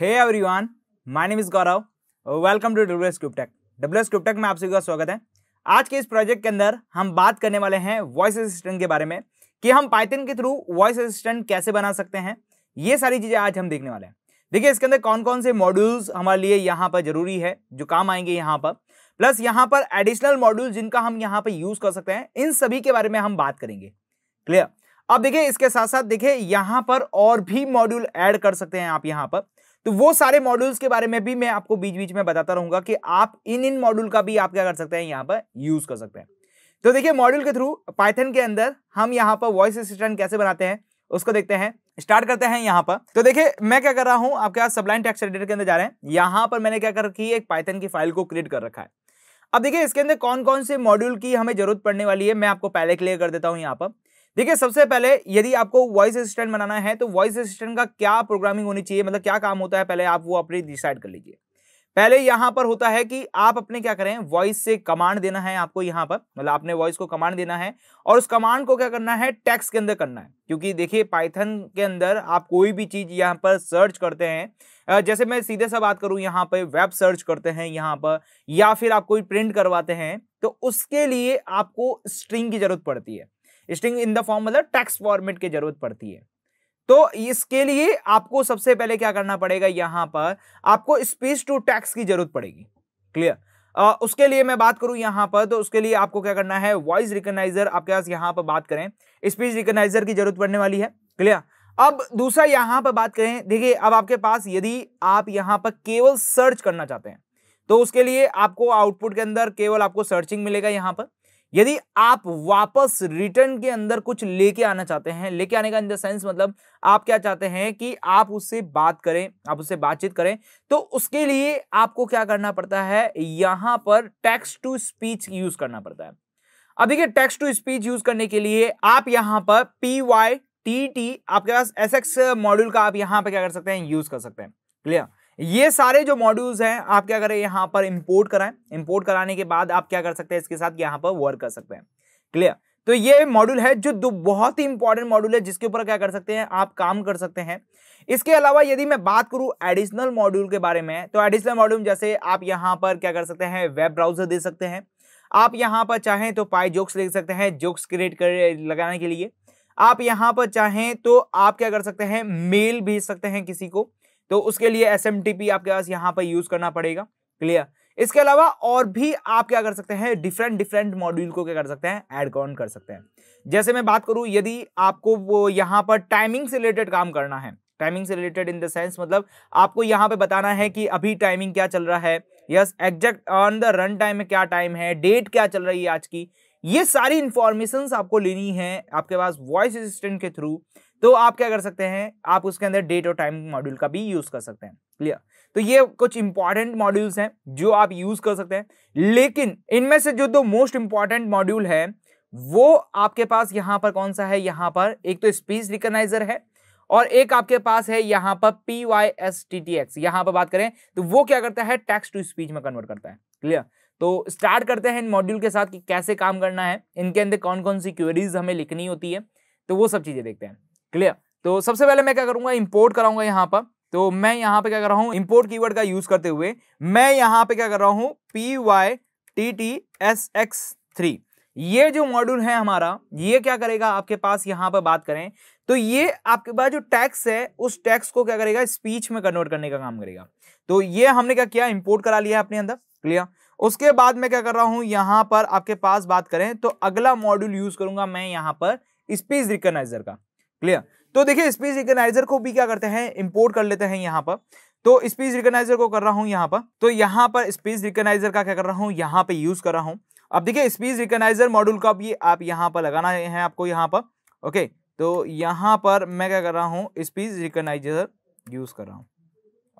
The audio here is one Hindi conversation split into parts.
Hey everyone my name is Gaurav welcome to W S cube tech W S cube tech में आप सभी का स्वागत है आज के इस प्रोजेक्ट के अंदर हम बात करने वाले हैं वॉइस असिस्टेंट के बारे में कि हम पाइथन के थ्रू वॉइस असिस्टेंट कैसे बना सकते हैं ये सारी चीज़ें आज हम देखने वाले हैं देखिए इसके अंदर कौन कौन से मॉड्यूल्स हमारे लिए यहाँ पर जरूरी है जो काम आएंगे यहाँ पर प्लस यहाँ पर एडिशनल मॉड्यूल जिनका हम यहाँ पर यूज़ कर सकते हैं इन सभी के बारे में हम बात करेंगे क्लियर अब देखिए इसके साथ साथ देखिए यहाँ पर और भी मॉड्यूल ऐड कर सकते हैं आप यहाँ पर तो वो सारे मॉड्यूल्स के बारे में भी मैं आपको बीच बीच में बताता रहूंगा कि आप इन इन मॉड्यूल का भी आप क्या कर सकते हैं यहाँ पर यूज कर सकते हैं तो देखिए मॉड्यूल के थ्रू पाइथन के अंदर हम यहाँ पर वॉइस असिस्टेंट कैसे बनाते हैं उसको देखते हैं स्टार्ट करते हैं यहाँ पर तो देखिए मैं क्या कर रहा हूँ आपके पास सबलाइन टेक्स एडिटर के अंदर जा रहे हैं यहाँ पर मैंने क्या कर रखी है एक पाइथन की फाइल को क्रिएट कर रखा है अब देखिए इसके अंदर कौन कौन से मॉड्यूल की हमें जरूरत पड़ने वाली है मैं आपको पहले क्लियर कर देता हूँ यहाँ पर देखिए सबसे पहले यदि आपको वॉइस असिस्टेंट बनाना है तो वॉइस असिस्टेंट का क्या प्रोग्रामिंग होनी चाहिए मतलब क्या काम होता है पहले आप वो अपनी डिसाइड कर लीजिए पहले यहां पर होता है कि आप अपने क्या करें वॉइस से कमांड देना है आपको यहाँ पर मतलब आपने वॉइस को कमांड देना है और उस कमांड को क्या करना है टेक्स्ट के अंदर करना है क्योंकि देखिए पाइथन के अंदर आप कोई भी चीज़ यहाँ पर सर्च करते हैं जैसे मैं सीधे सा बात करूँ यहाँ पर वेब सर्च करते हैं यहाँ पर या फिर आप कोई प्रिंट करवाते हैं तो उसके लिए आपको स्ट्रिंग की जरूरत पड़ती है स्टिंग इन द फॉर्म मतलब टेक्स्ट फॉर्मेट की जरूरत पड़ती है तो इसके लिए आपको सबसे पहले क्या करना पड़ेगा यहां पर आपको स्पीच टू टैक्स की जरूरत पड़ेगी क्लियर आ, उसके लिए मैं बात करूं यहां पर तो उसके लिए आपको क्या करना है वॉइस रिकोगनाइजर आपके पास यहां पर बात करें स्पीच रिकोगनाइजर की जरूरत पड़ने वाली है क्लियर अब दूसरा यहां पर बात करें देखिए अब आपके पास यदि आप यहां पर केवल सर्च करना चाहते हैं तो उसके लिए आपको आउटपुट के अंदर केवल आपको सर्चिंग मिलेगा यहां पर यदि आप वापस रिटर्न के अंदर कुछ लेके आना चाहते हैं लेके आने का इन द सेंस मतलब आप क्या चाहते हैं कि आप उससे बात करें आप उससे बातचीत करें तो उसके लिए आपको क्या करना पड़ता है यहां पर टेक्स टू स्पीच यूज करना पड़ता है अब देखिए टेक्स्ट टू स्पीच यूज करने के लिए आप यहां पर पी वाई टी टी आपके पास एस एक्स मॉड्यूल का आप यहां पर क्या कर सकते हैं यूज कर सकते हैं क्लियर ये सारे जो मॉड्यूल्स हैं आप क्या करें यहाँ पर इंपोर्ट कराएं इंपोर्ट कराने के बाद आप क्या कर सकते हैं इसके साथ यहाँ पर वर्क कर सकते हैं क्लियर तो ये मॉड्यूल है जो दो बहुत ही इंपॉर्टेंट मॉड्यूल है जिसके ऊपर क्या कर सकते हैं आप काम कर सकते हैं इसके अलावा यदि मैं बात करूं एडिशनल मॉड्यूल के बारे में तो एडिशनल मॉड्यूल जैसे आप यहाँ पर क्या कर सकते हैं वेब ब्राउजर दे सकते हैं आप यहाँ पर चाहें तो पाई जोक्स लिख सकते हैं जोक्स क्रिएट कर लगाने के लिए आप यहाँ पर चाहें तो आप क्या कर सकते हैं मेल भेज सकते हैं किसी को तो उसके लिए एस आपके पास यहाँ पर यूज करना पड़ेगा क्लियर इसके अलावा और भी आप क्या कर सकते हैं डिफरेंट डिफरेंट मॉड्यूल को क्या कर सकते हैं एड ऑन कर सकते हैं जैसे मैं बात करूं यदि आपको वो यहाँ पर टाइमिंग से रिलेटेड काम करना है टाइमिंग से रिलेटेड इन द सेंस मतलब आपको यहाँ पे बताना है कि अभी टाइमिंग क्या चल रहा है yes exact on the run time में क्या टाइम है डेट क्या चल रही है आज की ये सारी इंफॉर्मेशन आपको लेनी है आपके पास वॉइस असिस्टेंट के थ्रू तो आप क्या कर सकते हैं आप उसके अंदर डेट और टाइम मॉड्यूल का भी यूज कर सकते हैं क्लियर तो ये कुछ इंपॉर्टेंट मॉड्यूल्स हैं जो आप यूज कर सकते हैं लेकिन इनमें से जो दो मोस्ट इंपॉर्टेंट मॉड्यूल है वो आपके पास यहां पर कौन सा है यहां पर एक तो स्पीच रिकनाइजर है और एक आपके पास है यहां पर P Y S T T X यहाँ पर बात करें तो वो क्या करता है टेक्स्ट टू स्पीच में कन्वर्ट करता है क्लियर तो स्टार्ट करते हैं इन मॉड्यूल के साथ कि कैसे काम करना है इनके अंदर कौन कौन सी क्वेरीज हमें लिखनी होती है तो वो सब चीज़ें देखते हैं क्लियर तो सबसे पहले मैं क्या करूंगा इंपोर्ट कराऊंगा यहाँ पर तो मैं यहाँ पे क्या कर रहा हूँ इंपोर्ट कीवर्ड का यूज करते हुए मैं यहाँ पे क्या कर रहा हूँ P Y T T S X three ये जो मॉड्यूल है हमारा ये क्या करेगा आपके पास यहाँ पर बात करें तो ये आपके पास जो टैक्स है उस टैक्स को क्या करेगा स्पीच में कन्वर्ट करने का काम करेगा तो ये हमने क्या किया इंपोर्ट करा लिया अपने अंदर क्लियर उसके बाद मैं क्या कर रहा हूं यहाँ पर आपके पास बात करें तो अगला मॉड्यूल यूज करूंगा मैं यहाँ पर स्पीच रिकनाइजर का क्लियर तो देखिए स्पीच रिकनाइजर को भी क्या करते हैं इंपोर्ट कर लेते हैं यहाँ पर तो स्पीच रिकनाइजर को कर रहा हूँ यहाँ पर तो यहाँ पर स्पीच रिकनाइजर का क्या कर रहा हूँ यहाँ पे यूज कर रहा हूँ अब देखिए स्पीच रिकनाइजर मॉड्यूल का भी आप यहाँ पर लगाना है आपको यहाँ पर ओके तो यहाँ पर मैं क्या कर रहा हूँ स्पीच रिकनाइजर यूज कर रहा हूँ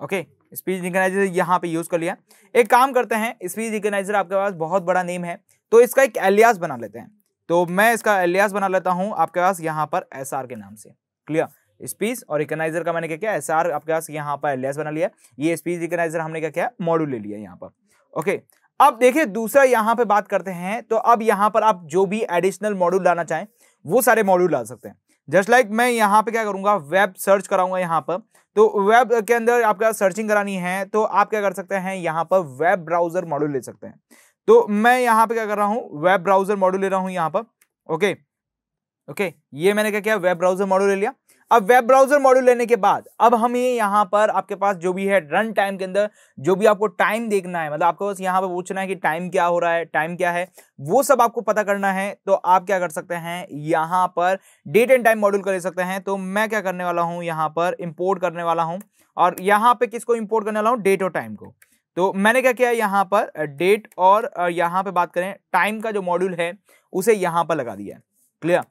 ओके स्पीच रिकनाइजर यहाँ पे यूज कर लिया एक काम करते हैं स्पीच रिकनाइजर आपके पास बहुत बड़ा नेम है तो इसका एक एलियास बना लेते हैं तो मैं इसका एलियास बना लेता हूँ आपके पास यहाँ पर एस के नाम से क्लियर स्पीस और इकोनाइजर का मैंने क्या किया एस आपके पास यहाँ पर एलियास बना लिया ये स्पीस इकोनाइजर हमने क्या किया मॉड्यूल ले लिया यहाँ पर ओके अब देखिए दूसरा यहाँ पे बात करते हैं तो अब यहाँ पर आप जो भी एडिशनल मॉड्यूल लाना चाहें वो सारे मॉड्यूल ला सकते हैं जस्ट लाइक like मैं यहाँ पे क्या करूँगा वेब सर्च कराऊंगा यहाँ पर तो वेब के अंदर आपका सर्चिंग करानी है तो आप क्या कर सकते हैं यहाँ पर वेब ब्राउजर मॉड्यूल ले सकते हैं तो मैं यहां पे क्या कर रहा हूं वेब ब्राउजर मॉड्यूल ले रहा हूं यहां पर ओके ओके ये मैंने क्या किया वेब ब्राउजर मॉड्यूल ले लिया अब वेब ब्राउजर मॉड्यूल लेने के बाद अब हम ये यहाँ पर आपके पास जो भी है रन टाइम के अंदर जो भी आपको टाइम देखना है मतलब आपको बस यहाँ पर पूछना है कि टाइम क्या हो रहा है टाइम क्या है वो सब आपको पता करना है तो आप क्या कर सकते हैं यहाँ पर डेट एंड टाइम मॉड्यूल कर ले सकते हैं तो मैं क्या करने वाला हूँ यहाँ पर इम्पोर्ट करने वाला हूँ और यहाँ पर किसको इम्पोर्ट करने वाला हूँ डेट और टाइम को तो मैंने क्या किया यहाँ पर डेट और यहाँ पे बात करें टाइम का जो मॉड्यूल है उसे यहाँ पर लगा दिया क्लियर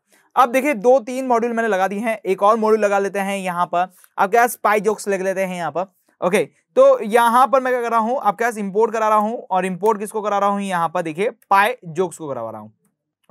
अब देखिए दो तीन मॉड्यूल मैंने लगा दिए हैं एक और मॉड्यूल लगा लेते हैं यहाँ पर आपके पास स्पाई जोक्स लग लेते हैं यहाँ पर ओके तो यहाँ पर मैं क्या कर रहा हूँ आपके पास इम्पोर्ट करा रहा हूँ और इम्पोर्ट किसको करा रहा हूँ यहाँ पर देखिए पाई जोक्स को करा रहा हूँ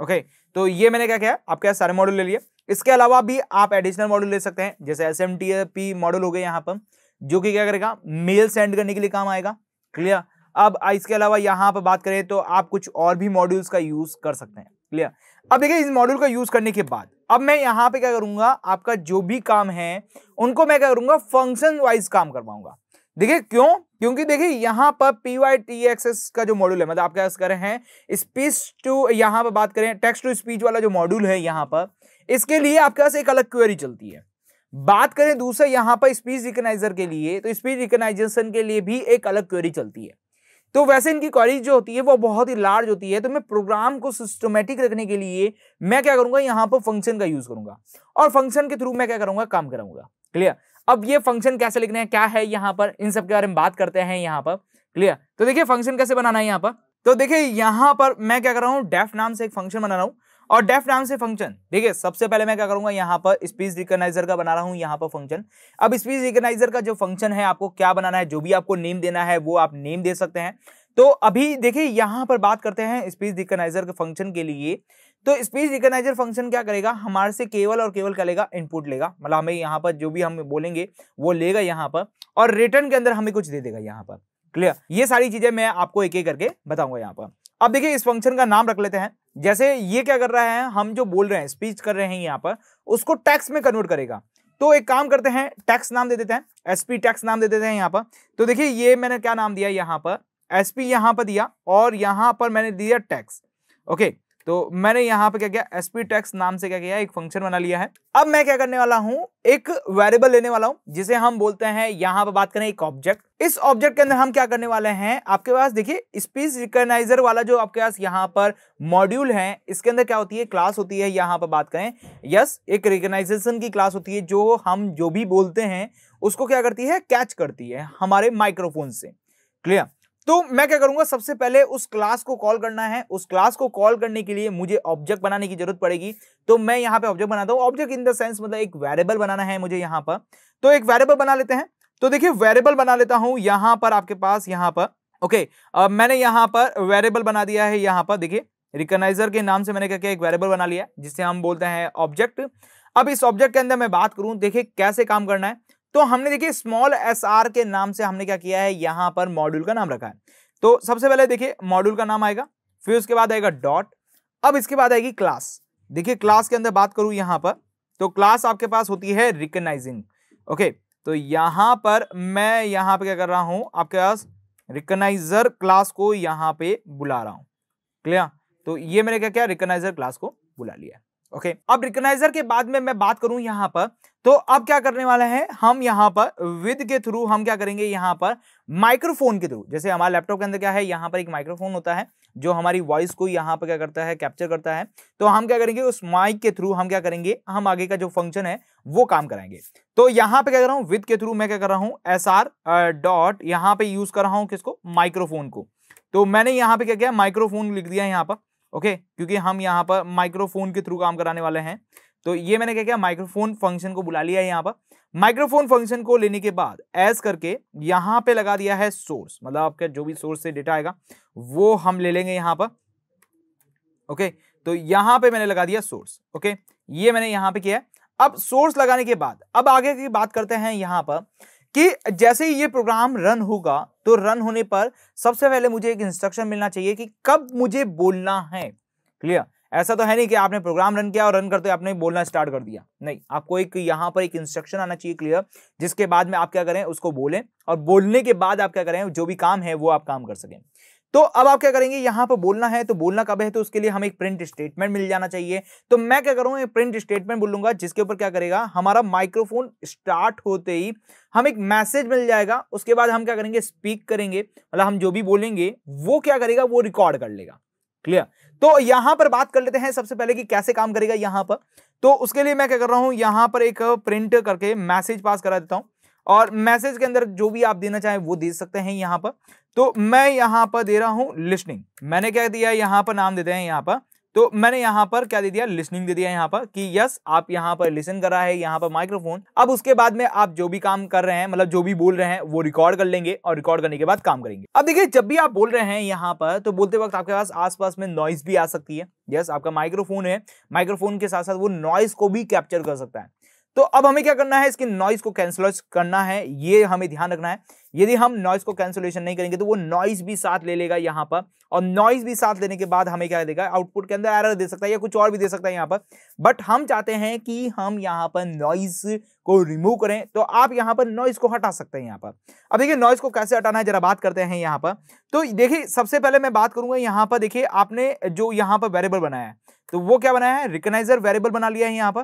ओके तो ये मैंने क्या किया आपके पास सारे मॉड्यूल ले लिए इसके अलावा भी आप एडिशनल मॉड्यूल ले सकते हैं जैसे S M T P model हो गए यहाँ पर जो कि क्या करेगा मेल सेंड करने के लिए काम आएगा क्लियर अब इसके अलावा यहाँ पर बात करें तो आप कुछ और भी मॉड्यूल्स का यूज कर सकते हैं क्लियर अब देखिए इस मॉड्यूल का यूज करने के बाद अब मैं यहाँ पे क्या करूंगा आपका जो भी काम है उनको मैं क्या करूंगा फंक्शन वाइज काम करवाऊंगा देखिए क्यों क्योंकि देखिए यहाँ पर पी वाई टी एक्स का जो मॉड्यूल है मतलब आप क्या कर रहे हैं स्पीच टू यहाँ पर बात करें टेक्स्ट टू स्पीच वाला जो मॉड्यूल है यहाँ पर इसके लिए आपके पास एक अलग क्वेरी चलती है बात करें दूसरे यहां पर स्पीच रिकनाइजर के लिए तो स्पीच रिकनाइजेशन के लिए भी एक अलग क्वेरी चलती है तो वैसे इनकी क्वारी जो होती है वो बहुत ही लार्ज होती है तो मैं प्रोग्राम को सिस्टमेटिक रखने के लिए मैं क्या करूंगा यहाँ पर फंक्शन का यूज करूंगा और फंक्शन के थ्रू मैं क्या करूंगा काम कराऊंगा क्लियर अब ये फंक्शन कैसे लिखना है क्या है यहाँ पर इन सब के बारे में बात करते हैं यहाँ पर क्लियर तो देखिए फंक्शन कैसे बनाना है यहाँ पर तो देखिए यहाँ पर मैं क्या कर रहा हूँ डेफ नाम से एक फंक्शन बना रहा हूँ और डेफ नाम से फंक्शन देखिए सबसे पहले मैं क्या करूंगा यहाँ पर स्पीच रिकनाइजर का बना रहा हूँ यहाँ पर फंक्शन अब स्पीच रिकनाइजर का जो फंक्शन है आपको क्या बनाना है जो भी आपको नेम देना है वो आप नेम दे सकते हैं तो अभी देखिए यहाँ पर बात करते हैं स्पीच रिकनाइजर के फंक्शन के लिए तो स्पीच रिकनाइजर फंक्शन क्या करेगा हमारे से केवल और केवल क्या लेगा इनपुट लेगा मतलब हमें यहाँ पर जो भी हम बोलेंगे वो लेगा यहाँ पर और रिटर्न के अंदर हमें कुछ दे देगा यहाँ पर क्लियर ये सारी चीजें मैं आपको एक एक करके बताऊंगा यहाँ पर अब देखिए इस फंक्शन का नाम रख लेते हैं जैसे ये क्या कर रहा है हम जो बोल रहे हैं स्पीच कर रहे हैं यहाँ पर उसको टैक्स में कन्वर्ट करेगा तो एक काम करते हैं टैक्स नाम दे देते हैं एसपी टैक्स नाम दे देते हैं यहाँ पर तो देखिए ये मैंने क्या नाम दिया यहाँ पर एसपी यहाँ पर दिया और यहाँ पर मैंने दिया टैक्स ओके तो मैंने यहाँ पे क्या किया एस पी टैक्स नाम से क्या किया एक फंक्शन बना लिया है अब मैं क्या करने वाला हूँ एक वेरिएबल लेने वाला हूँ जिसे हम बोलते हैं यहाँ पे बात करें एक ऑब्जेक्ट इस ऑब्जेक्ट के अंदर हम क्या करने वाले हैं आपके पास देखिए स्पीच रिकॉग्नाइजर वाला जो आपके पास यहाँ पर मॉड्यूल है इसके अंदर क्या होती है क्लास होती है यहाँ पर बात करें यस एक रिकॉग्नाइजेशन की क्लास होती है जो हम जो भी बोलते हैं उसको क्या करती है कैच करती है हमारे माइक्रोफोन से क्लियर तो मैं क्या करूंगा सबसे पहले उस क्लास को कॉल करना है उस क्लास को कॉल करने के लिए मुझे ऑब्जेक्ट बनाने की जरूरत पड़ेगी तो मैं यहाँ पे ऑब्जेक्ट बनाता हूँ ऑब्जेक्ट इन द सेंस मतलब एक वेरेबल बनाना है मुझे यहाँ पर तो एक वेरेबल बना लेते हैं तो देखिए वेरेबल बना लेता हूँ यहाँ पर आपके पास यहाँ पर ओके अब मैंने यहाँ पर वेरेबल बना दिया है यहाँ पर देखिए रिकनाइजर के नाम से मैंने क्या एक वेरेबल बना लिया जिसे हम बोलते हैं ऑब्जेक्ट अब इस ऑब्जेक्ट के अंदर मैं बात करूं देखिए कैसे काम करना है तो हमने देखिए स्मॉल एस आर के नाम से हमने क्या किया है यहां पर मॉड्यूल का नाम रखा है तो सबसे पहले देखिए मॉड्यूल का नाम आएगा फिर उसके बाद आएगा डॉट अब इसके बाद आएगी क्लास देखिए क्लास के अंदर बात करूं यहां पर तो क्लास आपके पास होती है रिकनाइजिंग ओके तो यहां पर मैं यहां पे क्या कर रहा हूं आपके पास रिकनाइजर क्लास को यहां पे बुला रहा हूं क्लियर तो ये मैंने क्या क्या रिकनाइजर क्लास को बुला लिया ओके अब रिकनाइजर के बाद में मैं बात करूं यहां पर तो अब क्या करने वाला है हम यहां पर विद के थ्रू हम क्या करेंगे यहां पर माइक्रोफोन के थ्रू जैसे हमारे लैपटॉप के अंदर क्या है यहां पर एक माइक्रोफोन होता है जो हमारी वॉइस को यहाँ पर क्या करता है कैप्चर करता है तो हम क्या करेंगे उस माइक के थ्रू हम क्या करेंगे हम आगे का जो फंक्शन है वो काम कराएंगे तो यहाँ पे क्या कर रहा हूँ विद के थ्रू मैं क्या कर रहा हूँ एस आर डॉट यहाँ पे यूज कर रहा हूँ किसको माइक्रोफोन को तो मैंने यहाँ पे क्या किया माइक्रोफोन लिख दिया यहाँ पर ओके क्योंकि हम यहाँ पर माइक्रोफोन के थ्रू काम कराने वाले हैं तो ये मैंने क्या किया माइक्रोफोन फंक्शन को बुला लिया यहाँ पर माइक्रोफोन फंक्शन को लेने के बाद एस करके यहाँ पे लगा दिया है सोर्स मतलब आपका जो भी सोर्स से डेटा आएगा वो हम ले लेंगे यहाँ पर ओके तो यहाँ पे मैंने लगा दिया सोर्स ओके ये मैंने यहाँ पे किया अब सोर्स लगाने के बाद अब आगे की बात करते हैं यहाँ पर कि जैसे ही ये प्रोग्राम रन होगा तो रन होने पर सबसे पहले मुझे एक इंस्ट्रक्शन मिलना चाहिए कि कब मुझे बोलना है क्लियर ऐसा तो है नहीं कि आपने प्रोग्राम रन किया और रन करते आपने बोलना स्टार्ट कर दिया नहीं आपको एक यहाँ पर एक इंस्ट्रक्शन आना चाहिए क्लियर जिसके बाद में आप क्या करें उसको बोलें और बोलने के बाद आप क्या करें जो भी काम है वो आप काम कर सकें तो अब आप क्या करेंगे यहाँ पर बोलना है तो बोलना कब है तो उसके लिए हमें एक प्रिंट स्टेटमेंट मिल जाना चाहिए तो मैं क्या करूँ एक प्रिंट स्टेटमेंट बोलूंगा जिसके ऊपर क्या करेगा हमारा माइक्रोफोन स्टार्ट होते ही हम एक मैसेज मिल जाएगा उसके बाद हम क्या करेंगे स्पीक करेंगे मतलब हम जो भी बोलेंगे वो क्या करेगा वो रिकॉर्ड कर लेगा क्लियर तो यहां पर बात कर लेते हैं सबसे पहले कि कैसे काम करेगा यहां पर तो उसके लिए मैं क्या कर रहा हूं यहां पर एक प्रिंट करके मैसेज पास करा देता हूं और मैसेज के अंदर जो भी आप देना चाहें वो दे सकते हैं यहां पर तो मैं यहां पर दे रहा हूं लिस्टिंग मैंने क्या दिया यहां पर नाम देते हैं यहां पर तो मैंने यहाँ पर क्या दे दिया लिसनिंग दे दिया यहाँ पर कि यस आप यहाँ पर लिसन कर रहा है यहाँ पर माइक्रोफोन अब उसके बाद में आप जो भी काम कर रहे हैं मतलब जो भी बोल रहे हैं वो रिकॉर्ड कर लेंगे और रिकॉर्ड करने के बाद काम करेंगे अब देखिए जब भी आप बोल रहे हैं यहाँ पर तो बोलते वक्त आपके पास आसपास में नॉइस भी आ सकती है यस आपका माइक्रोफोन है माइक्रोफोन के साथ साथ वो नॉइस को भी कैप्चर कर सकता है तो अब हमें क्या करना है इसकी नॉइस को कैंसिल करना है ये हमें ध्यान रखना है यदि हम नॉइस को कैंसलेशन नहीं करेंगे तो वो नॉइस भी साथ ले लेगा यहाँ पर और नॉइस भी साथ लेने के बाद हमें क्या देगा आउटपुट के अंदर एरर दे सकता है या कुछ और भी दे सकता है यहाँ पर बट हम चाहते हैं कि हम यहाँ पर नॉइस को रिमूव करें तो आप यहाँ पर नॉइस को हटा सकते हैं यहाँ पर अब देखिए नॉइस को कैसे हटाना है जरा बात करते हैं यहाँ पर तो देखिए सबसे पहले मैं बात करूंगा यहाँ पर देखिए आपने जो यहाँ पर वेरेबल बनाया है तो वो क्या बनाया है रिकनाइजर वेरेबल बना लिया है यहाँ पर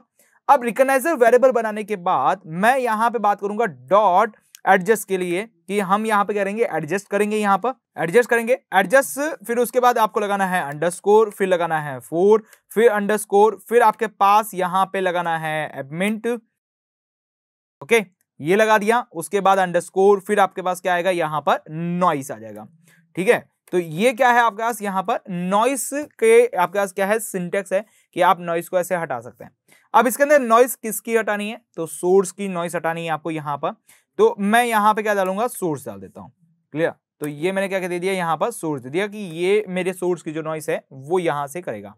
अब रिकनाइजर वेरिएबल बनाने के बाद मैं यहां पे बात करूंगा डॉट एडजस्ट के लिए कि हम यहां पे करेंगे एडजस्ट करेंगे यहां पर एडजस्ट करेंगे एडजस्ट फिर उसके बाद आपको लगाना है अंडरस्कोर फिर लगाना है फोर फिर अंडरस्कोर फिर आपके पास यहां पे लगाना है एडमिंट ओके ये लगा दिया उसके बाद अंडरस्कोर फिर आपके पास क्या आएगा यहां पर नॉइस आ जाएगा ठीक है तो ये क्या है आपके पास यहां पर नॉइस के आपके पास क्या है सिंटेक्स है कि आप नॉइस को ऐसे हटा सकते हैं अब इसके अंदर नॉइस किसकी हटानी है तो सोर्स की नॉइस हटानी है आपको यहाँ पर तो मैं यहाँ पे क्या डालूंगा सोर्स डाल देता हूँ क्लियर तो ये मैंने क्या दे दिया यहाँ पर सोर्स दे दिया कि ये मेरे सोर्स की जो नॉइस है वो यहाँ से करेगा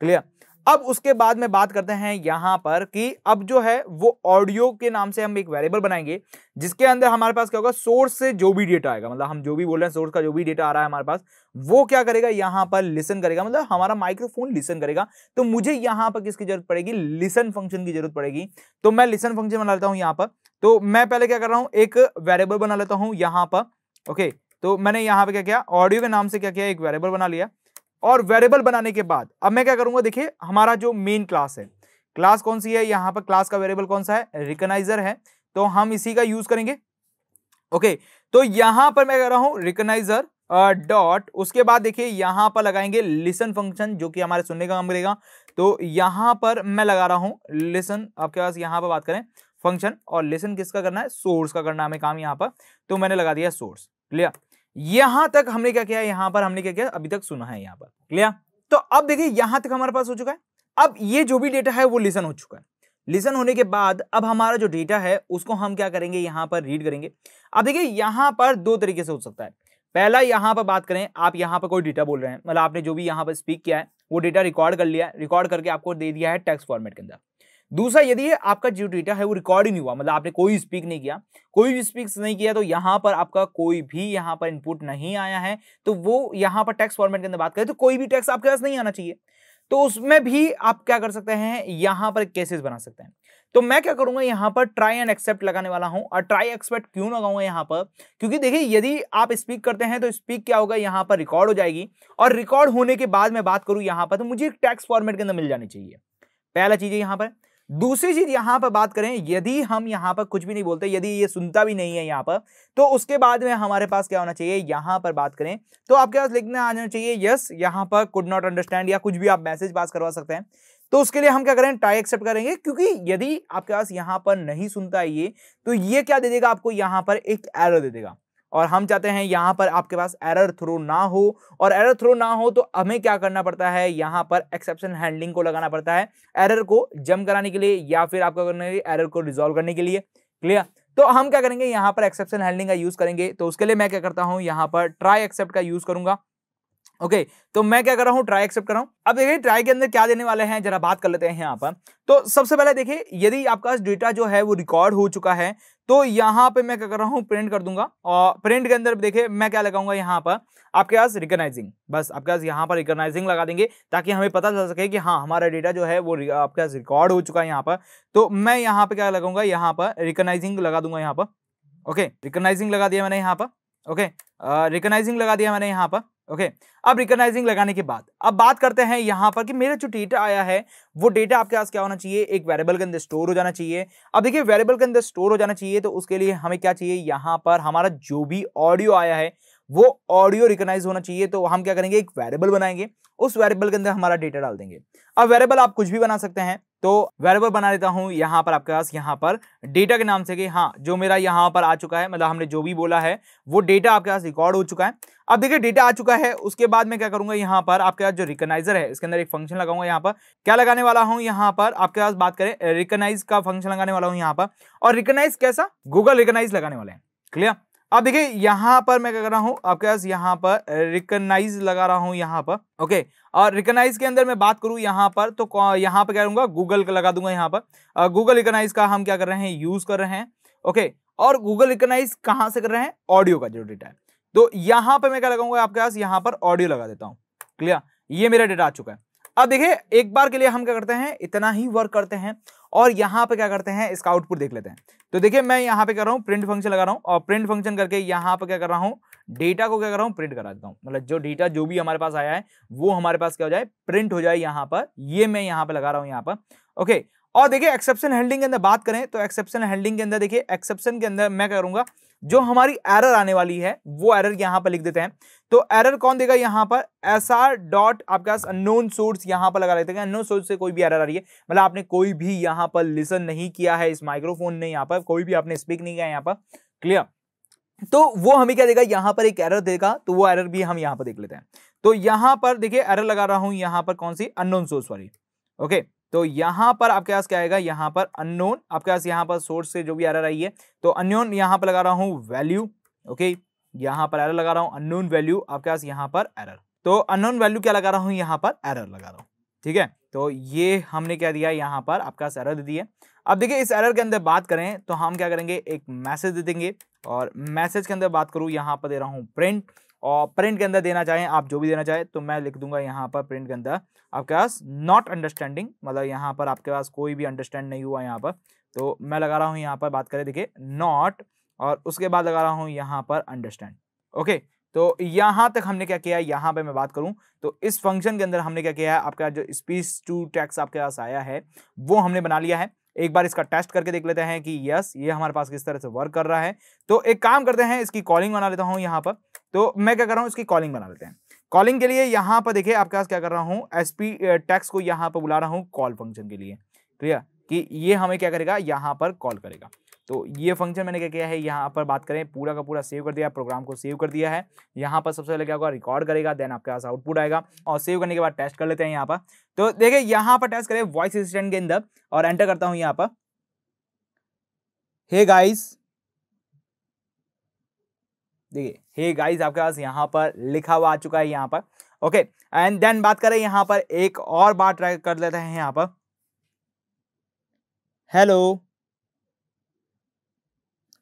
क्लियर अब उसके बाद में बात करते हैं यहां पर कि अब जो है वो ऑडियो के नाम से हम एक वेरिएबल बनाएंगे जिसके अंदर हमारे पास क्या होगा सोर्स से जो भी डेटा आएगा मतलब हम जो भी बोल रहे हैं सोर्स का जो भी डेटा आ रहा है हमारे पास वो क्या करेगा यहां पर लिसन करेगा मतलब हमारा माइक्रोफोन लिसन करेगा तो मुझे यहां पर किसकी जरूरत पड़ेगी लिसन फंक्शन की जरूरत पड़ेगी तो मैं लिसन फंक्शन बना लेता हूँ यहाँ पर तो मैं पहले क्या कर रहा हूँ एक वेरेबल बना लेता हूँ यहाँ पर ओके तो मैंने यहाँ पर क्या किया ऑडियो के नाम से क्या किया एक वेरेबल बना लिया और वेरिएबल बनाने के बाद अब मैं क्या करूंगा देखिए हमारा जो मेन क्लास है क्लास कौन सी है यहाँ पर क्लास का वेरिएबल कौन सा है रिकनाइजर है तो हम इसी का यूज करेंगे ओके तो यहां पर मैं कह रहा हूं रिकनाइजर डॉट उसके बाद देखिए यहां पर लगाएंगे लिसन फंक्शन जो कि हमारे सुनने का काम करेगा तो यहां पर मैं लगा रहा हूं लिसन आपके पास यहां पर बात करें फंक्शन और लिसन किसका करना है सोर्स का करना हमें काम यहां पर तो मैंने लगा दिया सोर्स क्लियर यहां तक हमने क्या किया यहां पर हमने क्या किया अभी तक सुना है यहां पर क्लियर तो अब देखिए यहां तक हमारे पास हो चुका है अब ये जो भी डेटा है वो लिसन हो चुका है लिसन होने के बाद अब हमारा जो डेटा है उसको हम क्या करेंगे यहाँ पर रीड करेंगे अब देखिए यहां पर दो तरीके से हो सकता है पहला यहां पर बात करें आप यहां पर कोई डेटा बोल रहे हैं मतलब आपने जो भी यहाँ पर स्पीक किया है वो डेटा रिकॉर्ड कर लिया है रिकॉर्ड करके आपको दे दिया है टेक्स्ट फॉर्मेट के अंदर दूसरा यदि आपका जो डेटा है वो रिकॉर्ड ही नहीं हुआ मतलब आपने कोई स्पीक नहीं किया कोई भी स्पीक नहीं किया तो यहाँ पर आपका कोई भी यहाँ पर इनपुट नहीं आया है तो वो यहाँ पर टैक्स फॉर्मेट के अंदर बात करें तो कोई भी टैक्स आपके पास नहीं आना चाहिए तो उसमें भी आप क्या कर सकते हैं यहाँ पर केसेस बना सकते हैं तो मैं क्या करूंगा यहाँ पर ट्राई एंड एक्सेप्ट लगाने वाला हूँ और ट्राई एक्सेप्ट क्यों लगाऊंगा यहाँ पर क्योंकि देखिए यदि आप स्पीक करते हैं तो स्पीक क्या होगा यहाँ पर रिकॉर्ड हो जाएगी और रिकॉर्ड होने के बाद मैं बात करूँ यहाँ पर तो मुझे टैक्स फॉर्मेट के अंदर मिल जानी चाहिए पहला चीज़ है यहाँ पर दूसरी चीज यहां पर बात करें यदि हम यहां पर कुछ भी नहीं बोलते यदि ये सुनता भी नहीं है यहां पर तो उसके बाद में हमारे पास क्या होना चाहिए यहां पर बात करें तो आपके पास लिखना आ जाना चाहिए यस यहां पर कुड नॉट अंडरस्टैंड या कुछ भी आप मैसेज पास करवा सकते हैं तो उसके लिए हम क्या करें टाई एक्सेप्ट करेंगे क्योंकि यदि आपके पास यहां पर नहीं सुनता ये तो ये क्या दे देगा आपको यहां पर एक एरो दे देगा और हम चाहते हैं यहाँ पर आपके पास एरर थ्रो ना हो और एरर थ्रो ना हो तो हमें क्या करना पड़ता है यहाँ पर एक्सेप्शन हैंडलिंग को लगाना पड़ता है एरर को जम कराने के लिए या फिर आपको करना है एरर को रिजॉल्व करने के लिए क्लियर तो हम क्या करेंगे यहाँ पर एक्सेप्शन हैंडलिंग का यूज़ करेंगे तो उसके लिए मैं क्या करता हूँ यहाँ पर ट्राई एक्सेप्ट का यूज़ करूंगा ओके okay, तो मैं क्या कर रहा हूँ ट्राई एक्सेप्ट कर रहा हूँ अब देखिए ट्राई के अंदर क्या देने वाले हैं जरा बात कर लेते हैं यहाँ पर तो सबसे पहले देखिए यदि आपका डेटा जो है वो रिकॉर्ड हो चुका है तो यहाँ पे मैं क्या कर रहा हूँ प्रिंट कर दूंगा और प्रिंट के अंदर देखे मैं क्या लगाऊंगा यहाँ पर आपके पास रिकनाइजिंग बस आपके पास यहाँ पर रिकनाइजिंग लगा देंगे ताकि हमें पता चल सके कि हाँ हमारा डेटा जो है वो आपके पास रिकॉर्ड हो चुका है यहाँ पर तो मैं यहाँ पे क्या लगाऊंगा यहाँ पर रिकनाइजिंग लगा दूंगा यहाँ पर ओके रिकनाइजिंग लगा दिया मैंने यहाँ पर ओके रिकनाइजिंग लगा दिया मैंने यहाँ पर ओके okay. अब रिकॉग्नाइजिंग लगाने के बाद अब बात करते हैं यहाँ पर कि मेरा जो डेटा आया है वो डेटा आपके पास क्या होना चाहिए एक वेरिएबल के अंदर स्टोर हो जाना चाहिए अब देखिए वेरिएबल के अंदर स्टोर हो जाना चाहिए तो उसके लिए हमें क्या चाहिए यहाँ पर हमारा जो भी ऑडियो आया है वो ऑडियो रिकोगनाइज होना चाहिए तो हम क्या करेंगे एक वेरेबल बनाएंगे उस वेरेबल के अंदर हमारा डेटा डाल देंगे अब वेरेबल आप कुछ भी बना सकते हैं तो वेरेबल बना देता हूँ यहाँ पर आपके पास यहाँ पर डेटा के नाम से कि हाँ जो मेरा यहाँ पर आ चुका है मतलब हमने जो भी बोला है वो डेटा आपके पास रिकॉर्ड हो चुका है अब देखिए डेटा आ चुका है उसके बाद मैं क्या करूंगा यहाँ पर आपके पास जो रिकनाइजर है इसके अंदर एक फंक्शन लगाऊंगा यहाँ पर क्या लगाने वाला हूँ यहाँ पर आपके पास बात करें रिकनाइज का फंक्शन लगाने वाला हूँ यहाँ पर और रिकनाइज कैसा गूगल रिकनाइज लगाने वाले हैं क्लियर अब देखिए यहाँ पर मैं क्या कर रहा हूँ आपके पास यहाँ पर रिकनाइज लगा रहा हूँ यहाँ पर ओके और रिकनाइज के अंदर मैं बात करूँ यहाँ पर तो यहाँ पर क्या करूँगा गूगल का लगा दूंगा यहाँ पर गूगल रिकनाइज का हम क्या कर रहे हैं यूज़ कर रहे हैं ओके और गूगल रिकनाइज कहाँ से कर रहे हैं ऑडियो का जो डेटा है तो यहाँ पर मैं क्या लगाऊंगा आपके पास यहाँ पर ऑडियो लगा देता हूँ क्लियर ये मेरा डेटा आ चुका है अब देखिए एक बार के लिए हम क्या करते हैं इतना ही वर्क करते हैं और यहाँ पे क्या करते हैं इसका आउटपुट देख लेते हैं तो देखिए मैं यहाँ पे कर रहा हूँ प्रिंट फंक्शन लगा रहा हूँ और प्रिंट फंक्शन करके यहाँ पे क्या कर रहा हूँ डेटा को क्या कर रहा हूँ प्रिंट करा देता हूँ मतलब जो डेटा जो भी हमारे पास आया है वो हमारे पास क्या हो जाए प्रिंट हो जाए यहाँ पर ये मैं यहाँ पर लगा रहा हूँ यहाँ पर ओके और देखिए एक्सेप्शन हैंडलिंग के अंदर बात करें तो एक्सेप्शन हैंडलिंग के अंदर देखिए एक्सेप्शन के अंदर मैं करूंगा जो हमारी एरर आने वाली है वो एरर यहाँ पर लिख देते हैं तो एरर कौन देगा यहाँ पर एस आर डॉट आपके पास अनोन सोर्स यहाँ पर लगा लेते हैं अननोन सोर्स से कोई भी एरर आ रही है मतलब आपने कोई भी यहाँ पर लिसन नहीं किया है इस माइक्रोफोन ने यहाँ पर कोई भी आपने स्पीक नहीं किया यहाँ पर क्लियर तो वो हमें क्या देगा यहां पर एक एरर देगा तो वो एरर भी हम यहाँ पर देख लेते हैं तो यहां पर देखिए एरर लगा रहा हूं यहां पर कौन सी अननोन सोर्स वाली ओके तो यहां पर आपके पास क्या आएगा यहाँ पर अननोन आपके पास यहाँ पर सोर्स से जो भी एरर आई है तो अननोन यहां पर लगा रहा हूं वैल्यू ओके यहाँ पर एरर लगा रहा हूं अननोन वैल्यू आपके पास यहाँ पर एरर तो अननोन वैल्यू क्या लगा रहा हूँ यहाँ पर एरर लगा रहा हूँ ठीक है तो ये हमने क्या दिया यहाँ पर आपका एरर दे दिया अब देखिए इस एरर के अंदर बात करें तो हम क्या करेंगे एक मैसेज दे देंगे और मैसेज के अंदर बात करूँ यहाँ पर दे रहा हूँ प्रिंट और प्रिंट के अंदर देना चाहें आप जो भी देना चाहें तो मैं लिख दूंगा यहाँ पर प्रिंट के अंदर आपके पास नॉट अंडरस्टैंडिंग मतलब यहाँ पर आपके पास कोई भी अंडरस्टैंड नहीं हुआ यहाँ पर तो मैं लगा रहा हूँ यहाँ पर बात करें देखिए नॉट और उसके बाद लगा रहा हूँ यहाँ पर अंडरस्टैंड ओके तो यहां तक हमने क्या किया है यहाँ पे मैं बात करूं तो इस फंक्शन के अंदर हमने क्या किया है आपका जो स्पीच टू टैक्स आपके पास आया है वो हमने बना लिया है एक बार इसका टेस्ट करके देख लेते हैं कि यस ये हमारे पास किस तरह से वर्क कर रहा है तो एक काम करते हैं इसकी कॉलिंग बना लेता हूं यहाँ पर तो मैं क्या कर रहा हूँ इसकी कॉलिंग बना लेते हैं कॉलिंग के लिए यहाँ पर देखिए आपके पास क्या कर रहा हूँ एस पी टैक्स को यहाँ पर बुला रहा हूँ कॉल फंक्शन के लिए क्लियर कि ये हमें क्या करेगा यहाँ पर कॉल करेगा तो ये फंक्शन मैंने क्या किया है यहाँ पर बात करें पूरा का पूरा सेव कर दिया प्रोग्राम को सेव कर दिया है यहाँ पर सबसे पहले क्या होगा रिकॉर्ड करेगा देन आपके पास आउटपुट आएगा और सेव करने के बाद टेस्ट कर लेते हैं यहाँ पर तो देखिए यहाँ पर टेस्ट करें वॉइस असिस्टेंट के अंदर और एंटर करता हूँ यहाँ पर हे गाइस देखिए हे गाइस आपके पास यहाँ पर लिखा हुआ आ चुका है यहाँ पर ओके एंड देन बात करें यहाँ पर एक और बार ट्राई कर लेते हैं यहाँ पर हेलो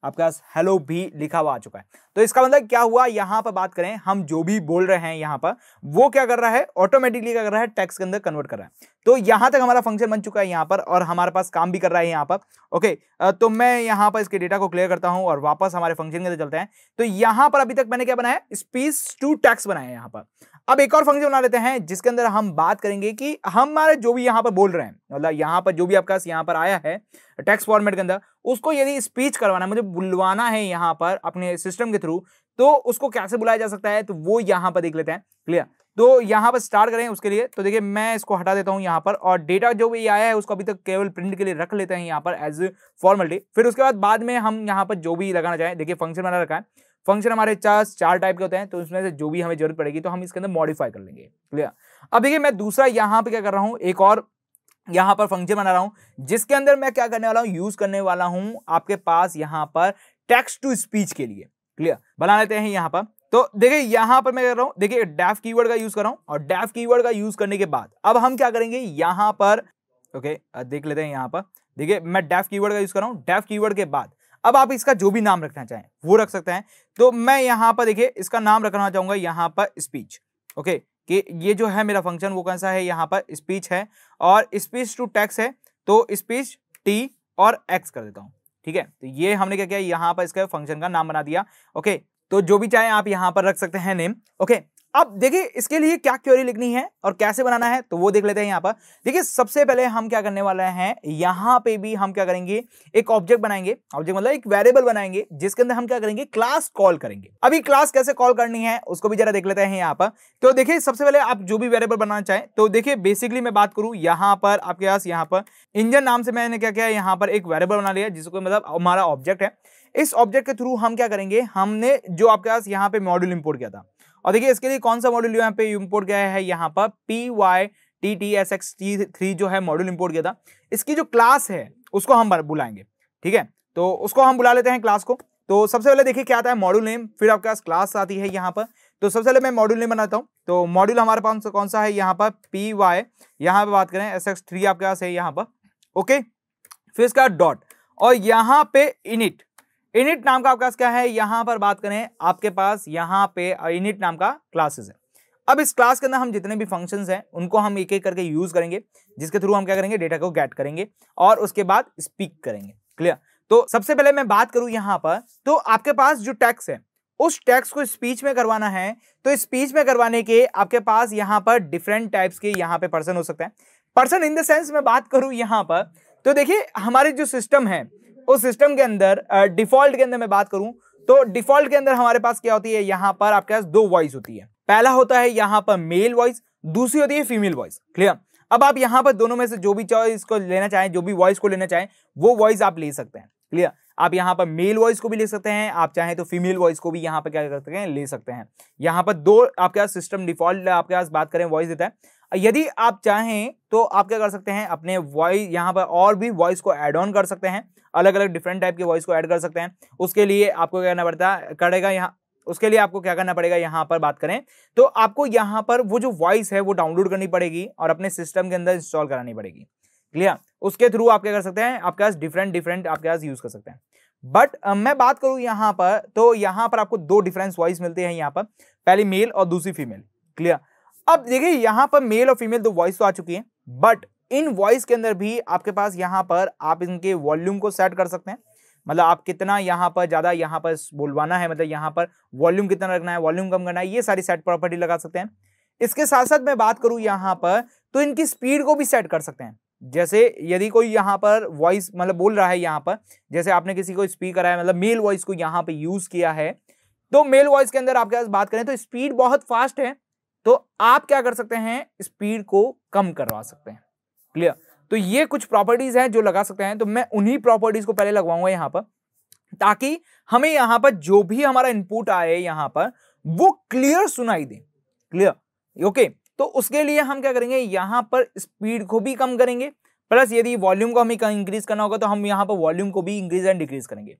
आपके पास हेलो भी लिखा हुआ आ चुका है तो इसका मतलब क्या हुआ यहाँ पर बात करें हम जो भी बोल रहे हैं यहाँ पर वो क्या कर रहा है ऑटोमेटिकली क्या कर रहा है टैक्स के अंदर कन्वर्ट कर रहा है तो यहाँ तक हमारा फंक्शन बन चुका है यहाँ पर और हमारे पास काम भी कर रहा है यहाँ पर ओके तो मैं यहाँ पर इसके डेटा को क्लियर करता हूँ और वापस हमारे फंक्शन के अंदर चलते हैं तो यहाँ पर अभी तक मैंने क्या बनाया स्पीस टू टैक्स बनाया यहाँ पर अब एक और फंक्शन बना लेते हैं जिसके अंदर हम बात करेंगे कि हमारे जो भी यहाँ पर बोल रहे हैं मतलब यहाँ पर जो भी आपका यहाँ पर आया है टेक्स्ट फॉर्मेट के अंदर उसको यदि स्पीच करवाना मुझे बुलवाना है यहाँ पर अपने सिस्टम के थ्रू तो उसको कैसे बुलाया जा सकता है तो वो यहाँ पर देख लेते हैं क्लियर तो यहाँ पर स्टार्ट करें उसके लिए तो देखिए मैं इसको हटा देता हूँ यहाँ पर और डेटा जो भी आया है उसको अभी तक केवल प्रिंट के लिए रख लेते हैं यहाँ पर एज फॉर्मेलिटी फिर उसके बाद बाद में हम यहाँ पर जो भी लगाना चाहें देखिए फंक्शन बना रखा है फंक्शन हमारे चार चार टाइप के होते हैं तो उसमें से जो भी हमें जरूरत पड़ेगी तो हम इसके अंदर मॉडिफाई कर लेंगे क्लियर अब देखिए मैं दूसरा यहाँ पे क्या कर रहा हूँ एक और यहाँ पर फंक्शन बना रहा हूँ जिसके अंदर मैं क्या करने वाला हूँ यूज करने वाला हूँ आपके पास यहाँ पर टेक्स्ट टू स्पीच के लिए क्लियर बना लेते हैं यहाँ पर तो देखिए यहाँ पर मैं कर रहा हूँ देखिए डैफ की का यूज कर रहा हूँ और डेफ की का यूज करने के बाद अब हम क्या करेंगे यहाँ पर ओके देख लेते हैं यहाँ पर देखिए मैं डेफ की का यूज कर रहा हूँ डैफ की के बाद अब आप इसका जो भी नाम रखना चाहें वो रख सकते हैं तो मैं यहाँ पर देखिए इसका नाम रखना चाहूंगा यहाँ पर स्पीच ओके कि ये जो है मेरा फंक्शन वो कौन सा है यहाँ पर स्पीच है और स्पीच टू टैक्स है तो स्पीच टी और एक्स कर देता हूँ ठीक है तो ये हमने क्या किया यहाँ पर इसका फंक्शन का नाम बना दिया ओके तो जो भी चाहे आप यहाँ पर रख सकते हैं नेम ओके अब देखिए इसके लिए क्या क्वेरी लिखनी है और कैसे बनाना है तो वो देख लेते हैं यहाँ पर देखिए सबसे पहले हम क्या करने वाले हैं यहाँ पे भी हम क्या करेंगे एक ऑब्जेक्ट बनाएंगे ऑब्जेक्ट मतलब एक वेरिएबल बनाएंगे जिसके अंदर हम क्या करेंगे क्लास कॉल करेंगे अभी क्लास कैसे कॉल करनी है उसको भी जरा देख लेते हैं यहाँ पर तो देखिए सबसे पहले आप जो भी वेरेबल बनाना चाहें तो देखिए बेसिकली मैं बात करूँ यहाँ पर आपके पास यहाँ पर इंजन नाम से मैंने क्या किया यहाँ पर एक वेरेबल बना लिया जिसको मतलब हमारा ऑब्जेक्ट है इस ऑब्जेक्ट के थ्रू हम क्या करेंगे हमने जो आपके पास यहाँ पे मॉड्यूल इम्पोर्ट किया था और देखिए इसके लिए कौन सा मॉड्यूल यहाँ पे इम्पोर्ट किया है यहाँ पर P Y T T S X T three जो है मॉड्यूल इम्पोर्ट किया था इसकी जो क्लास है उसको हम बुलाएंगे ठीक है तो उसको हम बुला लेते हैं क्लास को तो सबसे पहले देखिए क्या आता है मॉड्यूल नेम फिर आपके पास क्लास आती है यहाँ पर तो सबसे पहले मैं मॉड्यूल नेम बनाता हूँ तो मॉड्यूल हमारे पास कौन सा है यहाँ पर पी वाई यहाँ पर बात करें एस एक्स थ्री आपके पास है यहाँ पर ओके फिर इसका डॉट और यहाँ पे इनिट इनिट नाम का आपका क्या है यहां पर बात करें आपके पास यहाँ पे इनिट नाम का क्लासेस है अब इस क्लास के अंदर हम जितने भी फंक्शंस हैं उनको हम एक एक करके यूज करेंगे जिसके थ्रू हम क्या करेंगे डेटा को गेट करेंगे और उसके बाद स्पीक करेंगे क्लियर तो सबसे पहले मैं बात करूं यहां पर तो आपके पास जो टैक्स है उस टैक्स को स्पीच में करवाना है तो स्पीच में करवाने के आपके पास यहाँ पर डिफरेंट टाइप्स के यहाँ पे पर्सन हो सकते हैं पर्सन इन द सेंस मैं बात करूं यहाँ पर तो देखिए हमारे जो सिस्टम है उस सिस्टम के अंदर डिफॉल्ट के अंदर मैं बात करूं तो डिफॉल्ट के अंदर हमारे पास क्या होती है यहाँ पर आपके पास दो वॉइस होती है पहला होता है यहाँ पर मेल वॉइस दूसरी होती है फीमेल वॉइस क्लियर अब आप यहाँ पर दोनों में से जो भी चॉइस को लेना चाहें जो भी वॉइस को लेना चाहें वो वॉइस आप ले सकते हैं क्लियर आप यहाँ पर मेल वॉइस को भी ले सकते हैं आप चाहें तो फीमेल वॉइस को भी यहाँ पर क्या कर सकते हैं ले सकते हैं यहाँ पर दो आपके पास सिस्टम डिफॉल्ट आपके पास बात करें वॉइस देता है यदि आप चाहें तो आप क्या कर सकते हैं अपने वॉइस यहाँ पर और भी वॉइस को एड ऑन कर सकते हैं अलग अलग डिफरेंट टाइप के वॉइस को ऐड कर सकते हैं उसके लिए आपको क्या करना पड़ता करेगा यहाँ उसके लिए आपको क्या करना पड़ेगा यहाँ पर बात करें तो आपको यहाँ पर वो जो वॉइस है वो डाउनलोड करनी पड़ेगी और अपने सिस्टम के अंदर इंस्टॉल करानी पड़ेगी क्लियर उसके थ्रू आप क्या कर सकते हैं आपके पास डिफरेंट डिफरेंट आपके पास यूज कर सकते हैं बट uh, मैं बात करूँ यहाँ पर तो यहाँ पर आपको दो डिफरेंस वॉइस मिलते हैं यहाँ पर पहली मेल और दूसरी फीमेल क्लियर अब देखिए यहां पर मेल और फीमेल दो वॉइस तो आ चुकी है बट इन वॉइस के अंदर भी आपके पास यहाँ पर आप इनके वॉल्यूम को सेट कर सकते हैं मतलब आप कितना यहाँ पर ज़्यादा यहाँ पर बोलवाना है मतलब यहाँ पर वॉल्यूम कितना रखना है वॉल्यूम कम करना है ये सारी सेट प्रॉपर्टी लगा सकते हैं इसके साथ साथ मैं बात करूँ यहाँ पर तो इनकी स्पीड को भी सेट कर सकते हैं जैसे यदि कोई यहाँ पर वॉइस मतलब बोल रहा है यहाँ पर जैसे आपने किसी को स्पीक करा है मतलब मेल वॉइस को यहाँ पर यूज़ किया है तो मेल वॉइस के अंदर आपके पास बात करें तो स्पीड बहुत फास्ट है तो आप क्या कर सकते हैं स्पीड को कम करवा सकते हैं क्लियर तो ये कुछ प्रॉपर्टीज हैं जो लगा सकते हैं तो मैं उन्हीं प्रॉपर्टीज को पहले लगवाऊंगा यहां पर ताकि हमें यहां पर जो भी हमारा इनपुट आए यहाँ पर वो क्लियर सुनाई दे क्लियर ओके तो उसके लिए हम क्या करेंगे यहां पर स्पीड को भी कम करेंगे प्लस यदि वॉल्यूम को हमें इंक्रीज करना होगा तो हम यहां पर वॉल्यूम को भी इंक्रीज एंड डिक्रीज करेंगे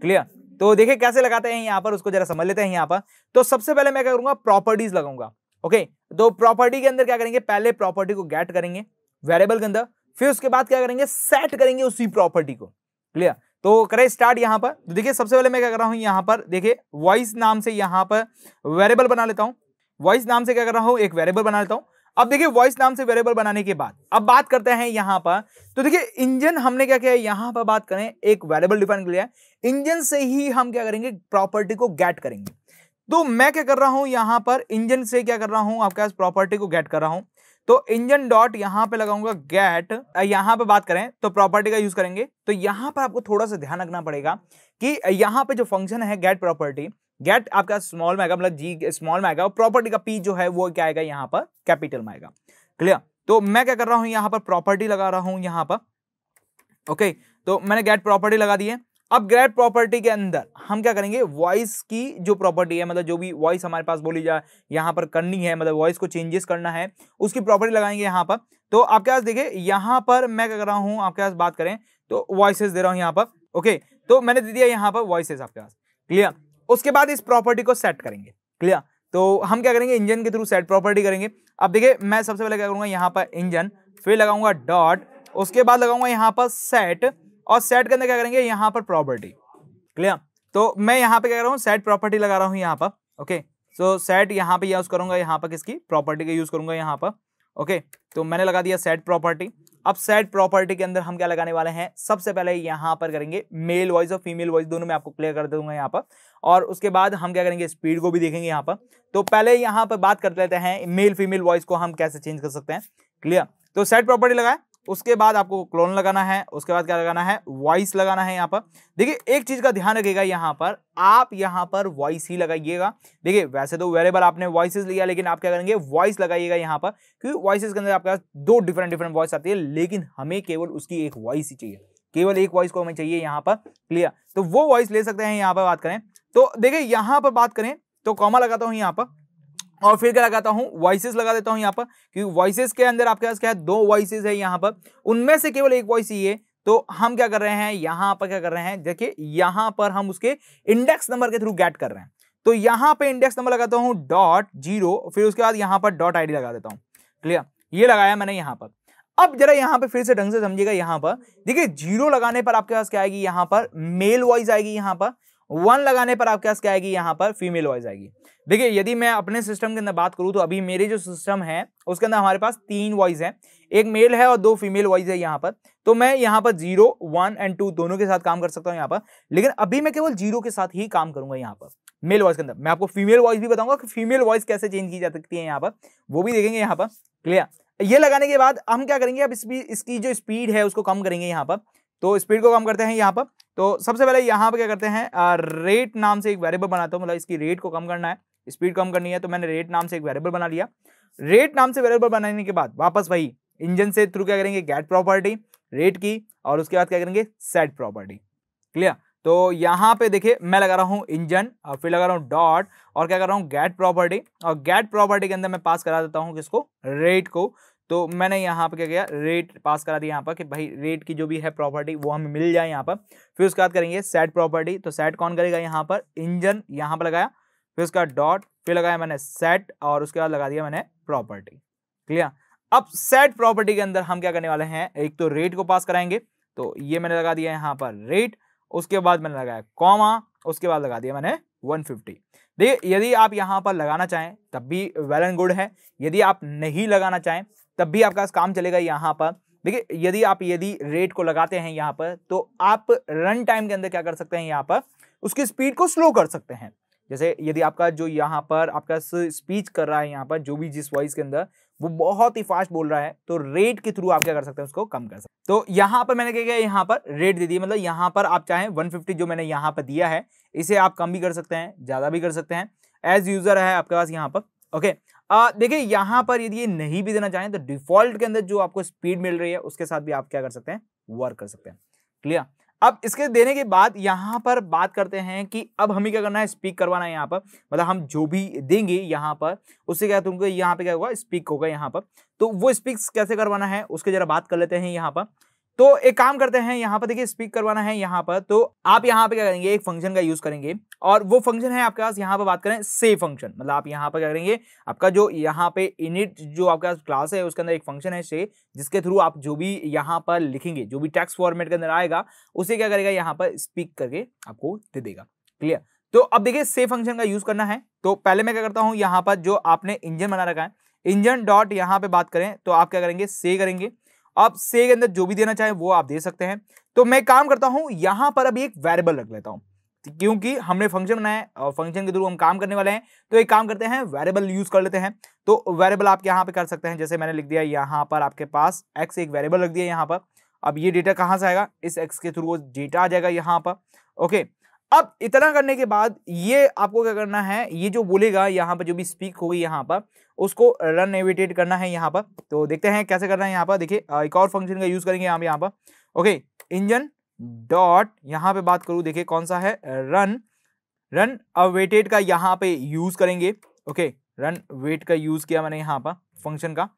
क्लियर तो देखिए कैसे लगाते हैं यहां पर उसको जरा समझ लेते हैं यहां पर तो सबसे पहले मैं क्या करूंगा प्रॉपर्टीज लगाऊंगा ओके तो प्रॉपर्टी के अंदर क्या करेंगे पहले प्रॉपर्टी को गेट करेंगे वेरिएबल के अंदर फिर उसके बाद क्या करेंगे सेट करेंगे उसी प्रॉपर्टी को क्लियर तो करें स्टार्ट यहां पर तो देखिए सबसे पहले मैं क्या कर रहा हूं यहां पर देखिए वॉइस नाम से यहां पर वेरिएबल बना लेता हूं वॉइस नाम से क्या कर रहा हूं एक वेरिएबल बना लेता हूं अब देखिए वॉइस नाम से वेरिएबल बनाने के बाद अब बात करते हैं यहां पर तो देखिए इंजन हमने क्या किया यहां पर बात करें एक वेरिएबल डिफाइन किया है इंजन से ही हम क्या करेंगे प्रॉपर्टी को गेट करेंगे तो मैं क्या कर रहा हूं यहां पर इंजन से क्या कर रहा हूं आपके पास प्रॉपर्टी को गेट कर रहा हूं तो इंजन डॉट यहां पे लगाऊंगा गेट यहां पे बात करें तो प्रॉपर्टी का यूज करेंगे तो यहां पर आपको थोड़ा सा ध्यान रखना पड़ेगा कि यहां पे जो फंक्शन है गेट प्रॉपर्टी गेट आपका स्मॉल में आएगा मतलब जी स्मॉल में आएगा और प्रॉपर्टी का पी जो है वो क्या आएगा यहाँ पर कैपिटल में आएगा क्लियर तो मैं क्या कर रहा हूँ यहाँ पर प्रॉपर्टी लगा रहा हूं यहाँ पर ओके तो मैंने गेट प्रॉपर्टी लगा दी है ग्रेड प्रॉपर्टी के अंदर हम क्या करेंगे वॉइस की जो प्रॉपर्टी है मतलब जो भी वॉइस हमारे पास बोली जाए यहाँ पर करनी है मतलब वॉइस को चेंजेस करना है उसकी प्रॉपर्टी लगाएंगे यहाँ पर तो आपके पास देखिए यहाँ पर मैं क्या कर रहा हूँ आपके पास बात करें तो वॉइसेस दे रहा हूँ यहाँ पर ओके तो मैंने दे दिया यहाँ पर वॉइसेज आपके पास क्लियर उसके बाद इस प्रॉपर्टी को सेट करेंगे क्लियर तो हम क्या करेंगे इंजन के थ्रू सेट प्रॉपर्टी करेंगे अब देखिए मैं सबसे पहले क्या करूँगा यहाँ पर इंजन फिर लगाऊंगा डॉट उसके बाद लगाऊंगा यहाँ पर सेट और सेट के अंदर क्या करेंगे यहाँ पर प्रॉपर्टी क्लियर तो मैं यहाँ पे क्या कर रहा हूँ सेट प्रॉपर्टी लगा रहा हूँ यहाँ पर ओके सो सेट यहाँ पे यूज़ करूंगा यहाँ पर किसकी प्रॉपर्टी का यूज़ करूंगा यहाँ पर ओके तो मैंने लगा दिया सेट प्रॉपर्टी अब सेट प्रॉपर्टी के अंदर हम क्या लगाने वाले हैं सबसे पहले यहां पर करेंगे मेल वॉइस और फीमेल वॉइस दोनों में आपको क्लियर कर दूंगा यहाँ पर और उसके बाद हम क्या करेंगे स्पीड को भी देखेंगे यहाँ पर तो पहले यहाँ पर बात कर लेते हैं मेल फीमेल वॉइस को हम कैसे चेंज कर सकते हैं क्लियर तो सेट प्रॉपर्टी लगाए उसके बाद आपको क्लोन लगाना है उसके बाद क्या लगाना है वॉइस लगाना है यहाँ पर देखिए एक चीज़ का ध्यान रखिएगा यहाँ पर आप यहाँ पर वॉइस ही लगाइएगा देखिए वैसे तो वेरेबल आपने वॉइसेस लिया लेकिन आप क्या करेंगे वॉइस लगाइएगा यहाँ पर क्योंकि वॉइसेस के अंदर आपके पास दो डिफरेंट डिफरेंट वॉइस आती है लेकिन हमें केवल उसकी एक वॉइस ही चाहिए केवल एक वॉइस को हमें चाहिए यहाँ पर क्लियर तो वो वॉइस ले सकते हैं यहाँ पर बात करें तो देखिए यहाँ पर बात करें तो कॉमा लगाता हूँ यहाँ पर और फिर क्या लगाता हूँ वॉइसेस लगा देता हूँ यहाँ पर क्योंकि वॉइसेस के अंदर आपके पास क्या है दो वॉइसेस है यहाँ पर उनमें से केवल एक वॉइस ही है तो हम क्या कर रहे हैं यहाँ पर क्या कर रहे हैं देखिए यहाँ पर हम उसके इंडेक्स नंबर के थ्रू गैट कर रहे हैं तो यहाँ पे इंडेक्स नंबर लगाता हूँ डॉट जीरो फिर उसके बाद यहाँ पर डॉट आई लगा देता हूँ क्लियर ये लगाया मैंने यहाँ पर अब जरा यहाँ पे फिर से ढंग से समझिएगा यहाँ पर देखिए जीरो लगाने पर आपके पास क्या आएगी यहाँ पर मेल वॉइस आएगी यहाँ पर वन लगाने पर आपके पास क्या आएगी यहाँ पर फीमेल वॉइस आएगी देखिए यदि मैं अपने सिस्टम के अंदर बात करूँ तो अभी मेरे जो सिस्टम है उसके अंदर हमारे पास तीन वॉइस है एक मेल है और दो फीमेल वॉइस है यहाँ पर तो मैं यहाँ पर जीरो वन एंड टू दोनों के साथ काम कर सकता हूँ यहाँ पर लेकिन अभी मैं केवल जीरो के साथ ही काम करूंगा यहाँ पर मेल वॉइस के अंदर मैं आपको फीमेल वॉइस भी बताऊंगा कि फीमेल वॉइस कैसे चेंज की जा सकती है यहाँ पर वो भी देखेंगे यहाँ पर क्लियर ये लगाने के बाद हम क्या करेंगे अब इसकी जो स्पीड है उसको कम करेंगे यहाँ पर तो स्पीड को कम करते हैं यहाँ पर तो सबसे पहले यहाँ पर क्या करते हैं रेट नाम से एक वेरिएबल बनाता हूँ मतलब इसकी रेट को कम करना है स्पीड कम करनी है तो मैंने रेट नाम से एक वेरिएबल बना लिया रेट नाम से वेरिएबल बनाने के बाद वापस वही इंजन से थ्रू क्या करेंगे गैट प्रॉपर्टी रेट की और उसके बाद क्या करेंगे सेट प्रॉपर्टी क्लियर तो यहाँ पे देखिए मैं लगा रहा हूँ इंजन और फिर लगा रहा हूँ डॉट और क्या कर रहा हूँ गैट प्रॉपर्टी और गैट प्रॉपर्टी के अंदर मैं पास करा देता हूँ किसको रेट को तो मैंने यहाँ पर क्या किया रेट पास करा दिया यहाँ पर कि भाई रेट की जो भी है प्रॉपर्टी वो हमें मिल जाए यहाँ पर फिर उसके बाद करेंगे सेट प्रॉपर्टी तो सेट कौन करेगा यहाँ पर इंजन यहाँ पर लगाया फिर उसका डॉट फिर लगाया मैंने सेट और उसके बाद लगा दिया मैंने प्रॉपर्टी क्लियर अब सेट प्रॉपर्टी के अंदर हम क्या करने वाले हैं एक तो रेट को पास कराएंगे तो ये मैंने लगा दिया यहाँ पर रेट उसके बाद मैंने लगाया कॉमा उसके बाद लगा दिया मैंने 150 देखिए यदि आप यहाँ पर लगाना चाहें तब भी वेल एंड गुड है यदि आप नहीं लगाना चाहें तब भी आपका काम चलेगा यहाँ पर देखिए यदि आप यदि रेट को लगाते हैं यहाँ पर तो आप रन टाइम के अंदर क्या कर सकते हैं यहाँ पर उसकी स्पीड को स्लो कर सकते हैं जैसे यदि आपका जो यहाँ पर आपका स्पीच कर रहा है यहाँ पर जो भी जिस वॉइस के अंदर वो बहुत ही फास्ट बोल रहा है तो रेट के थ्रू आप क्या कर सकते हैं उसको कम कर सकते हैं तो यहाँ पर मैंने क्या किया यहाँ पर रेट दे दिया मतलब यहाँ पर आप चाहें वन जो मैंने यहाँ पर दिया है इसे आप कम भी कर सकते हैं ज़्यादा भी कर सकते हैं एज यूज़र है आपके पास यहाँ पर ओके देखिए यहां पर यदि ये नहीं भी देना चाहें तो डिफॉल्ट के अंदर जो आपको स्पीड मिल रही है उसके साथ भी आप क्या कर सकते हैं वर्क कर सकते हैं क्लियर अब इसके देने के बाद यहां पर बात करते हैं कि अब हमें क्या करना है स्पीक करवाना है यहाँ पर मतलब हम जो भी देंगे यहाँ पर उससे क्या तुमको यहाँ पे क्या होगा स्पीक होगा यहाँ पर तो वो स्पीक कैसे करवाना है उसके जरा बात कर लेते हैं यहाँ पर तो एक काम करते हैं यहाँ पर देखिए स्पीक करवाना है यहाँ पर तो आप यहाँ पे क्या करेंगे एक फंक्शन का यूज करेंगे और वो फंक्शन है आपके पास यहाँ पर बात करें से फंक्शन मतलब आप यहाँ पर क्या करेंगे आपका जो यहाँ पे इनिट जो आपके पास क्लास है उसके अंदर एक फंक्शन है से जिसके थ्रू आप जो भी यहाँ पर लिखेंगे जो भी टेक्स फॉर्मेट के अंदर आएगा उसे क्या करेगा यहाँ पर स्पीक करके आपको दे देगा क्लियर तो अब देखिए से फंक्शन का यूज करना है तो पहले मैं क्या करता हूँ यहाँ पर जो आपने इंजन बना रखा है इंजन डॉट यहाँ पे बात करें तो आप क्या करेंगे से करेंगे आप से के अंदर जो भी देना चाहें वो आप दे सकते हैं तो मैं काम करता हूं यहां पर अभी एक वेरिएबल रख लेता हूं क्योंकि हमने फंक्शन बनाया और फंक्शन के थ्रू हम काम करने वाले हैं तो एक काम करते हैं वेरिएबल यूज कर लेते हैं तो वेरिएबल आप यहाँ पे कर सकते हैं जैसे मैंने लिख दिया यहाँ पर आपके पास एक्स एक वेरिएबल रख दिया यहाँ पर अब ये डेटा कहाँ से आएगा इस एक्स के थ्रू वो डेटा आ जाएगा यहाँ पर ओके अब इतना करने के बाद ये आपको क्या करना है ये जो बोलेगा यहाँ पर जो भी स्पीक होगी यहाँ पर उसको रन एविटेट करना है यहाँ पर तो देखते हैं कैसे करना है यहाँ पर देखिए एक और फंक्शन का यूज़ करेंगे हम यहाँ पर ओके इंजन डॉट यहाँ पे बात करूँ देखिए कौन सा है रन रन अवेटेड का यहाँ पे यूज़ करेंगे ओके रन वेट का यूज़ किया मैंने यहाँ पर फंक्शन का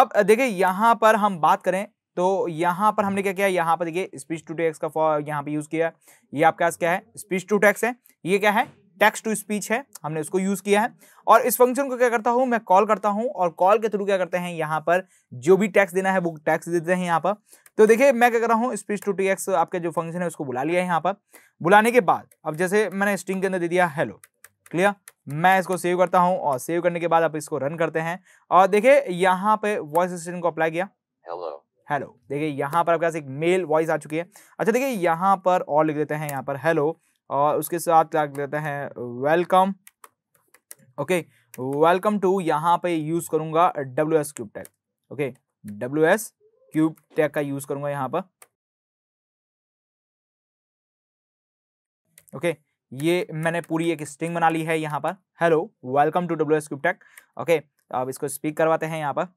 अब देखिए यहाँ पर हम बात करें तो यहाँ पर हमने क्या किया यहाँ पर देखिए स्पीच टू टेक्स्ट का यहाँ पे यूज़ किया ये आपके पास क्या है स्पीच टू टेक्स्ट है ये क्या है टेक्स्ट टू स्पीच है हमने इसको यूज़ किया है और इस फंक्शन को क्या करता हूँ मैं कॉल करता हूँ और कॉल के थ्रू क्या करते हैं यहाँ पर जो भी टैक्स देना है वो टैक्स देते हैं यहाँ पर तो देखिए मैं क्या कर रहा हूँ स्पीच टू टेक्स आपके जो फंक्शन है उसको बुला लिया है यहाँ पर बुलाने के बाद अब जैसे मैंने स्ट्रिंग के अंदर दे दिया हेलो क्लियर मैं इसको सेव करता हूँ और सेव करने के बाद आप इसको रन करते हैं और देखिए यहाँ पे वॉइस असिस्टेंट को अप्लाई किया हेलो हेलो देखिए यहाँ पर आपके पास एक मेल वॉइस आ चुकी है अच्छा देखिए यहाँ पर और लिख देते हैं यहाँ पर हेलो और उसके साथ क्या लिख देते हैं वेलकम ओके वेलकम टू यहाँ पे यूज़ करूंगा W S cube tech okay W S cube tech का यूज़ करूंगा यहाँ पर ओके okay, ये मैंने पूरी एक स्ट्रिंग बना ली है यहाँ पर hello welcome to W S cube tech okay अब इसको स्पीक करवाते हैं यहाँ पर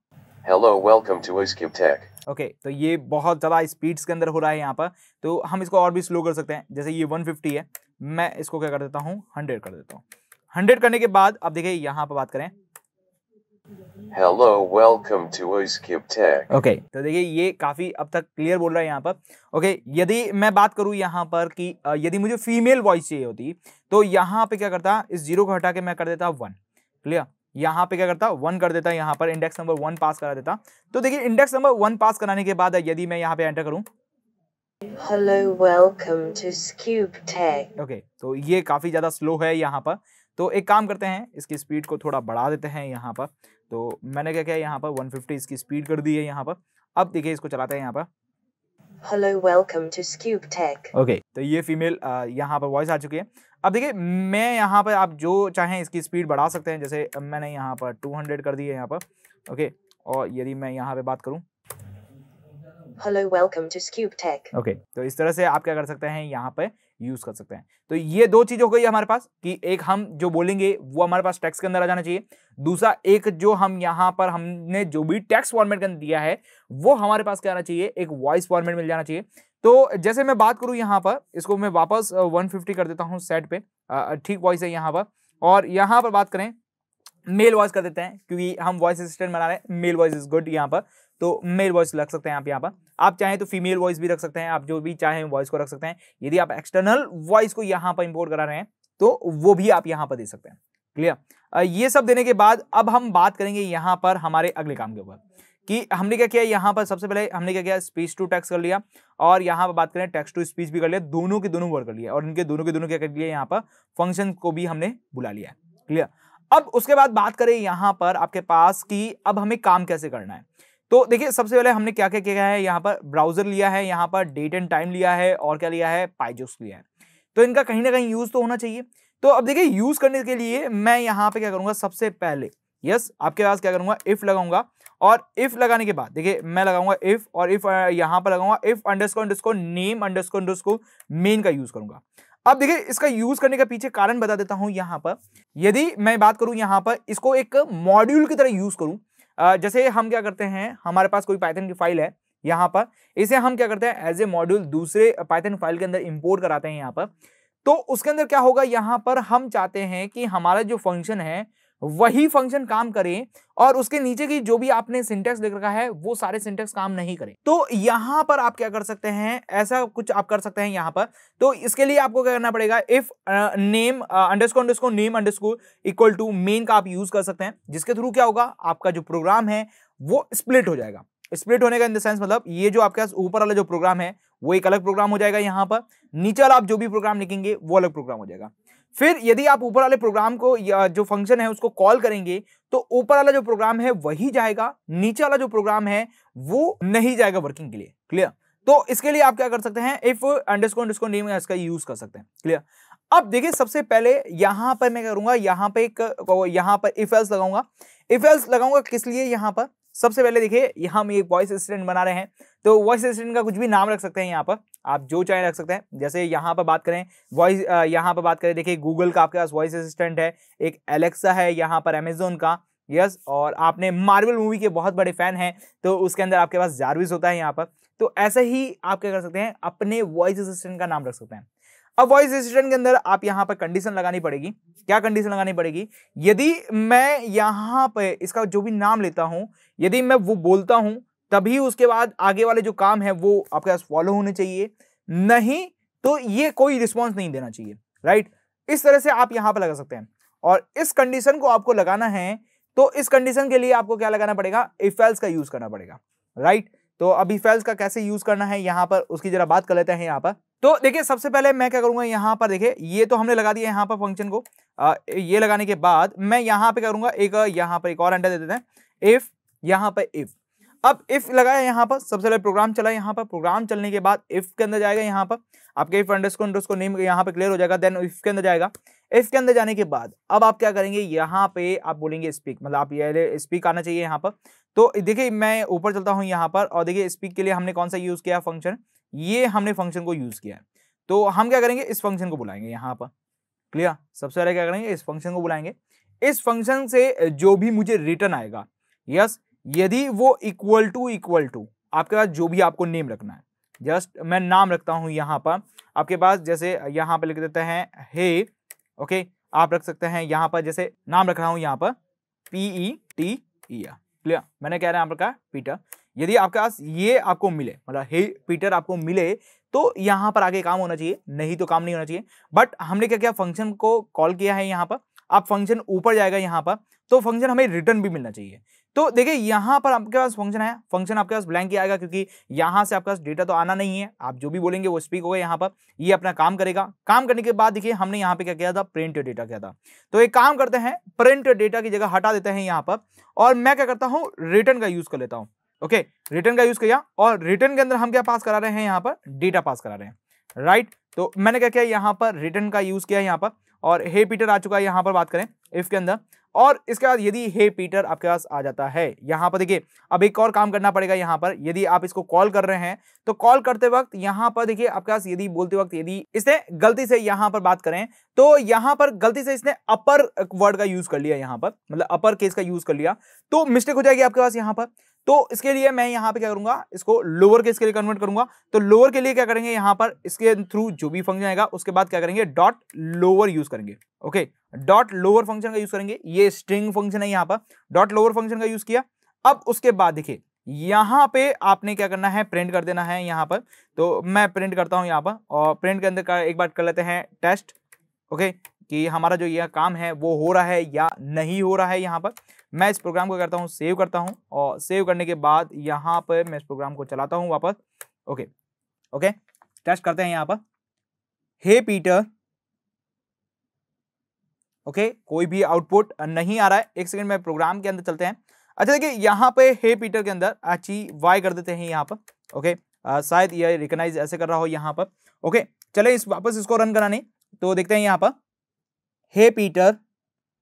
hello welcome to S cube tech okay तो ये बहुत ज़्यादा स्पीड्स के अंदर हो रहा है यहाँ पर तो हम इसको और भी स्लो कर सकते हैं जैसे ये 150 है मैं इसको क्या कर देता हूँ हंड्रेड कर देता हूँ हंड्रेड करने के बाद अब देखिए यहाँ पर बात करें हेलो वेलकम टू ओके तो देखिए ये काफी अब तक क्लियर बोल रहा है यहाँ पर ओके okay, यदि मैं बात करूँ यहाँ पर कि यदि मुझे फीमेल वॉइस चाहिए होती तो यहाँ पे क्या करता इस जीरो को हटा के मैं कर देता वन क्लियर यहाँ पे क्या करता वन कर देता यहाँ पर इंडेक्स नंबर वन पास करा देता तो देखिए इंडेक्स नंबर वन पास कराने के बाद यदि मैं यहाँ पे एंटर करूँ hello welcome to S cube tech okay तो ये काफ़ी ज़्यादा स्लो है यहाँ पर तो एक काम करते हैं इसकी स्पीड को थोड़ा बढ़ा देते हैं यहाँ पर तो मैंने क्या किया यहाँ पर 150 इसकी स्पीड कर दी है यहाँ पर अब देखिए इसको चलाते हैं यहाँ पर hello welcome to S cube tech okay तो ये फीमेल uh, यहाँ पर वॉइस आ चुकी है अब देखिए मैं यहाँ पर आप जो चाहें इसकी स्पीड बढ़ा सकते हैं जैसे मैंने यहाँ पर 200 कर दी है यहाँ पर ओके और यदि मैं यहाँ पे बात करूँ hello welcome to S cube tech okay तो इस तरह से आप क्या कर सकते हैं यहाँ पर यूज कर सकते हैं तो ये दो चीज हो गई हमारे पास कि एक हम जो बोलेंगे वो हमारे पास टैक्स के अंदर आ जाना चाहिए दूसरा एक जो हम यहाँ पर हमने जो भी टैक्स फॉर्मेट के अंदर दिया है वो हमारे पास क्या आना चाहिए एक वॉइस फॉर्मेट मिल जाना चाहिए तो जैसे मैं बात करूं यहाँ पर इसको मैं वापस 150 कर देता हूँ सेट पे ठीक वॉइस है यहाँ पर और यहाँ पर बात करें मेल वॉइस कर देते हैं क्योंकि हम वॉइस असिस्टेंट बना रहे हैं मेल वॉइस इज गुड यहाँ पर तो मेल वॉइस रख सकते हैं आप यहाँ पर आप चाहें तो फीमेल वॉइस भी रख सकते हैं आप जो भी चाहें वॉइस को रख सकते हैं यदि आप एक्सटर्नल वॉइस को यहाँ पर इंपोर्ट करा रहे हैं तो वो भी आप यहाँ पर दे सकते हैं क्लियर ये सब देने के बाद अब हम बात करेंगे यहाँ पर हमारे अगले काम के ऊपर कि हमने क्या किया यहाँ पर सबसे पहले हमने क्या किया स्पीच टू टेक्स्ट कर लिया और यहाँ पर बात करें टेक्स्ट टू स्पीच भी कर लिया दोनों के दोनों वर्ड कर लिया और इनके दोनों के दोनों क्या कर लिया यहाँ पर फंक्शन को भी हमने बुला लिया क्लियर अब उसके बाद बात करें यहाँ पर आपके पास कि अब हमें काम कैसे करना है तो देखिए सबसे पहले हमने क्या क्या किया है यहाँ पर ब्राउजर लिया है यहाँ पर डेट एंड टाइम लिया है और क्या लिया है पाइजोस लिया है तो इनका कहीं ना कहीं यूज़ तो होना चाहिए तो अब देखिए यूज़ करने के लिए मैं यहाँ पे क्या करूंगा सबसे पहले यस आपके पास क्या करूंगा इफ़ लगाऊंगा और इफ़ लगाने के बाद देखिए मैं लगाऊंगा इफ़ और इफ़ यहाँ पर लगाऊंगा if underscore underscore name underscore underscore main का यूज़ करूंगा अब देखिए इसका यूज करने का पीछे कारण बता देता हूं यहां पर यदि मैं बात करूं यहां पर इसको एक मॉड्यूल की तरह यूज करूं जैसे हम क्या करते हैं हमारे पास कोई पाइथन की फाइल है यहाँ पर इसे हम क्या करते हैं एज ए मॉड्यूल दूसरे पाइथन फाइल के अंदर इंपोर्ट कराते हैं यहाँ पर तो उसके अंदर क्या होगा यहाँ पर हम चाहते हैं कि हमारा जो फंक्शन है वही फंक्शन काम करें और उसके नीचे की जो भी आपने सिंटेक्स लिख रखा है वो सारे सिंटेक्स काम नहीं करें तो यहां पर आप क्या कर सकते हैं ऐसा कुछ आप कर सकते हैं यहां पर तो इसके लिए आपको क्या करना पड़ेगा if name underscore underscore name underscore equal to main का आप यूज कर सकते हैं जिसके थ्रू क्या होगा आपका जो प्रोग्राम है वो स्प्लिट हो जाएगा स्प्लिट होने का इन द सेंस मतलब ये जो आपके पास ऊपर वाला जो प्रोग्राम है वो एक अलग प्रोग्राम हो जाएगा यहाँ पर नीचे वाला आप जो भी प्रोग्राम लिखेंगे वो अलग प्रोग्राम हो जाएगा फिर यदि आप ऊपर वाले प्रोग्राम को या जो फंक्शन है उसको कॉल करेंगे तो ऊपर वाला जो प्रोग्राम है वही जाएगा नीचे वाला जो प्रोग्राम है वो नहीं जाएगा वर्किंग के लिए क्लियर तो इसके लिए आप क्या कर सकते हैं इफ अंडरस्कोर अंडरस्कोर नेम इसका यूज कर सकते हैं क्लियर अब देखिए सबसे पहले यहां पर मैं करूंगा यहां पर एक यहां पर इफ एल्स लगाऊंगा इफ एल्स लगाऊंगा किस लिए यहां पर सबसे पहले देखिए हम एक वॉइस असिस्टेंट बना रहे हैं तो वॉइस असिस्टेंट का कुछ भी नाम रख सकते हैं यहाँ पर आप जो चाहे रख सकते हैं जैसे यहाँ पर बात करें वॉइस यहाँ पर बात करें देखिए गूगल का आपके पास वॉइस असिस्टेंट है एक एलेक्सा है यहाँ पर अमेजोन का यस और आपने मार्वल मूवी के बहुत बड़े फैन हैं तो उसके अंदर आपके पास जारविस होता है यहाँ पर तो ऐसे ही आप क्या कर सकते हैं अपने वॉइस असिस्टेंट का नाम रख सकते हैं अब वॉइस असिस्टेंट के अंदर आप यहाँ पर कंडीशन लगानी पड़ेगी क्या कंडीशन लगानी पड़ेगी यदि मैं यहाँ पर इसका जो भी नाम लेता हूँ यदि मैं वो बोलता हूँ तभी उसके बाद आगे वाले जो काम है वो आपके पास फॉलो होने चाहिए नहीं तो ये कोई रिस्पॉन्स नहीं देना चाहिए राइट इस तरह से आप यहाँ पर लगा सकते हैं और इस कंडीशन को आपको लगाना है तो इस कंडीशन के लिए आपको क्या लगाना पड़ेगा इफेल्स का यूज करना पड़ेगा राइट तो अब इफेल्स का कैसे यूज करना है यहां पर उसकी जरा बात कर लेते हैं यहाँ पर तो देखिए सबसे पहले मैं क्या करूंगा यहाँ पर देखिए ये तो हमने लगा दिया यहाँ पर फंक्शन को आ, ये लगाने के बाद मैं यहाँ पे करूँगा एक यहाँ पर एक और अंडर दे देते हैं इफ़ यहाँ पर इफ़ अब इफ लगाया यहाँ पर सबसे पहले प्रोग्राम चला यहाँ पर प्रोग्राम चलने के बाद इफ के अंदर जाएगा यहाँ पर आपके इफ अंडरस्को अंडरस्को नेम यहाँ पर क्लियर हो जाएगा देन इफ के अंदर जाएगा इफ के अंदर जाने के बाद अब आप क्या करेंगे यहाँ पे आप बोलेंगे स्पीक मतलब आप ये स्पीक आना चाहिए यहाँ पर तो देखिए मैं ऊपर चलता हूँ यहाँ पर और देखिए स्पीक के लिए हमने कौन सा यूज़ किया फंक्शन ये हमने फंक्शन को यूज़ किया है तो हम क्या करेंगे इस फंक्शन को बुलाएंगे यहाँ पर क्लियर सबसे पहले क्या करेंगे इस फंक्शन को बुलाएंगे इस फंक्शन से जो भी मुझे रिटर्न आएगा यस यदि वो इक्वल टू इक्वल टू आपके पास जो भी आपको नेम रखना है जस्ट मैं नाम रखता हूँ यहाँ पर आपके पास जैसे यहाँ पर लिख देते हैं हे ओके आप रख सकते हैं यहाँ पर जैसे नाम रख रहा हूँ यहाँ पर P E T E clear मैंने कह रहा है यहाँ पर पीटर यदि आपके पास ये आपको मिले मतलब हे पीटर आपको मिले तो यहाँ पर आगे काम होना चाहिए नहीं तो काम नहीं होना चाहिए बट हमने क्या किया फंक्शन को कॉल किया है यहाँ पर आप फंक्शन ऊपर जाएगा यहाँ पर तो फंक्शन हमें रिटर्न भी मिलना चाहिए तो देखिए यहाँ पर आपके पास फंक्शन है फंक्शन आपके पास ब्लैंक ही आएगा क्योंकि यहाँ से आपके पास डेटा तो आना नहीं है आप जो भी बोलेंगे वो स्पीक होगा यहाँ पर ये अपना काम करेगा काम करने के बाद देखिए हमने यहाँ पे क्या किया था प्रिंट डेटा किया था तो एक काम करते हैं प्रिंट डेटा की जगह हटा देते हैं यहाँ पर और मैं क्या करता हूँ रिटर्न का यूज कर लेता हूँ ओके रिटर्न का यूज किया और रिटर्न के अंदर हम क्या पास करा रहे हैं यहाँ पर डेटा पास करा रहे हैं राइट right? तो मैंने क्या किया यहाँ पर रिटर्न का यूज किया यहाँ पर और हे hey पीटर आ चुका है यहाँ पर बात करें इफ के अंदर और इसके बाद यदि हे पीटर आपके पास आ जाता है यहाँ पर देखिए अब एक और काम करना पड़ेगा यहाँ पर यदि आप इसको कॉल कर रहे हैं तो कॉल करते वक्त यहाँ पर देखिए आपके पास यदि बोलते वक्त यदि इसने गलती से यहाँ पर बात करें तो यहाँ पर गलती से इसने अपर वर्ड का यूज कर लिया यहाँ पर मतलब अपर केस का यूज कर लिया तो मिस्टेक हो जाएगी आपके पास यहाँ पर तो इसके लिए मैं यहाँ पे क्या करूंगा इसको लोअर केस के लिए कन्वर्ट करूंगा तो लोअर के लिए क्या करेंगे यहाँ पर इसके थ्रू जो भी फंक्शन आएगा उसके बाद क्या करेंगे डॉट लोअर यूज करेंगे ओके डॉट लोअर फंक्शन का यूज करेंगे ये स्ट्रिंग फंक्शन है यहाँ पर डॉट लोअर फंक्शन का यूज किया अब उसके बाद देखिए यहाँ पे आपने क्या करना है प्रिंट कर देना है यहाँ पर तो मैं प्रिंट करता हूँ यहाँ पर और प्रिंट के अंदर एक बार कर लेते हैं टेस्ट ओके कि हमारा जो यह काम है वो हो रहा है या नहीं हो रहा है यहाँ पर मैं इस प्रोग्राम को करता हूँ सेव करता हूँ और सेव करने के बाद यहाँ पर मैं इस प्रोग्राम को चलाता हूँ वापस ओके ओके टेस्ट करते हैं यहाँ पर हे पीटर ओके कोई भी आउटपुट नहीं आ रहा है एक सेकेंड में प्रोग्राम के अंदर चलते हैं अच्छा देखिए यहाँ पे हे पीटर के अंदर अच्छी वाई कर देते हैं यहाँ पर ओके शायद ये रिकनाइज ऐसे कर रहा हो यहाँ पर ओके चले इस वापस इसको रन कराने तो देखते हैं यहाँ पर हे पीटर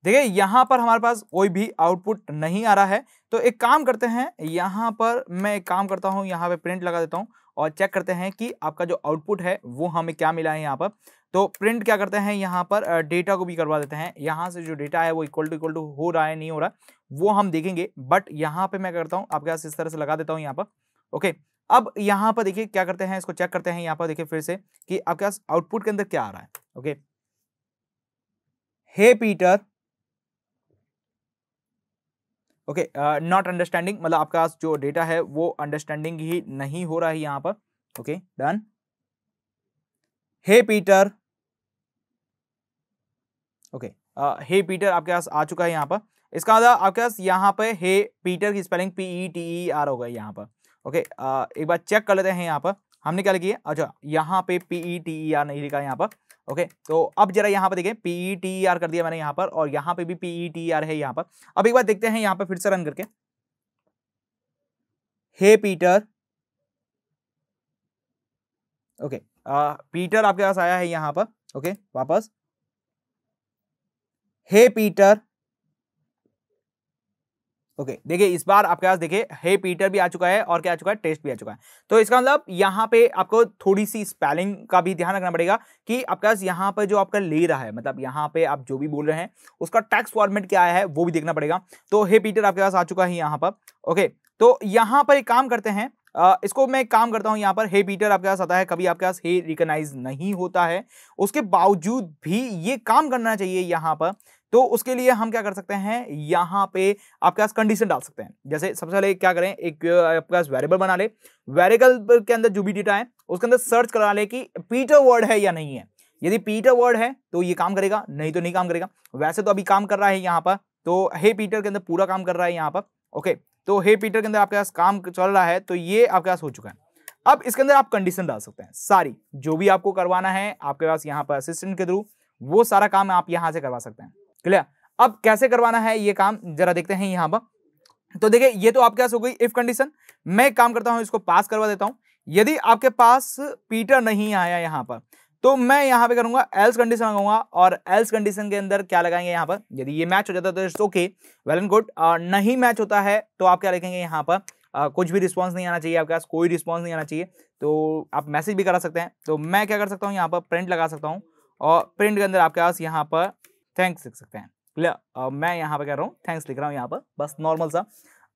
देखिए यहाँ पर हमारे पास कोई भी आउटपुट नहीं आ रहा है तो एक काम करते हैं यहाँ पर मैं एक काम करता हूँ यहाँ पे प्रिंट लगा देता हूँ और चेक करते हैं कि आपका जो आउटपुट है वो हमें क्या मिला है यहाँ पर तो प्रिंट क्या करते हैं यहाँ पर डेटा को भी करवा देते हैं यहाँ से जो डेटा है वो इक्वल टू इक्वल टू हो रहा है नहीं हो रहा वो हम देखेंगे बट यहाँ पर मैं करता हूँ आपके पास इस तरह से लगा देता हूँ यहाँ पर ओके अब यहाँ पर देखिए क्या करते हैं इसको चेक करते हैं यहाँ पर देखिए फिर से कि आपके पास आउटपुट के अंदर क्या आ रहा है okay hey Peter okay not understanding मतलब आपका जो डेटा है वो अंडरस्टैंडिंग ही नहीं हो रहा है यहाँ पर okay done hey Peter okay hey Peter आपके पास आ चुका है यहाँ पर इसका मतलब आपके पास यहां पर हे पीटर की spelling P E T E R हो गई यहाँ पर ओके okay, uh, एक बार चेक कर लेते हैं यहां पर हमने क्या लिखी है अच्छा यहाँ पे P E T E T E R नहीं लिखा यहाँ पर ओके तो अब जरा यहाँ पर देखें पीई टी आर कर दिया मैंने यहाँ पर और यहाँ पे भी पीई टी आर है यहाँ पर अब एक बार देखते हैं यहाँ पर फिर से रन करके हे पीटर ओके पीटर आपके पास आया है यहाँ पर ओके वापस हे पीटर ओके okay, देखिए इस बार आपके पास देखिए हे पीटर भी आ चुका है और क्या आ चुका है टेस्ट भी आ चुका है तो इसका मतलब यहाँ पे आपको थोड़ी सी स्पेलिंग का भी ध्यान रखना पड़ेगा कि आपके पास यहाँ पर जो आपका ले रहा है मतलब यहाँ पे आप जो भी बोल रहे हैं उसका टैक्स फॉर्मेट क्या आया है वो भी देखना पड़ेगा तो हे पीटर आपके पास आ चुका है यहाँ पर ओके तो यहाँ पर एक काम करते हैं आ, इसको मैं काम करता हूं यहाँ पर हे पीटर आपके पास आता है कभी आपके पास हे रिकनाइज नहीं होता है उसके बावजूद भी ये काम करना चाहिए यहां पर तो उसके लिए हम क्या कर सकते हैं यहाँ पे आपके पास कंडीशन डाल सकते हैं जैसे सबसे पहले क्या करें एक आपके पास वेरिएबल बना ले वेरिएबल के अंदर जो भी डेटा है उसके अंदर सर्च करा ले कि पीटर वर्ड है या नहीं है यदि पीटर वर्ड है तो ये काम करेगा नहीं तो नहीं काम करेगा वैसे तो अभी काम कर रहा है यहाँ पर तो हे पीटर के अंदर पूरा काम कर रहा है यहाँ पर ओके तो हे पीटर के अंदर आपके पास काम चल रहा है तो ये आपके पास हो चुका है अब इसके अंदर आप कंडीशन डाल सकते हैं सारी जो भी आपको करवाना है आपके पास यहाँ पर असिस्टेंट के थ्रू वो सारा काम आप यहाँ से करवा सकते हैं क्लियर अब कैसे करवाना है ये काम जरा देखते हैं यहाँ पर तो देखिये ये तो आपके पास हो गई इफ कंडीशन मैं काम करता हूँ इसको पास करवा देता हूँ यदि आपके पास पीटर नहीं आया यहाँ पर तो मैं यहाँ पे करूंगा एल्स कंडीशन लगाऊंगा और एल्स कंडीशन के अंदर क्या लगाएंगे यहाँ पर यदि ये मैच हो जाता है तो it's okay well and good नहीं मैच होता है तो आप क्या लिखेंगे यहाँ पर uh, कुछ भी रिस्पॉन्स नहीं आना चाहिए आपके पास कोई रिस्पॉन्स नहीं आना चाहिए तो आप मैसेज भी करा सकते हैं तो मैं क्या कर सकता हूँ यहाँ पर प्रिंट लगा सकता हूँ और प्रिंट के अंदर आपके पास यहाँ पर थैंक्स लिख सकते हैं क्लियर मैं यहाँ पर कह रहा हूँ थैंक्स लिख रहा हूँ यहाँ पर बस नॉर्मल सा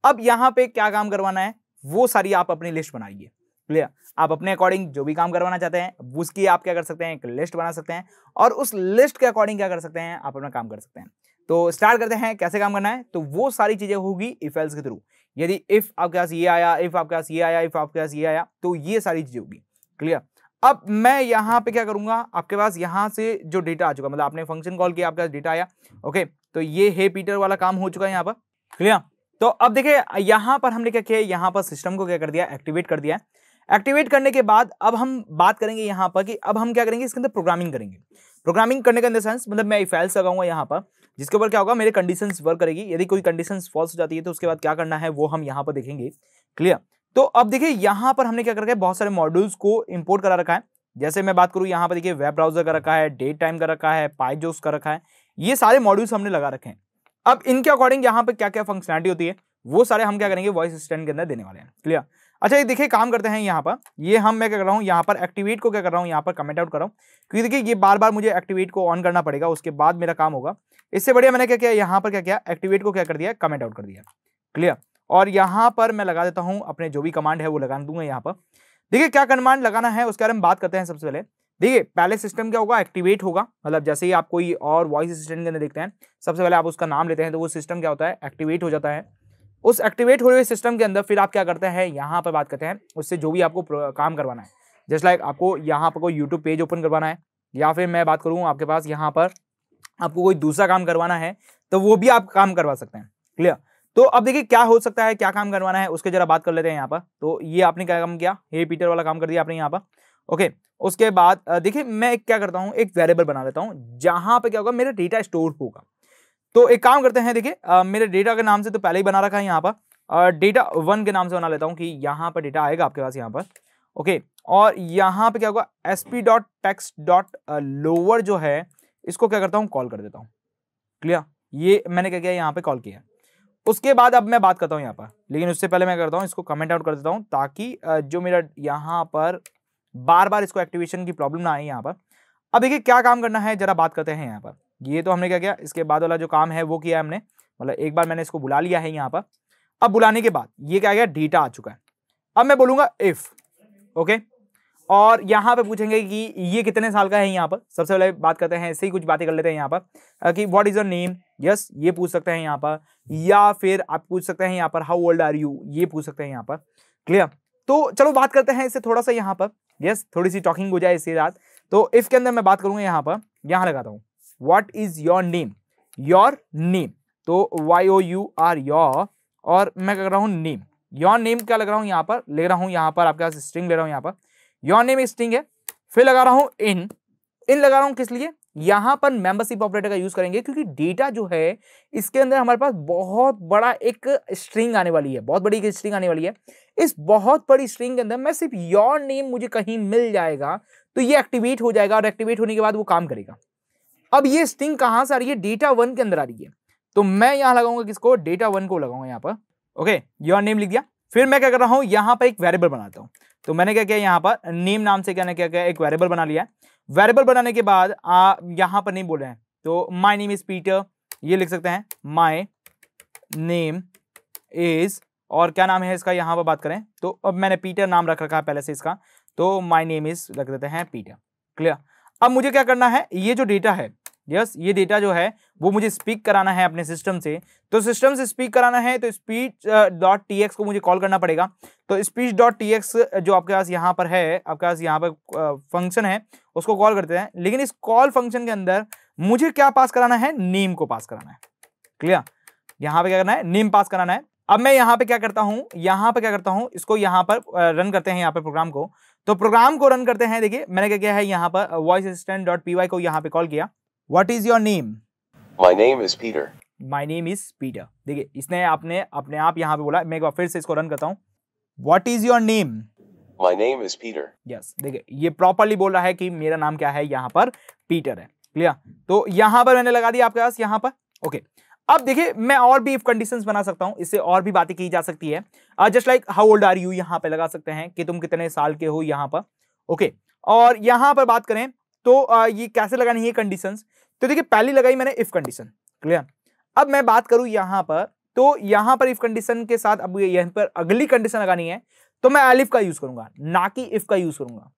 अब यहाँ पे क्या काम करवाना है वो सारी आप अपनी लिस्ट बनाइए क्लियर आप अपने अकॉर्डिंग जो भी काम करवाना चाहते हैं उसकी आप क्या कर सकते हैं एक लिस्ट बना सकते हैं और उस लिस्ट के अकॉर्डिंग क्या कर सकते हैं आप अपना काम कर सकते हैं तो स्टार्ट करते हैं कैसे काम करना है तो वो सारी चीज़ें होगी इफेल्स के थ्रू यदि इफ आपके पास ये आया इफ आपके पास ये आया इफ आपके पास ये आया तो ये सारी चीज़ें होगी क्लियर अब मैं यहाँ पे क्या करूंगा आपके पास यहाँ से जो डेटा आ चुका मतलब आपने फंक्शन कॉल किया आपके पास डेटा आया ओके तो ये हे पीटर वाला काम हो चुका है यहाँ पर क्लियर तो अब देखिए यहाँ पर हमने क्या किया यहाँ पर सिस्टम को क्या कर दिया एक्टिवेट कर दिया है एक्टिवेट करने के बाद अब हम बात करेंगे यहाँ पर कि अब हम क्या करेंगे इसके अंदर प्रोग्रामिंग करेंगे प्रोग्रामिंग करने का इन द सेंस मतलब मैं फाइल्स लगाऊंगा यहाँ पर जिसके ऊपर क्या होगा मेरे कंडीशन वर्क करेगी यदि कोई कंडीशन फॉल्स हो जाती है तो उसके बाद क्या करना है वो हम यहाँ पर देखेंगे क्लियर तो अब देखिए यहाँ पर हमने क्या करके बहुत सारे मॉड्यूल्स को इम्पोर्ट करा रखा है जैसे मैं बात करूँ यहाँ पर देखिए वेब ब्राउजर का रखा है डेट टाइम का रखा है जो का रखा है ये सारे मॉड्यूल्स हमने लगा रखे हैं अब इनके अकॉर्डिंग यहाँ पर क्या क्या फंक्शनैलिटी होती है वो सारे हम क्या करेंगे वॉइस असिस्टेंट के अंदर देने वाले हैं क्लियर अच्छा ये देखिए काम करते हैं यहाँ पर ये हम मैं क्या कर रहा हूँ यहाँ पर एक्टिवेट को क्या कर रहा हूँ यहाँ पर कमेंट आउट कर रहा हूँ क्योंकि देखिए ये बार बार मुझे एक्टिवेट को ऑन करना पड़ेगा उसके बाद मेरा काम होगा इससे बढ़िया मैंने क्या किया यहाँ पर क्या किया एक्टिवेट को क्या कर दिया कमेंट आउट कर दिया क्लियर और यहाँ पर मैं लगा देता हूँ अपने जो भी कमांड है वो लगा दूंगा यहाँ पर देखिए क्या कमांड लगाना है उसके बारे में बात करते हैं सबसे पहले देखिए पहले सिस्टम क्या होगा एक्टिवेट होगा मतलब जैसे ही आप कोई और वॉइस असिस्टेंट के अंदर देखते हैं सबसे पहले आप उसका नाम लेते हैं तो वो सिस्टम क्या होता है एक्टिवेट हो जाता है उस एक्टिवेट हुए हुए सिस्टम के अंदर फिर आप क्या करते हैं यहाँ पर बात करते हैं उससे जो भी आपको काम करवाना है जस्ट लाइक like आपको यहाँ पर कोई यूट्यूब पेज ओपन करवाना है या फिर मैं बात करूँ आपके पास यहाँ पर आपको कोई दूसरा काम करवाना है तो वो भी आप काम करवा सकते हैं क्लियर तो अब देखिए क्या हो सकता है क्या काम करवाना है उसके जरा बात कर लेते हैं यहाँ पर तो ये आपने क्या काम किया हे पीटर वाला काम कर दिया आपने यहाँ पर ओके उसके बाद देखिए मैं क्या करता हूँ एक वेरिएबल बना लेता हूँ जहाँ पे क्या होगा मेरा डेटा स्टोर होगा तो एक काम करते हैं देखिए मेरे डेटा के नाम से तो पहले ही बना रखा है यहाँ पर डेटा वन के नाम से बना लेता हूँ कि यहाँ पर डेटा आएगा आपके पास यहाँ पर ओके और यहाँ पे क्या होगा S P dot text dot lower जो है इसको क्या करता हूँ कॉल कर देता हूँ क्लियर ये मैंने क्या किया यहाँ पे कॉल किया उसके बाद अब मैं बात करता हूँ यहाँ पर लेकिन उससे पहले मैं करता हूँ इसको कमेंट आउट कर देता हूँ ताकि जो मेरा यहाँ पर बार बार इसको एक्टिवेशन की प्रॉब्लम ना आए यहाँ पर अब देखिए क्या काम करना है जरा बात करते हैं यहाँ पर ये तो हमने क्या किया इसके बाद वाला जो काम है वो किया हमने मतलब एक बार मैंने इसको बुला लिया है यहाँ पर अब बुलाने के बाद ये क्या गया डेटा आ चुका है अब मैं बोलूँगा इफ़ ओके और यहाँ पे पूछेंगे कि ये कितने साल का है यहाँ पर सबसे पहले बात करते हैं ऐसे ही कुछ बातें कर लेते हैं यहाँ पर कि what is your name yes ये पूछ सकते हैं यहाँ पर या फिर आप पूछ सकते हैं यहाँ पर हाउ ओल्ड आर यू ये पूछ सकते हैं यहाँ पर क्लियर तो चलो बात करते हैं इससे थोड़ा सा यहाँ पर यस थोड़ी सी टॉकिंग हो जाए इसी रात तो इफ़ के अंदर मैं बात करूँगा यहाँ पर यहाँ लगाता हूँ what is your name your name तो Y O U R your और मैं कह रहा हूँ नेम योर नेम क्या लग रहा हूँ यहाँ पर ले रहा हूँ यहाँ पर आपके पास स्ट्रिंग ले रहा हूँ यहाँ पर योर नेम स्ट्रिंग है फिर लगा रहा हूँ इन इन लगा रहा हूँ किस लिए यहाँ पर मेंबरशिप ऑपरेटर का यूज करेंगे क्योंकि डेटा जो है इसके अंदर हमारे पास बहुत बड़ा एक स्ट्रिंग आने वाली है बहुत बड़ी एक स्ट्रिंग आने वाली है इस बहुत बड़ी स्ट्रिंग के अंदर मैं सिर्फ योर नेम मुझे कहीं मिल जाएगा तो ये एक्टिवेट हो जाएगा और एक्टिवेट होने के बाद वो काम करेगा अब ये स्ट्रिंग कहां से आ रही है डेटा वन के अंदर आ रही है तो मैं यहां लगाऊंगा किसको डेटा वन को लगाऊंगा यहां पर ओके योर नेम लिख दिया फिर मैं क्या कर रहा हूं यहां पर एक वेरिएबल बनाता हूं तो मैंने क्या किया यहां पर नेम नाम से क्या क्या किया एक वेरिएबल बना लिया वेरेबल वेरिएबल बनाने के बाद आप यहां पर नहीं बोल रहे हैं तो माई नेम इज पीटर ये लिख सकते हैं माई नेम इज और क्या नाम है इसका यहां पर बात करें तो अब मैंने पीटर नाम रख रखा है पहले से इसका तो माई नेम इज रख देते हैं पीटर क्लियर अब मुझे क्या करना है ये जो डेटा है यस ये डेटा जो है वो मुझे स्पीक कराना है अपने सिस्टम से तो सिस्टम से स्पीक कराना है तो स्पीच डॉट टी एक्स को मुझे कॉल करना पड़ेगा तो स्पीच डॉट टी एक्स जो आपके पास यहाँ पर है आपके पास यहाँ पर फंक्शन है उसको कॉल करते हैं लेकिन इस कॉल फंक्शन के अंदर मुझे क्या पास कराना है नेम को पास कराना है क्लियर यहाँ पे क्या करना है नेम पास कराना है अब मैं यहाँ पे क्या करता हूँ यहाँ पे क्या करता हूँ इसको यहाँ पर रन करते हैं यहाँ पर प्रोग्राम को तो प्रोग्राम को रन करते हैं देखिए मैंने क्या किया है यहाँ पर voice assistant dot P Y को यहाँ पे कॉल किया what is your name my name is Peter my name is Peter देखिए इसने आपने अपने आप यहाँ पे बोला मैं एक बार फिर से इसको रन करता हूँ what is your name my name is Peter yes देखिए ये प्रॉपरली बोल रहा है कि मेरा नाम क्या है यहाँ पर पीटर है क्लियर तो यहाँ पर मैंने लगा दिया आपके पास यहाँ पर ओके okay. अब देखिए मैं और भी इफ कंडीशन बना सकता हूँ इससे और भी बातें की जा सकती है just like how old are you यहाँ पे लगा सकते हैं कि तुम कितने साल के हो यहाँ पर ओके okay. और यहाँ पर बात करें तो ये कैसे लगानी है कंडीशंस तो देखिए पहली लगाई मैंने इफ कंडीशन क्लियर अब मैं बात करूं यहां पर तो यहां पर इफ कंडीशन के साथ अब यहां पर अगली कंडीशन लगानी है तो मैं एलिफ का यूज करूंगा ना कि इफ का यूज करूंगा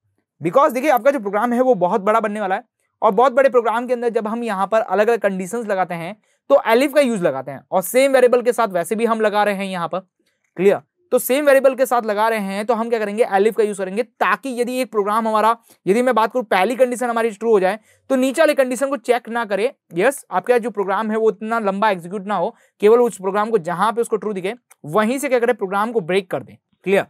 बिकॉज देखिए आपका जो प्रोग्राम है वो बहुत बड़ा बनने वाला है और बहुत बड़े प्रोग्राम के अंदर जब हम यहाँ पर अलग अलग कंडीशन लगाते हैं तो एलिफ का यूज लगाते हैं और सेम वेरिएबल के साथ वैसे भी हम लगा रहे हैं यहाँ पर क्लियर तो सेम वेरिएबल के साथ लगा रहे हैं तो हम क्या करेंगे एलिफ का यूज करेंगे ताकि यदि एक प्रोग्राम हमारा यदि मैं बात करूं पहली कंडीशन हमारी ट्रू हो जाए तो नीचे वाले कंडीशन को चेक ना करे यस आपका जो प्रोग्राम है वो इतना लंबा एग्जीक्यूट ना हो केवल उस प्रोग्राम को जहां पे उसको ट्रू दिखे वहीं से क्या करें प्रोग्राम को ब्रेक कर दें क्लियर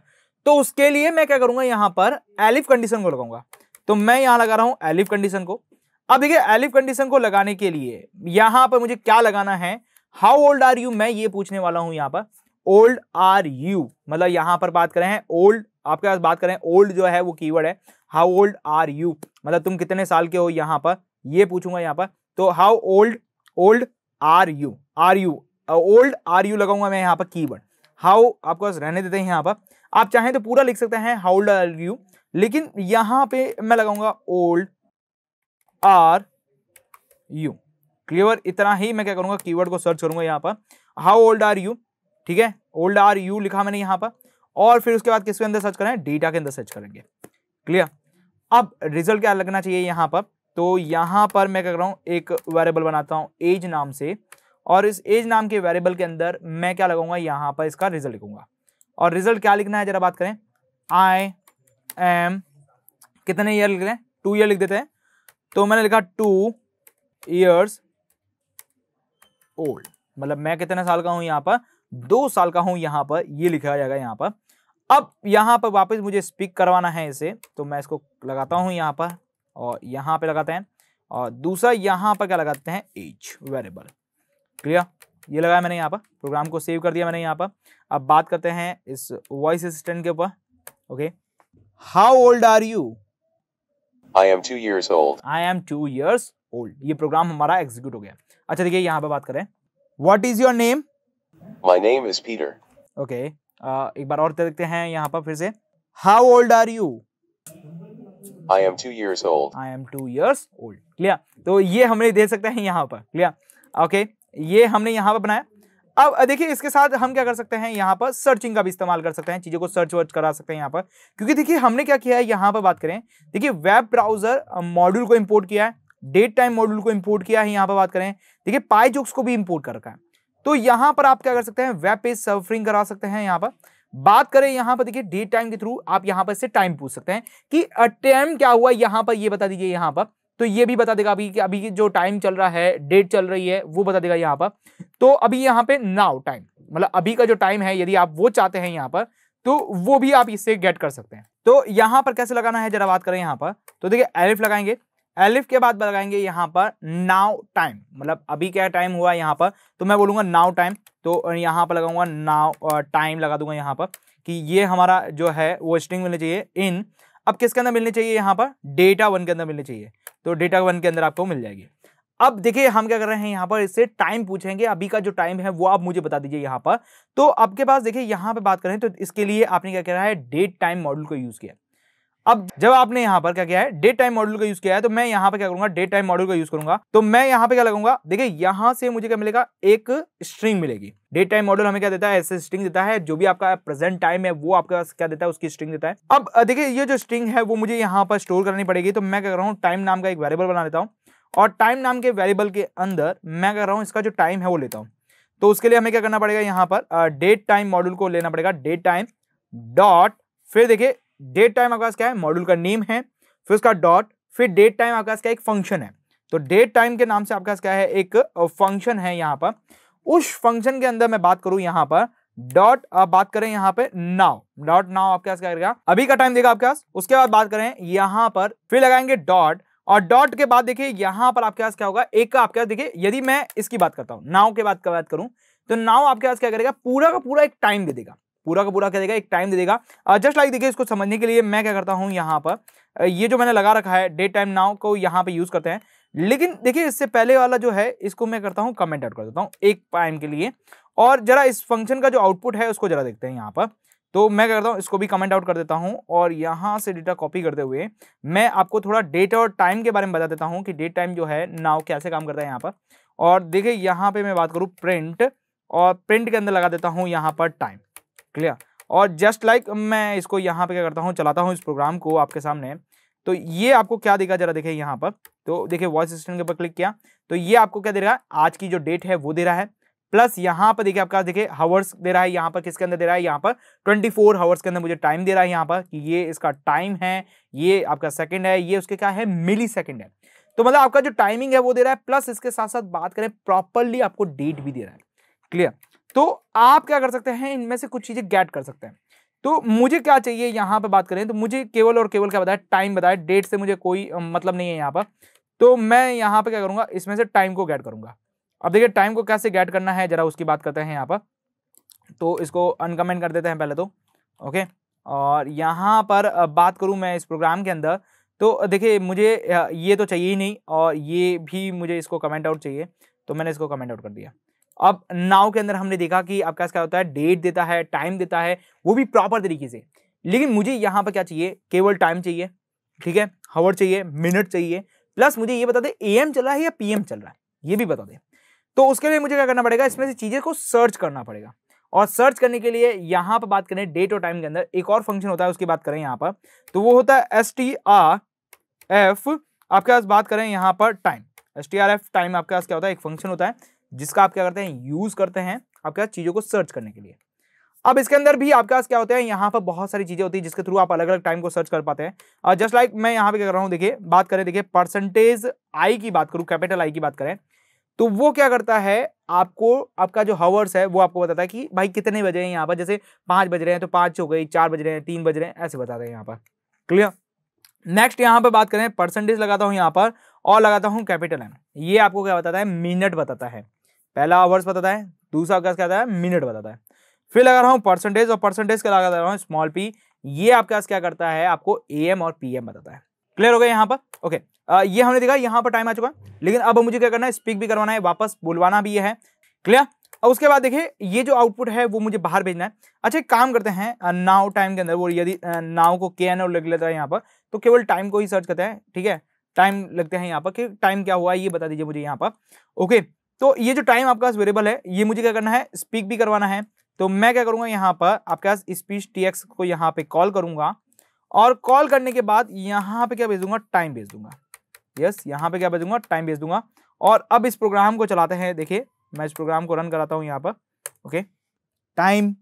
तो उसके लिए मैं क्या करूंगा यहां पर एलिफ कंडीशन को लगाऊंगा तो मैं यहां लगा रहा हूं एलिफ कंडीशन को अब देखिए एलिफ कंडीशन को लगाने के लिए यहां पर मुझे क्या लगाना है हाउ ओल्ड आर यू मैं ये पूछने वाला हूं यहां पर ओल्ड आर यू मतलब यहां पर बात करें ओल्ड आपके पास बात करें ओल्ड जो है वो कीवर्ड है हाउ ओल्ड आर यू मतलब तुम कितने साल के हो यहां पर ये पूछूंगा यहां पर तो how old old are you are you old are you लगाऊंगा मैं यहां पर कीवर्ड हाउ आपके पास रहने देते हैं यहां पर आप चाहें तो पूरा लिख सकते हैं हाउ ओल्ड आर यू लेकिन यहां पे मैं लगाऊंगा ओल्ड आर यू क्लियर इतना ही मैं क्या करूंगा कीवर्ड को सर्च करूंगा यहां पर हाउ ओल्ड आर यू ठीक है ओल्ड आर यू लिखा मैंने यहां पर और फिर उसके बाद किसके अंदर सर्च करें डेटा के अंदर सर्च करेंगे क्लियर अब रिजल्ट क्या लगना चाहिए यहाँ पर तो यहाँ पर मैं क्या कर रहा हूँ एक वेरिएबल बनाता हूँ एज नाम से और इस एज नाम के वेरिएबल के अंदर मैं क्या लगाऊंगा यहाँ पर इसका रिजल्ट लिखूंगा और रिजल्ट क्या लिखना है जरा बात करें आई एम कितने ईयर लिख रहे हैं टू ईयर लिख देते हैं तो मैंने लिखा टू ईयर्स ओल्ड मतलब मैं कितने साल का हूँ यहाँ पर दो साल का हूं यहां पर ये लिखा जाएगा यहां पर अब यहां पर वापस मुझे स्पीक करवाना है इसे तो मैं इसको लगाता हूं यहां पर और यहां पे लगाते हैं और दूसरा यहां पर क्या लगाते हैं एज वेरेबल क्लियर ये लगाया मैंने यहां पर प्रोग्राम को सेव कर दिया मैंने यहां पर अब बात करते हैं इस वॉइस असिस्टेंट के ऊपर okay how old are you I am two years old I am two years old ये प्रोग्राम हमारा एग्जीक्यूट हो गया अच्छा देखिए यहां पर बात करें what is your name My name is Peter. Okay. Uh, एक बार और देखते हैं यहाँ पर फिर से how old are you I am two years old I am two years old clear तो ये हमने दे सकते हैं यहाँ पर क्लियर ओके okay. ये हमने यहाँ पर बनाया अब देखिए इसके साथ हम क्या कर सकते हैं यहाँ पर सर्चिंग का भी इस्तेमाल कर सकते हैं चीज़ों को सर्च वर्च करा सकते हैं यहाँ पर क्योंकि देखिए हमने क्या किया है यहाँ पर बात करें देखिए वेब ब्राउजर मॉड्यूल को इम्पोर्ट किया है डेट टाइम मॉड्यूल को इम्पोर्ट किया है यहाँ पर बात करें देखिए पाई जोक्स को भी इम्पोर्ट कर रखा है तो यहां पर आप क्या कर सकते हैं वेब पेज सर्फरिंग करा सकते हैं यहां पर बात करें यहां पर देखिए डेट टाइम के थ्रू आप यहां पर से टाइम पूछ सकते हैं कि टाइम क्या हुआ यहां पर ये बता दीजिए यहां पर तो ये भी बता देगा अभी कि अभी जो टाइम चल रहा है डेट चल रही है वो बता देगा यहाँ पर तो अभी यहाँ पे नाउ टाइम मतलब अभी का जो टाइम है यदि आप वो चाहते हैं यहाँ पर तो वो भी आप इससे गेट कर सकते हैं तो यहाँ पर कैसे लगाना है जरा बात करें यहाँ पर तो देखिए एलिफ लगाएंगे एलिफ के बाद लगाएंगे यहाँ पर नाउ टाइम मतलब अभी क्या टाइम हुआ है यहाँ पर तो मैं बोलूँगा नाउ टाइम तो यहाँ पर लगाऊंगा नाउ टाइम लगा दूंगा यहाँ पर कि ये हमारा जो है वो स्ट्रिंग मिलनी चाहिए इन अब किसके अंदर मिलनी चाहिए यहाँ पर डेटा वन के अंदर मिलनी चाहिए तो डेटा वन के अंदर आपको मिल जाएगी अब देखिए हम क्या कर रहे हैं यहाँ पर इससे टाइम पूछेंगे अभी का जो टाइम है वो आप मुझे बता दीजिए यहाँ पर तो आपके पास देखिए यहाँ पर बात करें तो इसके लिए आपने क्या कह रहा है डेट टाइम मॉडल को यूज़ किया अब जब आपने यहाँ पर क्या किया है डे टाइम मॉड्यूल का यूज किया है तो मैं यहाँ पर क्या करूंगा डे टाइम मॉड्यूल का यूज करूंगा तो मैं यहाँ पे क्या लगाऊंगा देखिए यहाँ से मुझे क्या मिलेगा एक स्ट्रिंग मिलेगी डे टाइम मॉडल हमें क्या देता है ऐसे स्ट्रिंग देता है जो भी आपका प्रेजेंट टाइम है वो आपके पास क्या देता है उसकी स्ट्रिंग देता है अब देखिए ये जो स्ट्रिंग है वो मुझे यहाँ पर स्टोर करनी पड़ेगी तो मैं क्या कर रहा हूँ टाइम नाम का एक वेरिएबल बना लेता हूँ और टाइम नाम के वेरिएबल के अंदर मैं कह रहा हूँ इसका जो टाइम है वो लेता हूँ तो उसके लिए हमें क्या करना पड़ेगा यहाँ पर डेट टाइम मॉड्यूल को लेना पड़ेगा डेट टाइम डॉट फिर देखिए डेट टाइम आपके पास क्या है मॉड्यूल का नेम है फिर उसका डॉट फिर डेट टाइम आपके पास क्या एक फंक्शन है तो डेट टाइम के नाम से आपके पास क्या है एक फंक्शन है यहाँ पर उस फंक्शन के अंदर मैं बात करूं यहाँ पर डॉट आप बात करें यहाँ पे नाउ डॉट नाउ आपके पास क्या करेगा अभी का टाइम देगा आपके पास उसके बाद बात करें यहाँ पर फिर लगाएंगे डॉट और डॉट के बाद देखिए यहाँ पर आपके पास क्या होगा एक का आपके पास देखिए यदि मैं इसकी बात करता हूँ नाव के बाद बात करूँ तो नाव आपके पास क्या करेगा पूरा का पूरा एक टाइम दे देगा पूरा का पूरा क्या देगा एक टाइम दे देगा जस्ट लाइक देखिए इसको समझने के लिए मैं क्या करता हूँ यहाँ पर ये जो मैंने लगा रखा है डेट टाइम नाउ को यहाँ पे यूज़ करते हैं लेकिन देखिए इससे पहले वाला जो है इसको मैं करता हूँ कमेंट आउट कर देता हूँ एक टाइम के लिए और जरा इस फंक्शन का जो आउटपुट है उसको जरा देखते हैं यहाँ पर तो मैं क्या करता हूँ इसको भी कमेंट आउट कर देता हूँ और यहाँ से डेटा कॉपी करते हुए मैं आपको थोड़ा डेट और टाइम के बारे में बता देता हूँ कि डेट टाइम जो है नाव कैसे काम करता है यहाँ पर और देखिए यहाँ पे मैं बात करूँ प्रिंट और प्रिंट के अंदर लगा देता हूँ यहाँ पर टाइम क्लियर और जस्ट लाइक like मैं इसको यहाँ पे क्या करता हूँ चलाता हूँ इस प्रोग्राम को आपके सामने तो ये आपको क्या देगा जरा देखिए यहाँ पर तो देखिए वॉइस असिस्टेंट के ऊपर क्लिक किया तो ये आपको क्या दे रहा है आज की जो डेट है वो दे रहा है प्लस यहाँ पर देखिए आपका देखिए हावर्स दे रहा है यहाँ पर किसके अंदर दे रहा है यहाँ पर 24 फोर हावर्स के अंदर मुझे टाइम दे रहा है यहाँ पर कि ये इसका टाइम है ये आपका सेकंड है ये उसके क्या है मिली सेकंड है तो मतलब आपका जो टाइमिंग है वो दे रहा है प्लस इसके साथ साथ बात करें प्रॉपरली आपको डेट भी दे रहा है क्लियर तो आप क्या कर सकते हैं इनमें से कुछ चीज़ें गैट कर सकते हैं तो मुझे क्या चाहिए यहाँ पर बात करें तो मुझे केवल और केवल क्या बताया टाइम बताया डेट से मुझे कोई मतलब नहीं है यहाँ पर तो मैं यहाँ पर क्या करूँगा इसमें से टाइम को गैट करूँगा अब देखिए टाइम को कैसे गैट करना है ज़रा उसकी बात करते हैं यहाँ पर तो इसको अनकमेंट कर देते हैं पहले तो ओके और यहाँ पर बात करूँ मैं इस प्रोग्राम के अंदर तो देखिए मुझे ये तो चाहिए ही नहीं और ये भी मुझे इसको कमेंट आउट चाहिए तो मैंने इसको कमेंट आउट कर दिया अब नाव के अंदर हमने देखा कि आपका क्या होता है डेट देता है टाइम देता है वो भी प्रॉपर तरीके से लेकिन मुझे यहाँ पर क्या चाहिए केवल टाइम चाहिए ठीक है हवर चाहिए मिनट चाहिए प्लस मुझे ये बता दे ए चल रहा है या पी चल रहा है ये भी बता दे तो उसके लिए मुझे क्या करना पड़ेगा इसमें से चीज़ें को सर्च करना पड़ेगा और सर्च करने के लिए यहाँ पर बात करें डेट और टाइम के अंदर एक और फंक्शन होता है उसकी बात करें यहाँ पर तो वो होता है एस टी आर एफ आपके पास बात करें यहाँ पर time S T R F time आपके पास क्या होता है एक फंक्शन होता है जिसका आप क्या करते हैं यूज करते हैं आपके चीज़ों को सर्च करने के लिए अब इसके अंदर भी आपके पास क्या होते हैं यहाँ पर बहुत सारी चीज़ें होती है जिसके थ्रू आप अलग अलग टाइम को सर्च कर पाते हैं और जस्ट लाइक मैं यहाँ पे क्या कर रहा हूँ देखिए बात करें देखिए परसेंटेज आई की बात करूँ कैपिटल आई की बात करें तो वो क्या करता है आपको आपका जो हवर्स है वो आपको बताता है कि भाई कितने बज रहे हैं यहाँ पर जैसे पाँच बज रहे हैं तो पाँच हो गई चार बज रहे हैं तीन बज रहे हैं ऐसे बताते हैं यहाँ पर क्लियर नेक्स्ट यहाँ पर बात करें परसेंटेज लगाता हूँ यहाँ पर और लगाता हूँ कैपिटल एन ये आपको क्या बताता है मिनट बताता है पहला आवर्स बताता है दूसरा क्या कहता है मिनट बताता है फिर लगा रहा हूँ परसेंटेज और परसेंटेज का लगा रहा हूँ स्मॉल पी ये आपके पास क्या करता है आपको ए और पी बताता है क्लियर हो गया यहाँ पर ओके आ, ये हमने देखा यहाँ पर टाइम आ चुका है लेकिन अब मुझे क्या करना है स्पीक भी करवाना है वापस बुलवाना भी है क्लियर अब उसके बाद देखिए ये जो आउटपुट है वो मुझे बाहर भेजना है अच्छा एक काम करते हैं नाव टाइम के अंदर वो यदि नाव को के एन और लग लेता है यहाँ पर तो केवल टाइम को ही सर्च करते हैं ठीक है टाइम लगते हैं यहाँ पर कि टाइम क्या हुआ ये बता दीजिए मुझे यहाँ पर ओके तो ये जो टाइम आपके पास वेरिएबल है ये मुझे क्या करना है स्पीक भी करवाना है तो मैं क्या करूँगा यहाँ पर आपके पास स्पीच टी एक्स को यहाँ पे कॉल करूंगा और कॉल करने के बाद यहाँ पे क्या भेज दूंगा टाइम भेज दूंगा यस यहाँ पे क्या भेज दूंगा टाइम भेज दूंगा और अब इस प्रोग्राम को चलाते हैं देखिए मैं इस प्रोग्राम को रन कराता हूँ यहाँ पर ओके टाइम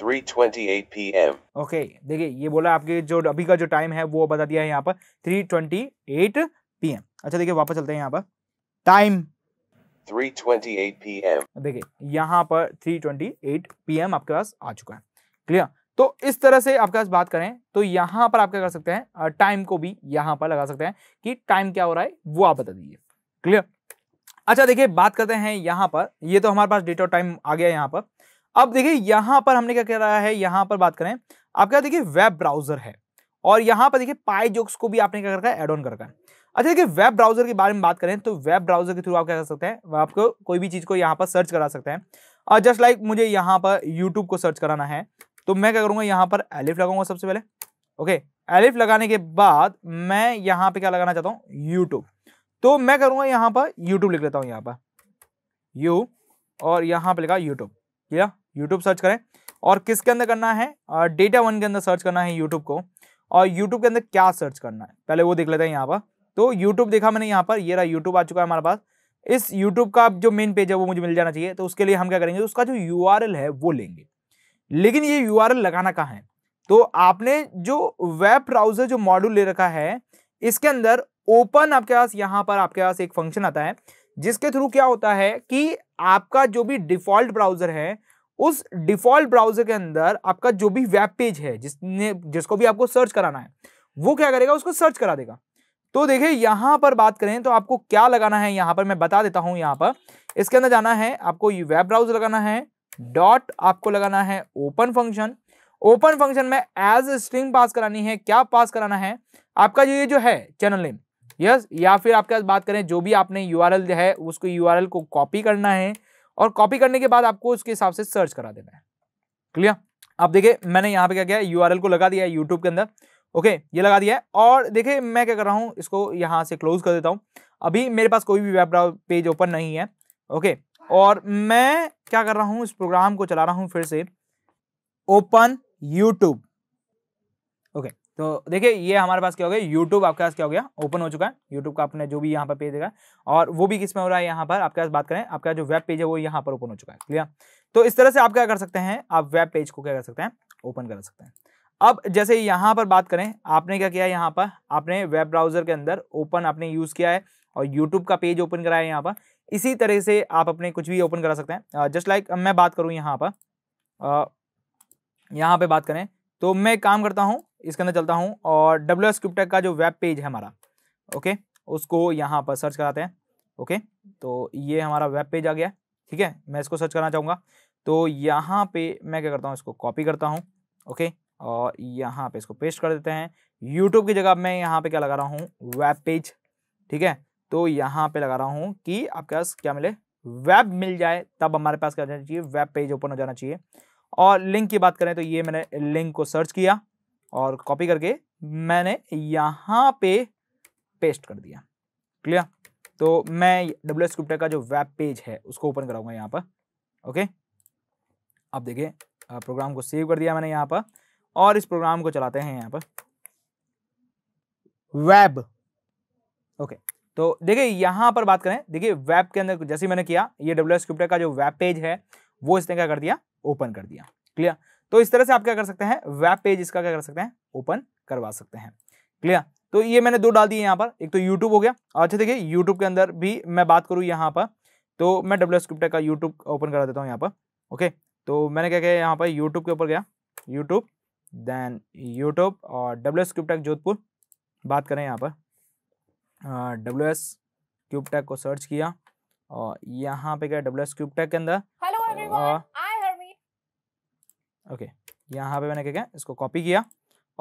3:28 p.m. ओके देखिए ये बोला आपके जो अभी का जो टाइम है वो बता दिया है यहाँ पर 3:28 p.m. अच्छा देखिए वापस चलते हैं यहाँ पर टाइम 3:28 पीएम देखिए यहाँ पर 3:28 पीएम आपके पास आ चुका है क्लियर तो इस तरह से आपके पास बात करें तो यहाँ पर आप क्या कर सकते हैं टाइम को भी यहाँ पर लगा सकते हैं कि टाइम क्या हो रहा है वो आप बता दीजिए क्लियर अच्छा देखिए बात करते हैं यहाँ पर ये तो हमारे पास डेट ऑफ टाइम आ गया यहाँ पर अब देखिए यहाँ पर हमने क्या कह रहा है यहाँ पर बात करें आपका देखिए वेब ब्राउजर है और यहाँ पर देखिए पाई जोक्स को भी आपने क्या कर रखा है एड ऑन कर रखा है अच्छा देखिए वेब ब्राउजर के बारे में बात करें तो वेब ब्राउजर के थ्रू आप क्या कर सकते हैं आपको कोई भी चीज़ को यहाँ पर सर्च करा सकते हैं और जस्ट लाइक मुझे यहाँ पर यूट्यूब को सर्च कराना है तो मैं क्या करूँगा यहाँ पर एलिफ लगाऊंगा सबसे पहले ओके एलिफ लगाने के बाद मैं यहाँ पे क्या लगाना चाहता हूँ यूट्यूब तो मैं करूंगा यहाँ पर यूट्यूब लिख लेता हूँ यहाँ पर यू और यहाँ पर लिखा यूट्यूब या यूट्यूब सर्च करें और किसके अंदर करना है डेटा वन के अंदर सर्च करना है यूट्यूब को और यूट्यूब के अंदर क्या सर्च करना है पहले वो देख लेते हैं यहाँ पर तो यूट्यूब देखा मैंने यहाँ पर ये रहा यूट्यूब आ चुका है हमारे पास इस यूट्यूब का जो मेन पेज है वो मुझे मिल जाना चाहिए तो उसके लिए हम क्या करेंगे तो उसका जो यू है वो लेंगे लेकिन ये यू लगाना कहाँ है तो आपने जो वेब ब्राउजर जो मॉड्यूल ले रखा है इसके अंदर ओपन आपके पास यहाँ पर आपके पास एक फंक्शन आता है जिसके थ्रू क्या होता है कि आपका जो भी डिफॉल्ट ब्राउजर है उस डिफॉल्ट ब्राउजर के अंदर आपका जो भी वेब पेज है जिसने जिसको भी आपको सर्च कराना है वो क्या करेगा उसको सर्च करा देगा तो देखिए यहां पर बात करें तो आपको क्या लगाना है यहां पर मैं बता देता हूं यहां पर इसके अंदर जाना है आपको वेब ब्राउज लगाना है डॉट आपको लगाना है ओपन फंक्शन ओपन फंक्शन में एज स्ट्रिंग पास करानी है क्या पास कराना है आपका ये जो है चैनल नेम यस या फिर आपके पास बात करें जो भी आपने यू है उसको यू को कॉपी करना है और कॉपी करने के बाद आपको उसके हिसाब से सर्च करा देना है क्लियर आप देखिए मैंने यहाँ पे क्या किया यू को लगा दिया है यूट्यूब के अंदर ओके ये लगा दिया है और देखिए मैं क्या कर रहा हूँ इसको यहाँ से क्लोज कर देता हूँ अभी मेरे पास कोई भी वेब पेज ओपन नहीं है ओके और मैं क्या कर रहा हूँ इस प्रोग्राम को चला रहा हूँ फिर से ओपन यूट्यूब ओके तो देखिए ये हमारे पास क्या हो गया यूट्यूब आपके पास क्या हो गया ओपन हो चुका है यूट्यूब का आपने जो भी यहाँ पर पेज देखा और वो भी किस में हो रहा है यहाँ पर आपके पास बात करें आपका जो वेब पेज है वो यहाँ पर ओपन हो चुका है क्लियर तो इस तरह से आप क्या कर सकते हैं आप वेब पेज को क्या कर सकते हैं ओपन कर सकते हैं अब जैसे यहाँ पर बात करें आपने क्या किया यहाँ पर आपने वेब ब्राउजर के अंदर ओपन आपने यूज़ किया है और यूट्यूब का पेज ओपन कराया है यहाँ पर इसी तरह से आप अपने कुछ भी ओपन करा सकते हैं जस्ट लाइक like, मैं बात करूँ यहाँ पर यहाँ पे बात करें तो मैं काम करता हूँ इसके अंदर चलता हूँ और डब्ल्यू एस का जो वेब पेज है हमारा ओके उसको यहाँ पर सर्च कराते हैं ओके तो ये हमारा वेब पेज आ गया ठीक है मैं इसको सर्च करना चाहूँगा तो यहाँ पे मैं क्या करता हूँ इसको कॉपी करता हूँ ओके और यहाँ पे इसको पेस्ट कर देते हैं यूट्यूब की जगह मैं यहाँ पे क्या लगा रहा हूँ वेब पेज ठीक है तो यहाँ पे लगा रहा हूँ कि आपके पास क्या मिले वेब मिल जाए तब हमारे पास क्या जाना चाहिए वेब पेज ओपन हो जाना चाहिए और लिंक की बात करें तो ये मैंने लिंक को सर्च किया और कॉपी करके मैंने यहाँ पे पेस्ट कर दिया क्लियर तो मैं डब्ल्यू एस का जो वेब पेज है उसको ओपन कराऊंगा यहाँ पर ओके अब देखिए प्रोग्राम को सेव कर दिया मैंने यहाँ पर और इस प्रोग्राम को चलाते हैं यहाँ पर वेब ओके तो देखिए यहाँ पर बात करें देखिए वेब के अंदर जैसे मैंने किया ये डब्ल्यू एस का जो वेब पेज है वो इसने क्या कर दिया ओपन कर दिया क्लियर तो इस तरह से आप क्या कर सकते हैं वेब पेज इसका क्या कर सकते हैं ओपन करवा सकते हैं क्लियर तो ये मैंने दो डाल दिए यहाँ पर एक तो यूट्यूब हो गया और अच्छा देखिए यूट्यूब के अंदर भी मैं बात करूँ यहाँ पर तो मैं डब्ल्यू एस का यूट्यूब ओपन करा देता हूँ यहाँ पर ओके तो मैंने क्या किया यहाँ पर यूट्यूब के ऊपर गया यूट्यूब देन यूट्यूब और डब्ल्यू एस क्यूब जोधपुर बात करें यहाँ पर डब्ल्यू एस क्यूब को सर्च किया और यहाँ पे क्या डब्ल्यू एस क्यूब के अंदर ओके यहाँ पे मैंने क्या क्या इसको कॉपी किया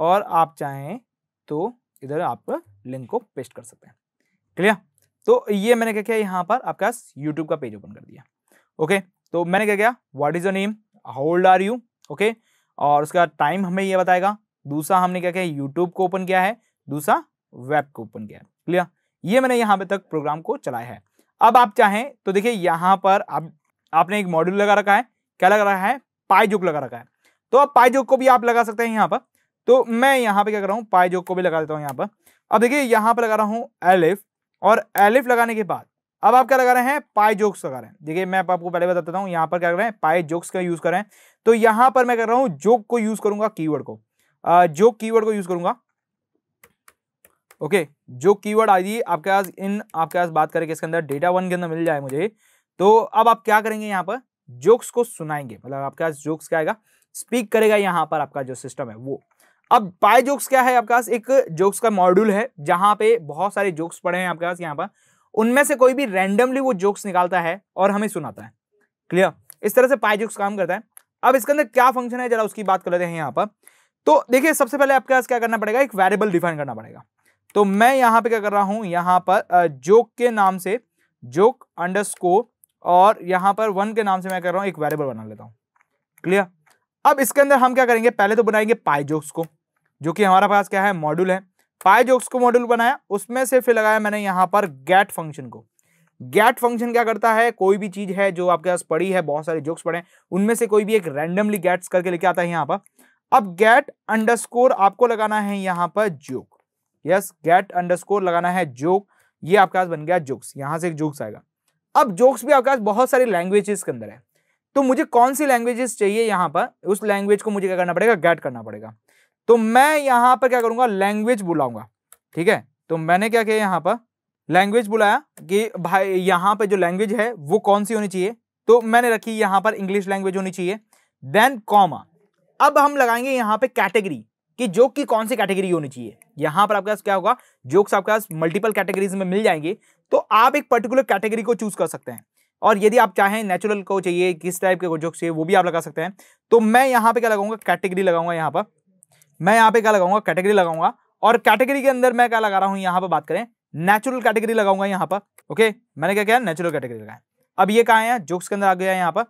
और आप चाहें तो इधर आप लिंक को पेस्ट कर सकते हैं क्लियर तो ये मैंने क्या किया यहाँ पर आपके पास यूट्यूब का पेज ओपन कर दिया ओके तो मैंने क्या किया what is your name how old are you okay और उसका टाइम हमें ये बताएगा दूसरा हमने क्या किया यूट्यूब को ओपन किया है दूसरा वेब को ओपन किया है क्लियर ये मैंने यहाँ पे तक प्रोग्राम को चलाया है अब आप चाहें तो देखिए यहाँ पर आप आपने एक मॉड्यूल लगा रखा है क्या लगा रखा है पाइजोक लगा रखा है तो अब पाइजोक को भी आप लगा सकते हैं यहाँ पर तो मैं यहाँ पे क्या कर रहा हूँ पाइजोक को भी लगा देता हूँ यहाँ पर अब देखिए यहाँ पर लगा रहा हूँ एलिफ और एलिफ लगाने के बाद अब आप क्या लगा रहे हैं पाई जोक्स लगा रहे हैं देखिए मैं आपको पहले बता देता हूँ यहाँ पर क्या कर रहे हैं पाई जोक्स का यूज कर रहे हैं तो यहां पर मैं कर रहा हूं जोक को यूज करूंगा कीवर्ड को जोक कीवर्ड को यूज करूंगा ओके जो कीवर्ड वर्ड जाइए आपके पास इन आपके पास बात करें इसके अंदर डेटा वन के अंदर मिल जाए मुझे तो अब आप क्या करेंगे यहाँ पर जोक्स को सुनाएंगे मतलब आपके पास जोक्स क्या आएगा स्पीक करेगा यहाँ पर आपका जो सिस्टम है वो अब पाए जोक्स क्या है आपके पास एक जोक्स का मॉड्यूल है जहां पे बहुत सारे जोक्स पड़े हैं आपके पास यहाँ पर उनमें से कोई भी रैंडमली वो जोक्स निकालता है और हमें सुनाता है क्लियर इस तरह से पाए जोक्स काम करता है अब इसके अंदर क्या फंक्शन है जरा उसकी बात कर लेते हैं यहाँ पर तो देखिए सबसे पहले आपके पास क्या करना पड़ेगा एक वेरिएबल डिफाइन करना पड़ेगा तो मैं यहाँ पे क्या कर रहा हूँ यहाँ पर जोक के नाम से जोक अंडरस्कोर और यहाँ पर वन के नाम से मैं कर रहा हूँ एक वेरिएबल बना लेता हूँ क्लियर अब इसके अंदर हम क्या करेंगे पहले तो बनाएंगे पाई जोक्स को जो कि हमारे पास क्या है मॉड्यूल है पाई जोक्स को मॉड्यूल बनाया उसमें से फिर लगाया मैंने यहाँ पर गेट फंक्शन को गैट फंक्शन क्या करता है कोई भी चीज है जो आपके पास पड़ी है बहुत सारे जोक्स पड़े हैं उनमें से कोई भी एक रैंडमली गैट्स करके लेके आता है यहाँ पर अब गैट अंडरस्कोर आपको लगाना है यहाँ पर जोक यस गैट अंडरस्कोर लगाना है जोक ये आपके पास बन गया जोक्स यहाँ से एक जोक्स आएगा अब जोक्स भी आपके पास बहुत सारी लैंग्वेजेस के अंदर है तो मुझे कौन सी लैंग्वेजेस चाहिए यहाँ पर उस लैंग्वेज को मुझे क्या करना पड़ेगा गैट करना पड़ेगा तो मैं यहाँ पर क्या करूँगा लैंग्वेज बुलाऊंगा ठीक है तो मैंने क्या किया यहाँ पर लैंग्वेज बुलाया कि भाई यहाँ पे जो लैंग्वेज है वो कौन सी होनी चाहिए तो मैंने रखी यहाँ पर इंग्लिश लैंग्वेज होनी चाहिए देन कॉमा अब हम लगाएंगे यहाँ पे कैटेगरी कि जोक की कौन सी कैटेगरी होनी चाहिए यहाँ पर आपके पास क्या होगा जोक्स आपके पास मल्टीपल कैटेगरीज में मिल जाएंगे तो आप एक पर्टिकुलर कैटेगरी को चूज कर सकते हैं और यदि आप चाहें नेचुरल को चाहिए किस टाइप के जोक्स चाहिए वो भी आप लगा सकते हैं तो मैं यहाँ पे क्या लगाऊंगा कैटेगरी लगाऊंगा यहाँ पर मैं यहाँ पे क्या लगाऊंगा कैटेगरी लगाऊंगा और कैटेगरी के अंदर मैं क्या लगा रहा हूँ यहाँ पर बात करें नेचुरल कैटेगरी लगाऊंगा यहाँ पर ओके मैंने क्या किया नेचुरल कैटेगरी लगाया अब ये कहा है जोक्स के अंदर आ गया है यहाँ पर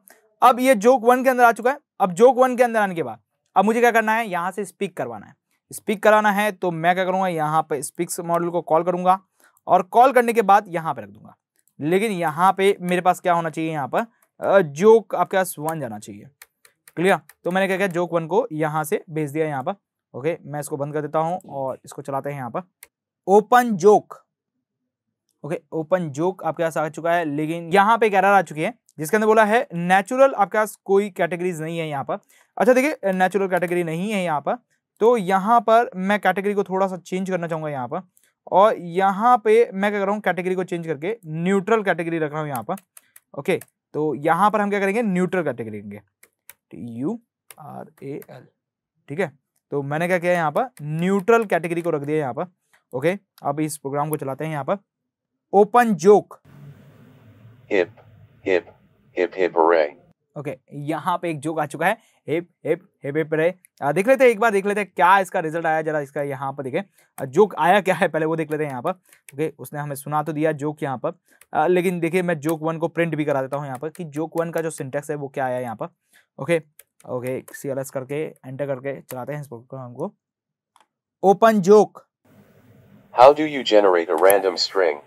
अब ये जोक वन के अंदर आ चुका है अब जोक वन के अंदर आने के बाद अब मुझे क्या करना है यहाँ से स्पीक करवाना है स्पीक कराना है तो मैं क्या करूँगा यहाँ पर स्पीक्स मॉडल को कॉल करूँगा और कॉल करने के बाद यहाँ पर रख दूंगा लेकिन यहाँ पे मेरे पास क्या होना चाहिए यहाँ पर जोक आपके पास वन जाना चाहिए क्लियर तो मैंने क्या किया जोक वन को यहाँ से भेज दिया यहाँ पर ओके मैं इसको बंद कर देता हूँ और इसको चलाते हैं यहाँ पर open joke okay open joke आपके पास आ चुका है लेकिन यहाँ पे कैरर आ चुकी है जिसके अंदर बोला है नेचुरल आपके पास कोई कैटेगरीज नहीं है यहाँ पर अच्छा देखिए नेचुरल कैटेगरी नहीं है यहाँ पर तो यहाँ पर मैं कैटेगरी को थोड़ा सा चेंज करना चाहूँगा यहाँ पर और यहाँ पे मैं क्या कर रहा हूँ कैटेगरी को चेंज करके न्यूट्रल कैटेगरी रख रहा हूँ यहाँ पर ओके तो यहाँ पर हम क्या करेंगे न्यूट्रल कैटेगरी करेंगे T U R A L ठीक है तो मैंने क्या किया यहाँ पर न्यूट्रल कैटेगरी को रख दिया यहाँ पर ओके अब इस प्रोग्राम को चलाते हैं यहाँ पर open joke hip hip hip hip ray okay यहाँ पे एक जोक आ चुका है हिप हिप हिप हिप रे देख लेते हैं एक बार देख लेते हैं क्या इसका रिजल्ट आया जरा इसका यहाँ पर देखें जोक आया क्या है पहले वो देख लेते हैं यहाँ पर ओके उसने हमें सुना तो दिया जोक यहाँ पर लेकिन देखिए मैं जोक वन को प्रिंट भी करा देता हूँ यहाँ पर कि जोक वन का जो सिंटेक्स है वो क्या आया यहाँ पर okay okay C L S करके एंटर करके चलाते हैं इस प्रोग्राम को open joke how do you generate a random string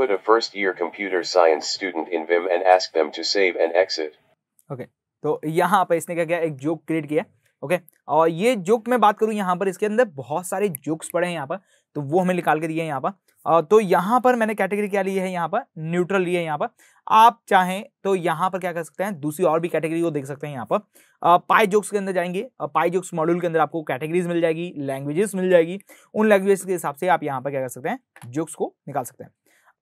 put a first year computer science student in Vim and ask them to save and exit. Okay. तो यहाँ पर इसने क्या किया एक जोक क्रिएट किया ओके okay? और ये जोक मैं बात करूँ यहाँ पर इसके अंदर बहुत सारे जोक्स पड़े हैं यहाँ पर तो वो हमें निकाल के दिए हैं यहाँ पर आ, तो यहाँ पर मैंने कैटेगरी क्या ली है यहाँ पर न्यूट्रल ली है यहाँ पर आप चाहें तो यहाँ पर क्या कर सकते हैं दूसरी और भी कैटेगरी को देख सकते हैं यहाँ पर पाई जोक्स के अंदर जाएंगे पाई जोक्स मॉड्यूल के अंदर आपको कैटेगरीज मिल जाएगी लैंग्वेजेस मिल जाएगी उन लैंग्वेज के हिसाब से आप यहाँ पर क्या कर सकते हैं जोक्स को निकाल सकते हैं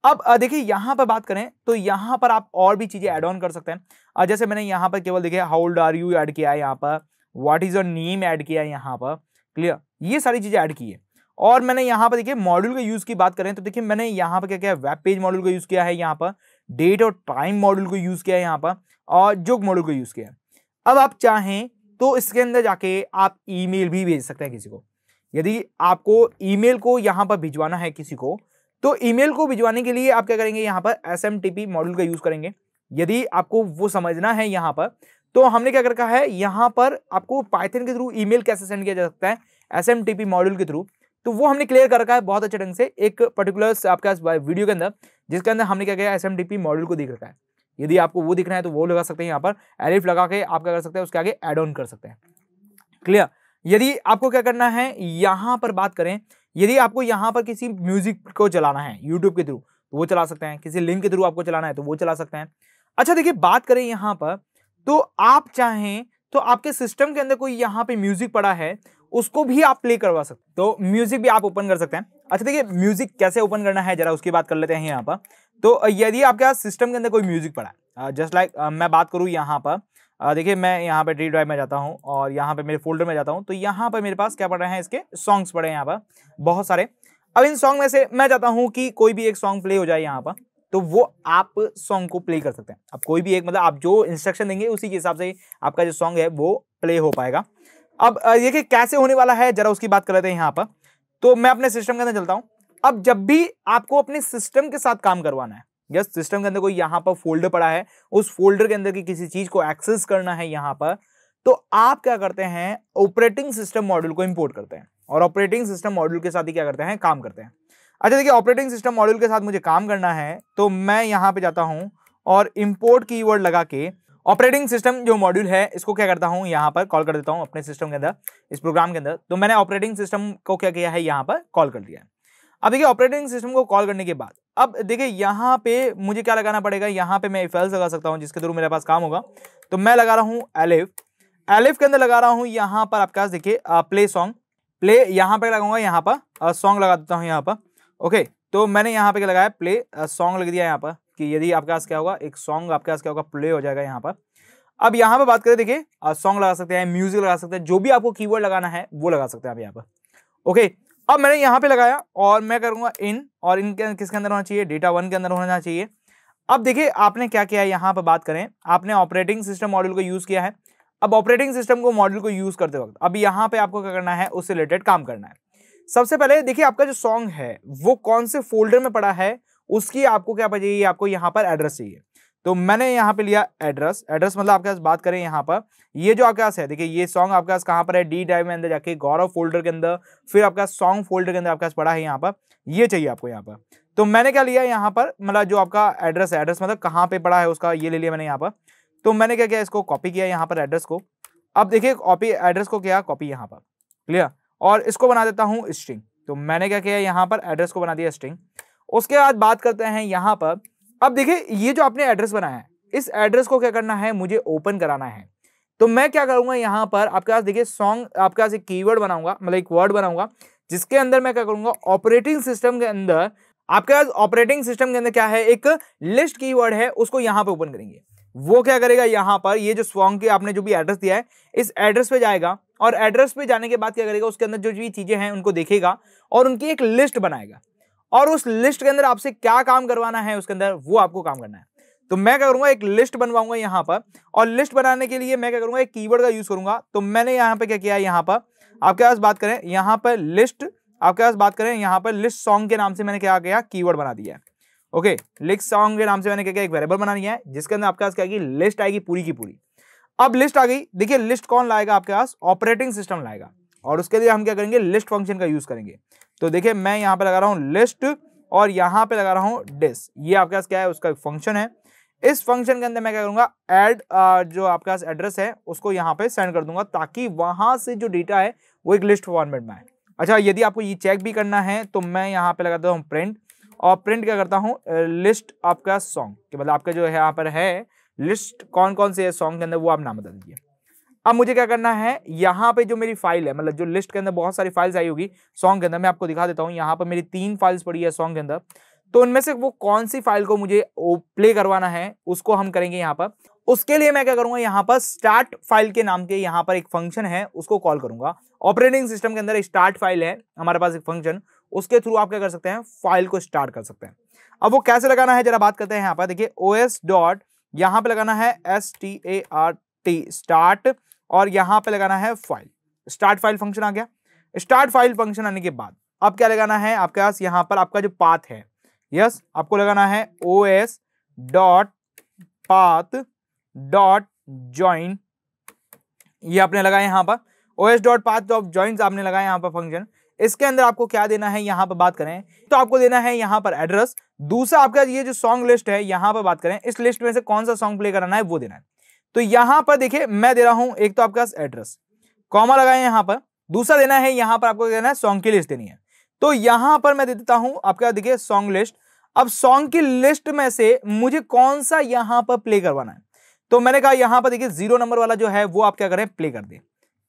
अब देखिए यहाँ पर बात करें तो यहाँ पर आप और भी चीज़ें ऐड ऑन कर सकते हैं जैसे मैंने यहाँ पर केवल देखिए हाउल्ड आर यू ऐड किया है यहाँ पर what is your name add किया है यहाँ पर क्लियर ये सारी चीज़ें ऐड की है और मैंने यहाँ पर देखिए मॉड्यूल के यूज़ की बात करें तो देखिए मैंने यहाँ पर क्या किया वेब पेज मॉड्यूल का यूज़ किया है यहाँ पर डेट और टाइम मॉड्यूल को यूज़ किया है यहाँ पर और जोक मॉड्यूल को यूज़ किया है अब आप चाहें तो इसके अंदर जाके आप ईमेल भी भेज सकते हैं किसी को यदि आपको ईमेल को यहाँ पर भिजवाना है किसी को तो ईमेल को भिजवाने के लिए आप क्या करेंगे यहाँ पर एस मॉड्यूल का यूज़ करेंगे यदि आपको वो समझना है यहाँ पर तो हमने क्या कर रखा है यहाँ पर आपको पाइथन के थ्रू ईमेल कैसे सेंड किया जा सकता है एस मॉड्यूल के थ्रू तो वो हमने क्लियर कर रखा है बहुत अच्छे ढंग से एक पर्टिकुलर आपके वीडियो के अंदर जिसके अंदर हमने क्या किया एस मॉड्यूल को दिख रखा है यदि आपको वो दिखना है तो वो लगा सकते हैं यहाँ पर एलिफ लगा के आप क्या कर सकते हैं उसके आगे एड ऑन कर सकते हैं क्लियर यदि आपको क्या करना है यहाँ पर बात करें यदि आपको यहाँ पर किसी म्यूजिक को चलाना है यूट्यूब के थ्रू तो वो चला सकते हैं किसी लिंक के थ्रू आपको चलाना है तो वो चला सकते हैं अच्छा देखिए बात करें यहाँ पर तो आप चाहें तो आपके सिस्टम के अंदर कोई यहाँ पे म्यूजिक पड़ा है उसको भी आप प्ले करवा सकते हैं तो म्यूजिक भी आप ओपन कर सकते हैं अच्छा देखिए म्यूजिक कैसे ओपन करना है जरा उसकी बात कर लेते हैं यहाँ पर तो यदि आपके सिस्टम के अंदर कोई म्यूजिक पड़ा है जस्ट लाइक मैं बात करूँ यहाँ पर देखिए मैं यहाँ पे ड्री ड्राइव में जाता हूँ और यहाँ पे मेरे फोल्डर में जाता हूँ तो यहाँ पर मेरे पास क्या पड़ रहे हैं इसके सॉन्ग्स पड़े हैं यहाँ पर बहुत सारे अब इन सॉन्ग में से मैं चाहता हूँ कि कोई भी एक सॉन्ग प्ले हो जाए यहाँ पर तो वो आप सॉन्ग को प्ले कर सकते हैं अब कोई भी एक मतलब आप जो इंस्ट्रक्शन देंगे उसी के हिसाब से आपका जो सॉन्ग है वो प्ले हो पाएगा अब देखिए कैसे होने वाला है जरा उसकी बात कर लेते हैं यहाँ पर तो मैं अपने सिस्टम के अंदर चलता हूँ अब जब भी आपको अपने सिस्टम के साथ काम करवाना है यस सिस्टम के अंदर कोई यहाँ पर फोल्डर पड़ा है उस फोल्डर के अंदर की किसी चीज को एक्सेस करना है यहाँ पर तो आप क्या करते हैं ऑपरेटिंग सिस्टम मॉड्यूल को इंपोर्ट करते हैं और ऑपरेटिंग सिस्टम मॉड्यूल के साथ ही क्या करते हैं काम करते हैं अच्छा देखिए ऑपरेटिंग सिस्टम मॉड्यूल के साथ मुझे काम करना है तो मैं यहाँ पे जाता हूँ और इम्पोर्ट की वर्ड लगा के ऑपरेटिंग सिस्टम जो मॉड्यूल है इसको क्या करता हूँ यहाँ पर कॉल कर देता हूँ अपने सिस्टम के अंदर इस प्रोग्राम के अंदर तो मैंने ऑपरेटिंग सिस्टम को क्या किया है यहाँ पर कॉल कर दिया है अब देखिए ऑपरेटिंग सिस्टम को कॉल करने के बाद अब देखिए यहाँ पे मुझे क्या लगाना पड़ेगा यहाँ पे मैं इफेल्स लगा सकता हूँ जिसके थ्रू मेरे पास काम होगा तो मैं लगा रहा हूँ एलिफ एलिफ के अंदर लगा रहा हूँ यहाँ पर आपके पास देखिए प्ले सॉन्ग प्ले यहाँ पे लगाऊंगा यहाँ पर सॉन्ग लगा देता हूँ यहाँ पर ओके तो मैंने यहाँ पे क्या लगाया प्ले सॉन्ग लग दिया यहाँ पर कि यदि आपके पास क्या होगा एक सॉन्ग आपके पास क्या होगा प्ले हो जाएगा यहाँ पर अब यहाँ पर बात करें देखिए सॉन्ग लगा सकते हैं म्यूजिक लगा सकते हैं जो भी आपको कीवर्ड लगाना है वो लगा सकते हैं आप यहाँ पर ओके अब मैंने यहाँ पे लगाया और मैं करूँगा इन और इन किसके अंदर होना चाहिए डेटा वन के अंदर होना चाहिए अब देखिए आपने क्या किया है यहाँ पर बात करें आपने ऑपरेटिंग सिस्टम मॉड्यूल को यूज़ किया है अब ऑपरेटिंग सिस्टम को मॉड्यूल को यूज़ करते वक्त अब यहाँ पे आपको क्या करना है उससे रिलेटेड काम करना है सबसे पहले देखिए आपका जो सॉन्ग है वो कौन से फोल्डर में पड़ा है उसकी आपको क्या चाहिए आपको यहाँ पर एड्रेस चाहिए तो मैंने यहाँ पे लिया एड्रेस एड्रेस मतलब आपके पास बात करें यहाँ पर ये जो आपके पास है देखिए ये सॉन्ग आपके पास कहाँ पर है डी ड्राइव में अंदर जाके गौरव फोल्डर के अंदर फिर पास सॉन्ग फोल्डर के अंदर आपके पास पड़ा है यहाँ पर ये चाहिए आपको यहाँ पर तो मैंने क्या लिया यहाँ पर मतलब जो आपका एड्रेस है एड्रेस मतलब कहाँ पर पड़ा है उसका ये ले लिया मैंने यहाँ पर तो मैंने क्या किया इसको कॉपी किया यहाँ पर एड्रेस को अब देखिए कॉपी एड्रेस को किया कॉपी यहाँ पर क्लियर और इसको बना देता हूँ स्ट्रिंग तो मैंने क्या किया यहाँ पर एड्रेस को बना दिया स्ट्रिंग उसके बाद बात करते हैं यहाँ पर अब देखिए ये जो आपने एड्रेस बनाया है इस एड्रेस को क्या करना है मुझे ओपन कराना है तो मैं क्या करूंगा यहाँ पर आपके पास देखिए सॉन्ग आपके पास एक कीवर्ड बनाऊंगा मतलब एक वर्ड बनाऊंगा जिसके अंदर मैं क्या करूंगा ऑपरेटिंग सिस्टम के अंदर आपके पास ऑपरेटिंग सिस्टम के अंदर क्या है एक लिस्ट कीवर्ड है उसको यहाँ पे ओपन करेंगे वो क्या करेगा यहाँ पर ये जो सॉन्ग की आपने जो भी एड्रेस दिया है इस एड्रेस पे जाएगा और एड्रेस पे जाने के बाद क्या करेगा उसके अंदर जो भी चीज़ें हैं उनको देखेगा और उनकी एक लिस्ट बनाएगा और उस लिस्ट के अंदर आपसे क्या काम करवाना है उसके अंदर वो आपको काम करना है तो मैं क्या करूंगा एक लिस्ट बनवाऊंगा यहां पर और लिस्ट बनाने के लिए मैं क्या करूंगा एक कीवर्ड का यूज करूंगा तो मैंने यहां पर क्या किया यहां पर आपके पास बात करें यहां पर लिस्ट आपके पास बात करें यहां पर लिस्ट सॉन्ग के नाम से मैंने क्या किया कीवर्ड बना दिया है ओके लिस्ट सॉन्ग के नाम से मैंने क्या किया एक वेरेबल बना दिया है जिसके अंदर आपके पास क्या की लिस्ट आएगी पूरी की पूरी अब लिस्ट आ गई देखिए लिस्ट कौन लाएगा आपके पास ऑपरेटिंग सिस्टम लाएगा और उसके लिए हम क्या करेंगे लिस्ट फंक्शन का यूज करेंगे तो देखिए मैं यहाँ पे लगा रहा हूँ लिस्ट और यहाँ पे लगा रहा हूँ डिस ये आपके पास क्या है उसका एक फंक्शन है इस फंक्शन के अंदर मैं क्या करूँगा एड जो आपके पास एड्रेस है उसको यहाँ पे सेंड कर दूंगा ताकि वहाँ से जो डेटा है वो एक लिस्ट फॉर्मेट में आए अच्छा यदि आपको ये चेक भी करना है तो मैं यहाँ पे लगाता हूँ प्रिंट और प्रिंट क्या करता हूँ लिस्ट आपका सॉन्ग मतलब आपका जो है यहाँ पर है लिस्ट कौन कौन से सॉन्ग के अंदर वो आप नाम बता दीजिए अब मुझे क्या करना है यहाँ पे जो मेरी फाइल है मतलब जो लिस्ट के अंदर बहुत सारी फाइल्स आई होगी सॉन्ग के अंदर मैं आपको दिखा देता हूँ यहाँ पर मेरी तीन फाइल्स पड़ी है सॉन्ग के अंदर तो उनमें से वो कौन सी फाइल को मुझे प्ले करवाना है उसको हम करेंगे यहाँ पर उसके लिए मैं क्या करूंगा यहाँ पर स्टार्ट फाइल के नाम के यहाँ पर एक फंक्शन है उसको कॉल करूंगा ऑपरेटिंग सिस्टम के अंदर स्टार्ट फाइल है हमारे पास एक फंक्शन उसके थ्रू आप क्या कर सकते हैं फाइल को स्टार्ट कर सकते हैं अब वो कैसे लगाना है जरा बात करते हैं यहाँ पर देखिए ओ एस डॉट यहाँ पर लगाना है S T A R T start और यहाँ पे लगाना है फाइल स्टार्ट फाइल फंक्शन आ गया स्टार्ट फाइल फंक्शन आने के बाद अब क्या लगाना है आपके पास यहाँ पर आपका जो पाथ है यस yes, आपको लगाना है O S dot path dot join ये आपने लगाया यहाँ पर O S dot path dot join आपने लगाया यहाँ पर फंक्शन इसके अंदर आपको क्या देना है यहाँ पर बात करें तो आपको देना है यहाँ पर एड्रेस दूसरा आपका ये जो सॉन्ग लिस्ट है यहां पर बात करें इस लिस्ट में से कौन सा सॉन्ग प्ले कराना है वो देना है तो यहां पर देखिए मैं दे रहा हूं एक तो आपके पास एड्रेस कॉमा लगाए यहां पर दूसरा देना है यहां पर आपको देना है सॉन्ग की लिस्ट देनी है तो यहां पर मैं दे देता हूं आपका देखिए सॉन्ग लिस्ट अब सॉन्ग की लिस्ट में से मुझे कौन सा यहां पर प्ले करवाना है तो मैंने कहा यहां पर देखिए जीरो नंबर वाला जो है वो आप क्या करें प्ले कर दें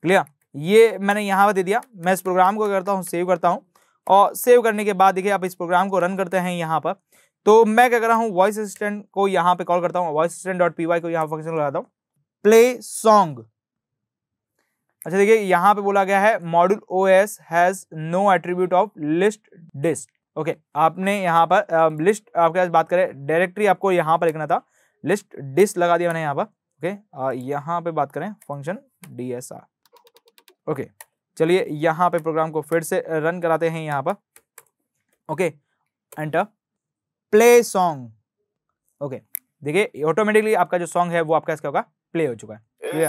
क्लियर ये मैंने यहां पर दे दिया मैं इस प्रोग्राम को करता हूँ सेव करता हूँ और सेव करने के बाद देखिए आप इस प्रोग्राम को रन करते हैं यहां पर तो मैं क्या कर रहा हूँ वॉइस असिस्टेंट को यहाँ पे कॉल करता हूँ voice assistant dot P Y को यहाँ फंक्शन लगाता हूँ प्ले सॉन्ग अच्छा देखिए यहाँ पे बोला गया है module O S has no attribute of list disk okay आपने यहाँ पर लिस्ट uh, आपके पास बात करें डायरेक्टरी आपको यहाँ पर लिखना था लिस्ट डिस्क लगा दिया मैंने यहाँ पर ओके okay? uh, यहाँ पे बात करें function D S R okay चलिए यहाँ पे प्रोग्राम को फिर से रन कराते हैं यहाँ पर okay enter play song okay देखिए ऑटोमेटिकली आपका जो सॉन्ग है वो आपका इसका होगा प्ले हो चुका है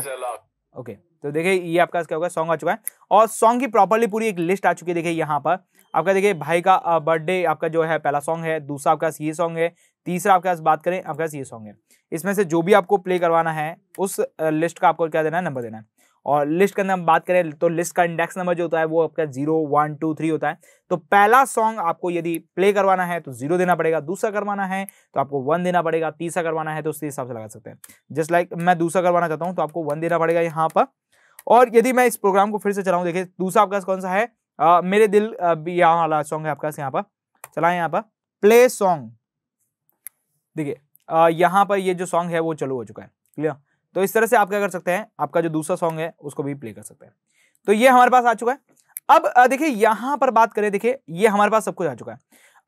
ओके तो देखिए ये आपका क्या होगा सॉन्ग आ चुका है और सॉन्ग की प्रॉपरली पूरी एक लिस्ट आ चुकी है देखिए यहाँ पर आपका देखिए भाई का बर्थडे आपका जो है पहला सॉन्ग है दूसरा आपका ये सॉन्ग है तीसरा आपके पास बात करें आपके पास ये सॉन्ग है इसमें से जो भी आपको प्ले करवाना है उस लिस्ट का आपको क्या देना है नंबर देना है और लिस्ट के अंदर हम बात करें तो लिस्ट का इंडेक्स नंबर जो होता है वो आपका जीरो वन टू थ्री होता है तो पहला सॉन्ग आपको यदि प्ले करवाना है तो जीरो देना पड़ेगा दूसरा करवाना है तो आपको वन देना पड़ेगा तीसरा करवाना है तो उसके हिसाब से लगा सकते हैं जस्ट लाइक मैं दूसरा करवाना चाहता हूँ तो आपको वन देना पड़ेगा यहाँ पर और यदि मैं इस प्रोग्राम को फिर से चलाऊँ देखिए दूसरा आपका कौन सा है आ, मेरे दिल यहाँ वाला सॉन्ग है आपका यहाँ पर चलाएं यहाँ पर प्ले सॉन्ग देखिए यहाँ पर ये जो सॉन्ग है वो चलो हो चुका है क्लियर तो इस तरह से आप क्या कर सकते हैं आपका जो दूसरा सॉन्ग है उसको भी प्ले कर सकते हैं तो ये हमारे पास आ चुका है अब देखिए यहां पर बात करें देखिए ये हमारे पास सब कुछ आ चुका है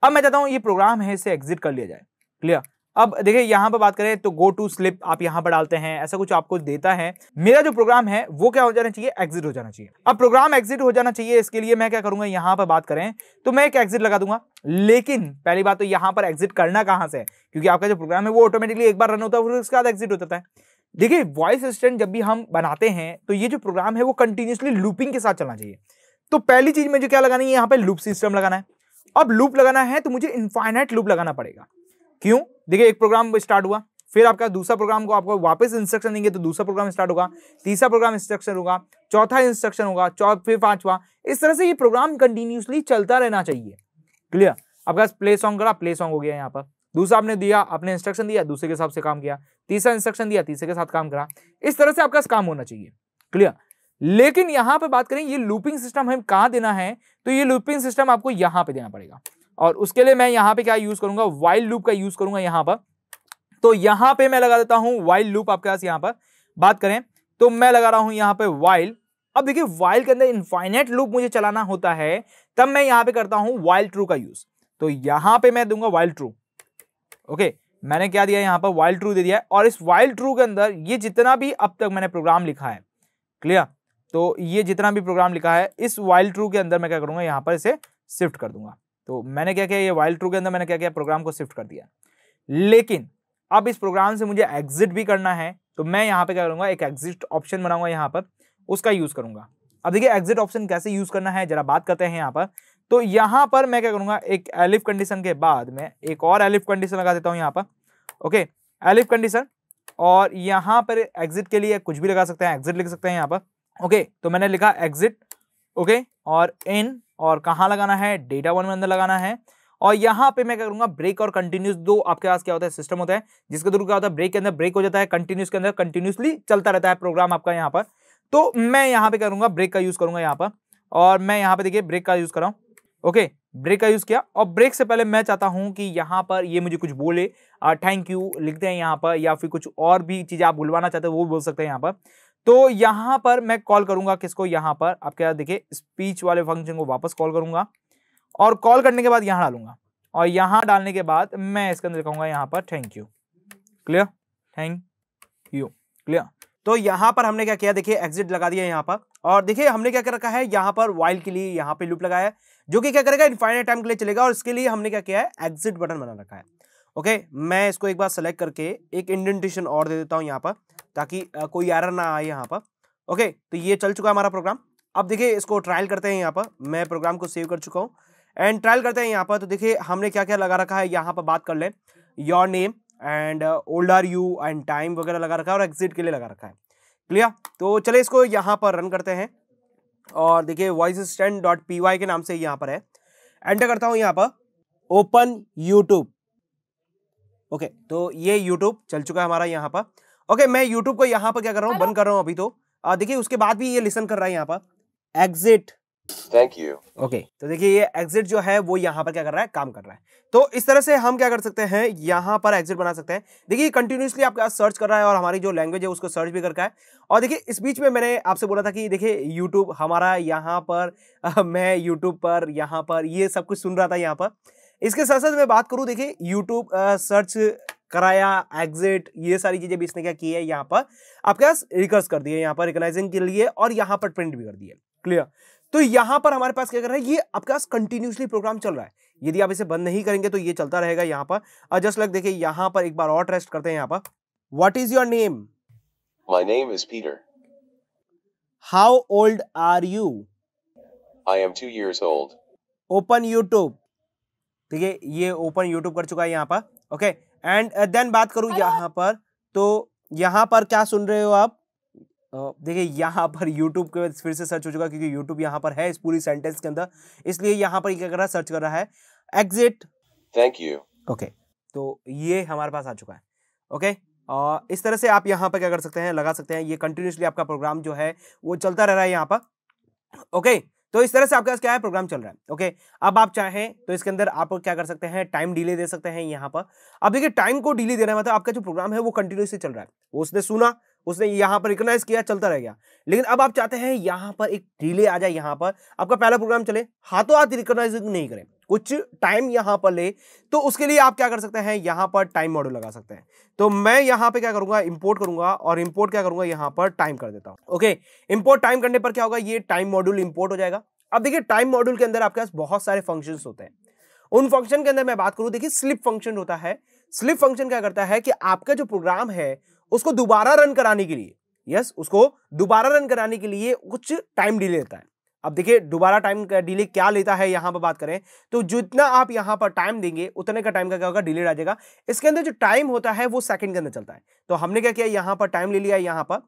अब मैं चाहता हूँ ये प्रोग्राम है इसे एग्जिट कर लिया जाए क्लियर अब देखिए यहां पर बात करें तो गो टू स्लिप आप यहाँ पर डालते हैं ऐसा कुछ आपको देता है मेरा जो प्रोग्राम है वो क्या हो जाना चाहिए एग्जिट हो जाना चाहिए अब प्रोग्राम एग्जिट हो जाना चाहिए इसके लिए मैं क्या करूंगा यहां पर बात करें तो मैं एक एग्जिट लगा दूंगा लेकिन पहली बात तो यहां पर एग्जिट करना कहां से है क्योंकि आपका जो प्रोग्राम है वो ऑटोमेटिकली एक बार रन होता है फिर उसके बाद एग्जिट हो जाता है देखिए वॉइस असिस्टेंट जब भी हम बनाते हैं तो ये जो प्रोग्राम है वो कंटिन्यूसली लूपिंग के साथ चलना चाहिए तो पहली चीज मुझे क्या लगानी है यहाँ पे लूप सिस्टम लगाना है अब लूप लगाना है तो मुझे इन्फाइनाइट लूप लगाना पड़ेगा क्यों देखिए एक प्रोग्राम स्टार्ट हुआ फिर आपका दूसरा प्रोग्राम को आपको वापस इंस्ट्रक्शन देंगे तो दूसरा प्रोग्राम स्टार्ट होगा तीसरा प्रोग्राम इंस्ट्रक्शन होगा चौथा इंस्ट्रक्शन होगा फिर पांचवा इस तरह से ये प्रोग्राम कंटिन्यूसली चलता रहना चाहिए क्लियर आपका प्ले सॉन्ग करा प्ले सॉन्ग हो गया यहाँ पर दूसरा आपने दिया आपने इंस्ट्रक्शन दिया दूसरे के हिसाब से काम किया तीसरा इंस्ट्रक्शन दिया तीसरे के साथ काम करा इस तरह से आपका काम होना चाहिए क्लियर लेकिन यहां पर बात करें ये लूपिंग सिस्टम हमें कहाँ देना है तो ये लूपिंग सिस्टम आपको यहां पे देना पड़ेगा और उसके लिए मैं यहाँ पे क्या यूज करूंगा वाइल्ड लूप का यूज करूंगा यहाँ पर तो यहाँ पे मैं लगा देता हूँ वाइल्ड लूप आपके पास यहाँ पर बात करें तो मैं लगा रहा हूं यहाँ पे वाइल्ड अब देखिए वाइल्ड के अंदर इनफाइनेट लूप मुझे चलाना होता है तब मैं यहाँ पे करता हूँ वाइल्ड ट्रू का यूज तो यहाँ पे मैं दूंगा वाइल्ड ट्रू ओके मैंने क्या दिया यहाँ पर वाइल्ड ट्रू दे दिया है और इस वाइल्ड ट्रू के अंदर ये जितना भी अब तक मैंने प्रोग्राम लिखा है क्लियर तो ये जितना भी प्रोग्राम लिखा है इस वाइल्ड ट्रू के अंदर मैं क्या करूँगा यहाँ पर इसे शिफ्ट कर दूंगा तो मैंने क्या किया ये वाइल्ड ट्रू के अंदर मैंने क्या किया प्रोग्राम को शिफ्ट कर दिया लेकिन अब इस प्रोग्राम से मुझे एग्जिट भी करना है तो मैं यहाँ पर क्या करूँगा एक एग्जिट ऑप्शन बनाऊंगा यहाँ पर उसका यूज़ करूँगा अब देखिए एग्जिट ऑप्शन कैसे यूज़ करना है जरा बात करते हैं यहाँ पर तो यहां पर मैं क्या करूंगा एक एलिफ कंडीशन के बाद में एक और एलिफ कंडीशन लगा देता हूं यहां पर ओके एलिफ कंडीशन और यहां पर एग्जिट के लिए कुछ भी लगा सकते हैं एग्जिट लिख सकते हैं यहां पर ओके तो मैंने लिखा एग्जिट ओके और इन और कहा लगाना है डेटा वन में अंदर लगाना है और यहाँ पे मैं क्या करूंगा ब्रेक और कंटिन्यूस दो आपके पास क्या होता है सिस्टम होता है जिसके थ्रू क्या होता है ब्रेक के अंदर ब्रेक हो जाता है कंटिन्यूस के अंदर कंटिन्यूसली चलता रहता है प्रोग्राम आपका यहाँ पर तो मैं यहाँ पे करूंगा ब्रेक का यूज करूंगा यहाँ पर और मैं यहाँ पे देखिए ब्रेक का यूज कराऊँ ओके ब्रेक का यूज़ किया और ब्रेक से पहले मैं चाहता हूं कि यहाँ पर ये मुझे कुछ बोले थैंक यू लिखते हैं यहां पर या फिर कुछ और भी चीज़ें आप बुलवाना चाहते हो वो बोल सकते हैं यहाँ पर तो यहां पर मैं कॉल करूंगा किसको यहां पर आप क्या देखिए स्पीच वाले फंक्शन को वापस कॉल करूंगा और कॉल करने के बाद यहां डालूंगा और यहां डालने के बाद मैं इसके अंदर कहूँगा यहाँ पर thank you clear thank you clear तो यहां पर हमने क्या किया देखिए एग्जिट लगा दिया यहाँ पर और देखिए हमने क्या कर रखा है यहां पर वाइल के लिए यहाँ पे लूप लगाया है जो कि क्या करेगा इनफाइनाइट टाइम के लिए चलेगा और इसके लिए हमने क्या किया है एग्जिट बटन बना रखा है ओके मैं इसको एक बार सेलेक्ट करके एक इंडेंटेशन और दे देता हूँ यहाँ पर ताकि कोई एरर ना आए यहाँ पर ओके तो ये चल चुका है हमारा प्रोग्राम अब देखिए इसको ट्रायल करते हैं यहाँ पर मैं प्रोग्राम को सेव कर चुका हूँ एंड ट्रायल करते हैं यहाँ पर तो देखिए हमने क्या क्या लगा रखा है यहाँ पर बात कर लें your name and old are you and time वगैरह लगा रखा है और एग्जिट के लिए लगा रखा है क्लियर तो चले इसको यहाँ पर रन करते हैं और देखिए voice assistant dot P Y के नाम से यहाँ पर है एंटर करता हूँ यहाँ पर ओपन यूट्यूब ओके तो ये यूट्यूब चल चुका है हमारा यहाँ पर ओके मैं यूट्यूब को यहाँ पर क्या कर रहा हूँ बंद कर रहा हूँ अभी तो देखिए उसके बाद भी ये लिसन कर रहा है यहाँ पर एग्जिट थैंक यू ओके तो देखिए ये एग्जिट जो है वो यहाँ पर क्या कर रहा है काम कर रहा है तो इस तरह से हम क्या कर सकते हैं यहाँ पर एग्जिट बना सकते हैं देखिए कंटिन्यूसली आपके पास सर्च कर रहा है और हमारी जो लैंग्वेज है उसको सर्च भी कर रहा है और देखिए इस बीच में मैंने आपसे बोला था कि देखिए यूट्यूब हमारा यहाँ पर मैं यूट्यूब पर यहाँ पर ये सब कुछ सुन रहा था यहाँ पर इसके साथ साथ मैं बात करूँ देखिए यूट्यूब सर्च कराया एग्जिट ये सारी चीज़ें भी इसने क्या की है यहाँ पर आपके पास रिकर्स कर दिए यहाँ पर रिकनाइजिंग के लिए और यहाँ पर प्रिंट भी कर दिए क्लियर तो यहां पर हमारे पास क्या कर रहा है ये आपके पास कंटिन्यूसली प्रोग्राम चल रहा है यदि आप इसे बंद नहीं करेंगे तो ये चलता रहेगा यहां पर जस्ट लाइक देखिए यहां पर एक बार और टेस्ट करते हैं यहां पर what is your name my name is Peter how old are you I am two years old open YouTube ठीक है ये ओपन यूट्यूब कर चुका है यहाँ पर ओके एंड देन बात करू यहाँ पर तो यहाँ पर क्या सुन रहे हो आप देखिए यहाँ पर यूट्यूब के फिर से सर्च हो चुका क्योंकि यूट्यूब यहाँ पर है इस पूरी सेंटेंस के अंदर इसलिए यहाँ पर क्या कर रहा है सर्च कर रहा है एग्जिट थैंक यू ओके तो ये हमारे पास आ चुका है ओके okay? आ, इस तरह से आप यहाँ पर क्या कर सकते हैं लगा सकते हैं ये कंटिन्यूसली आपका प्रोग्राम जो है वो चलता रह रहा है यहाँ पर ओके okay? तो इस तरह से आपके पास क्या है प्रोग्राम चल रहा है ओके अब आप चाहें तो इसके अंदर आप क्या कर सकते हैं टाइम डिले दे सकते हैं यहाँ पर अब देखिए टाइम को डिले देना मतलब आपका जो प्रोग्राम है वो कंटिन्यूसली चल रहा है वो उसने सुना उसने यहां पर रिकोगनाइज किया चलता रह गया लेकिन अब आप चाहते हैं यहाँ पर एक डिले आ जाए यहाँ पर आपका पहला प्रोग्राम चले हाथों हाथ रिकोगनाइज नहीं करें कुछ टाइम यहाँ पर ले तो उसके लिए आप क्या कर सकते हैं यहां पर टाइम मॉड्यूल लगा सकते हैं तो मैं यहाँ पे क्या करूंगा इंपोर्ट करूंगा और इंपोर्ट क्या करूंगा यहाँ पर टाइम कर देता हूं ओके इंपोर्ट टाइम करने पर क्या होगा ये टाइम मॉड्यूल इंपोर्ट हो जाएगा अब देखिए टाइम मॉड्यूल के अंदर आपके पास बहुत सारे फंक्शन होते हैं उन फंक्शन के अंदर मैं बात करूं देखिए स्लिप फंक्शन होता है स्लिप फंक्शन क्या करता है कि आपका जो प्रोग्राम है उसको दोबारा रन कराने के लिए यस उसको दोबारा रन कराने के लिए कुछ टाइम डिले लेता है अब देखिए दोबारा टाइम का डिले क्या लेता है यहाँ पर बात करें तो जितना आप यहाँ पर टाइम देंगे उतने का टाइम का क्या होगा डिले आ जाएगा इसके अंदर जो टाइम होता है वो सेकंड के अंदर चलता है तो हमने क्या किया यहाँ पर टाइम ले लिया है यहाँ पर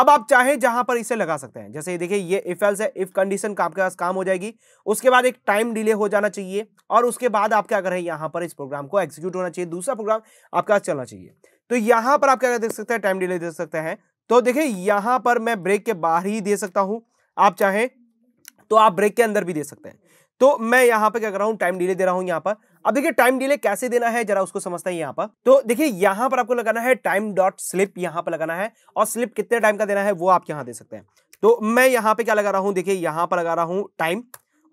अब आप चाहें जहां पर इसे लगा सकते हैं जैसे देखिए ये इफ एल्स है इफ कंडीशन आपके पास काम हो जाएगी उसके बाद एक टाइम डिले हो जाना चाहिए और उसके बाद आप क्या करें यहाँ पर इस प्रोग्राम को एग्जीक्यूट होना चाहिए दूसरा प्रोग्राम आपके पास चलना चाहिए तो यहां पर आप क्या देख सकते हैं टाइम डिले दे सकते हैं तो देखिए यहां पर मैं ब्रेक के बाहर ही दे सकता हूं आप चाहें तो आप ब्रेक के अंदर भी दे सकते हैं तो मैं यहां पर क्या कर रहा हूं टाइम डिले दे रहा हूं यहां पर अब देखिए टाइम डिले कैसे देना है जरा उसको समझते हैं यहां पर तो देखिए यहां पर आपको लगाना है टाइम डॉट स्लिप यहां पर लगाना है और स्लिप कितने टाइम का देना है वो आप यहाँ दे सकते हैं तो मैं यहाँ पे क्या लगा रहा हूं देखिए यहां पर लगा रहा हूँ टाइम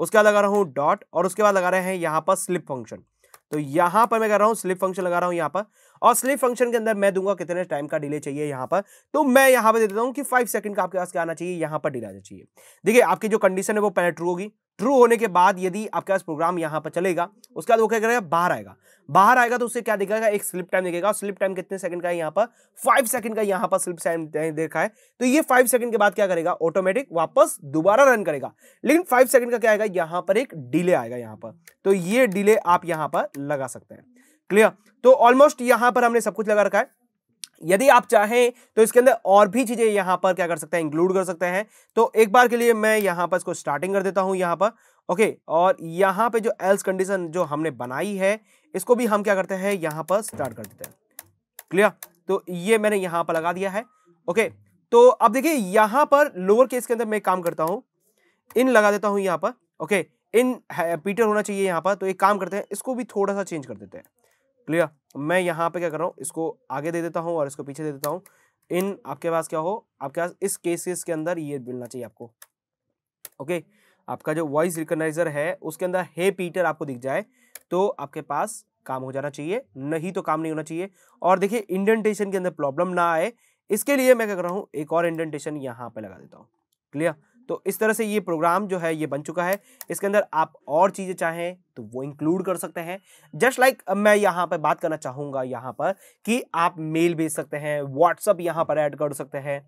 उसके बाद लगा रहा हूँ डॉट और उसके बाद लगा रहे हैं यहां पर स्लिप फंक्शन तो यहां पर मैं कर रहा हूं स्लिप फंक्शन लगा रहा हूं यहाँ पर और स्लिप फंक्शन के अंदर मैं दूंगा कितने टाइम का डिले चाहिए यहाँ पर तो मैं यहाँ पर दे देता हूँ कि फाइव सेकंड का आपके पास क्या आना चाहिए यहाँ पर डिले आना चाहिए देखिए आपकी जो कंडीशन है वो पहले ट्रू होगी ट्रू होने के बाद यदि आपके पास प्रोग्राम यहाँ पर चलेगा उसके बाद वो क्या करेगा बाहर आएगा बाहर आएगा तो उससे क्या दिखेगा एक स्लिप टाइम दिखेगा स्लिप टाइम कितने सेकंड का है यहाँ पर फाइव सेकंड का यहाँ पर स्लिप टाइम देखा है तो ये फाइव सेकंड के बाद क्या करेगा ऑटोमेटिक वापस दोबारा रन करेगा लेकिन फाइव सेकंड का क्या आएगा यहाँ पर एक डिले आएगा यहाँ पर तो ये डिले आप यहाँ पर लगा सकते हैं क्लियर तो ऑलमोस्ट यहां पर हमने सब कुछ लगा रखा है यदि आप चाहें तो इसके अंदर और भी चीजें यहां पर क्या कर सकते हैं इंक्लूड कर सकते हैं तो एक बार के लिए मैं यहां पर इसको स्टार्टिंग कर देता हूं यहां पर ओके और यहां पे जो एल्स कंडीशन जो हमने बनाई है इसको भी हम क्या करते हैं यहां पर स्टार्ट कर देते हैं क्लियर तो ये मैंने यहां पर लगा दिया है ओके तो अब देखिए यहां पर लोअर केस के अंदर मैं काम करता हूं इन लगा देता हूं यहां पर ओके इन पीटर होना चाहिए यहां पर तो एक काम करते हैं इसको भी थोड़ा सा चेंज कर देते हैं क्लियर मैं यहाँ पे क्या कर रहा हूँ इसको आगे दे देता हूँ और इसको पीछे दे देता हूँ इन आपके पास क्या हो आपके पास इस केसेस के अंदर ये मिलना चाहिए आपको ओके आपका जो वॉइस रिकनाइजर है उसके अंदर हे पीटर आपको दिख जाए तो आपके पास काम हो जाना चाहिए नहीं तो काम नहीं होना चाहिए और देखिए इंडेंटेशन के अंदर प्रॉब्लम ना आए इसके लिए मैं क्या कर रहा हूँ एक और इंडेंटेशन यहाँ पे लगा देता हूँ क्लियर तो इस तरह से ये प्रोग्राम जो है ये बन चुका है इसके अंदर आप और चीज़ें चाहें तो वो इंक्लूड कर सकते हैं जस्ट लाइक like, मैं यहाँ पर बात करना चाहूँगा यहाँ पर कि आप मेल भेज सकते हैं व्हाट्सअप यहाँ पर ऐड कर सकते हैं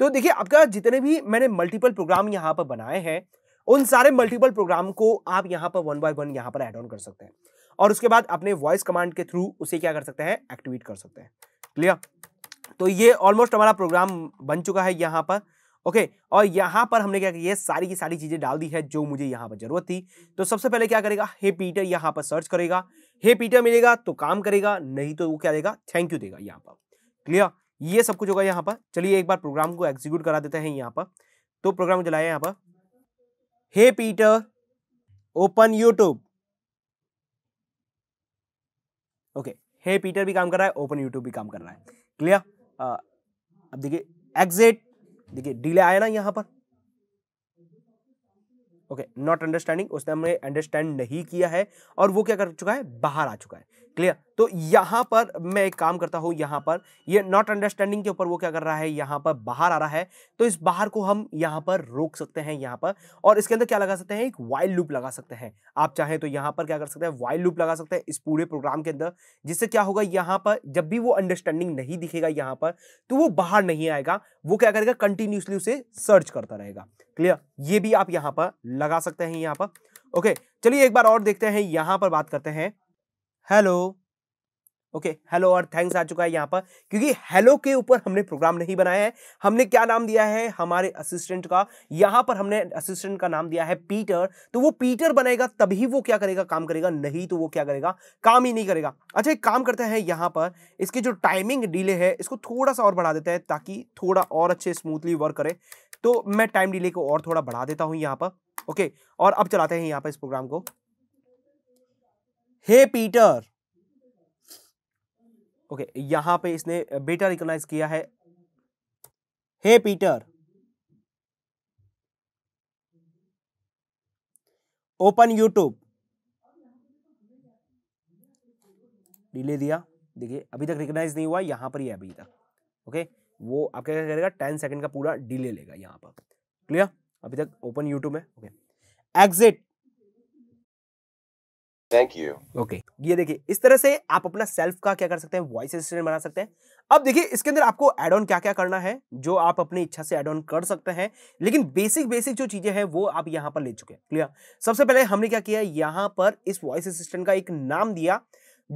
तो देखिए आपका जितने भी मैंने मल्टीपल प्रोग्राम यहाँ पर बनाए हैं उन सारे मल्टीपल प्रोग्राम को आप यहाँ पर वन बाय वन यहाँ पर एड ऑन कर सकते हैं और उसके बाद अपने वॉइस कमांड के थ्रू उसे क्या कर सकते हैं एक्टिवेट कर सकते हैं क्लियर तो ये ऑलमोस्ट हमारा प्रोग्राम बन चुका है यहाँ पर ओके और यहाँ पर हमने क्या किया सारी की सारी चीज़ें डाल दी है जो मुझे यहाँ पर ज़रूरत थी तो सबसे पहले क्या करेगा हे पीटर यहाँ पर सर्च करेगा हे पीटर मिलेगा तो काम करेगा नहीं तो वो क्या देगा थैंक यू देगा यहाँ पर क्लियर ये सब कुछ होगा यहाँ पर चलिए एक बार प्रोग्राम को एग्जीक्यूट करा देते हैं यहाँ पर तो प्रोग्राम चलाया यहाँ पर hey Peter open YouTube okay hey Peter भी काम कर रहा है ओपन यूट्यूब भी काम कर रहा है क्लियर अब देखिए एग्जिट देखिए डीले आया ना यहाँ पर ओके नॉट अंडरस्टैंडिंग उसने हमने अंडरस्टैंड नहीं किया है और वो क्या कर चुका है बाहर आ चुका है क्लियर तो यहां पर मैं एक काम करता हूं यहां पर ये नॉट अंडरस्टैंडिंग के ऊपर वो क्या कर रहा है यहां पर बाहर आ रहा है तो इस बाहर को हम यहाँ पर रोक सकते हैं यहां पर और इसके अंदर क्या लगा सकते हैं एक वाइल लूप लगा सकते हैं आप चाहें तो यहां पर क्या कर सकते हैं वाइल लूप लगा सकते हैं इस पूरे प्रोग्राम के अंदर जिससे क्या होगा यहां पर जब भी वो अंडरस्टैंडिंग नहीं दिखेगा यहां पर तो वो बाहर नहीं आएगा वो क्या करेगा कंटिन्यूसली उसे सर्च करता रहेगा क्लियर ये भी आप यहां पर लगा सकते हैं यहाँ पर ओके चलिए एक बार और देखते हैं यहां पर बात करते हैं हेलो ओके हेलो और थैंक्स आ चुका है यहाँ पर क्योंकि हेलो के ऊपर हमने प्रोग्राम नहीं बनाया है हमने क्या नाम दिया है हमारे असिस्टेंट का यहाँ पर हमने असिस्टेंट का नाम दिया है पीटर तो वो पीटर बनेगा तभी वो क्या करेगा काम करेगा नहीं तो वो क्या करेगा काम ही नहीं करेगा अच्छा एक काम करते हैं यहाँ पर इसके जो टाइमिंग डिले है इसको थोड़ा सा और बढ़ा देते हैं ताकि थोड़ा और अच्छे स्मूथली वर्क करे तो मैं टाइम डिले को और थोड़ा बढ़ा देता हूँ यहाँ पर ओके और अब चलाते हैं यहाँ पर इस प्रोग्राम को हे पीटर ओके यहां पे इसने बेटा रिकॉग्नाइज किया है hey Peter open YouTube delay दिया देखिए अभी तक रिकॉग्नाइज नहीं हुआ यहां पर ही अभी तक ओके वो आपका क्या करेगा टेन सेकंड का पूरा डिले लेगा यहां पर क्लियर अभी तक ओपन यूट्यूब है okay exit thank you okay ये देखिए इस तरह से आप अपना सेल्फ का क्या कर सकते हैं वॉइस असिस्टेंट बना सकते हैं अब देखिए इसके अंदर आपको एड ऑन क्या क्या करना है जो आप अपनी इच्छा से एड ऑन कर सकते हैं लेकिन बेसिक बेसिक जो चीजें हैं वो आप यहाँ पर ले चुके हैं क्लियर सबसे पहले हमने क्या किया यहाँ पर इस वॉइस असिस्टेंट का एक नाम दिया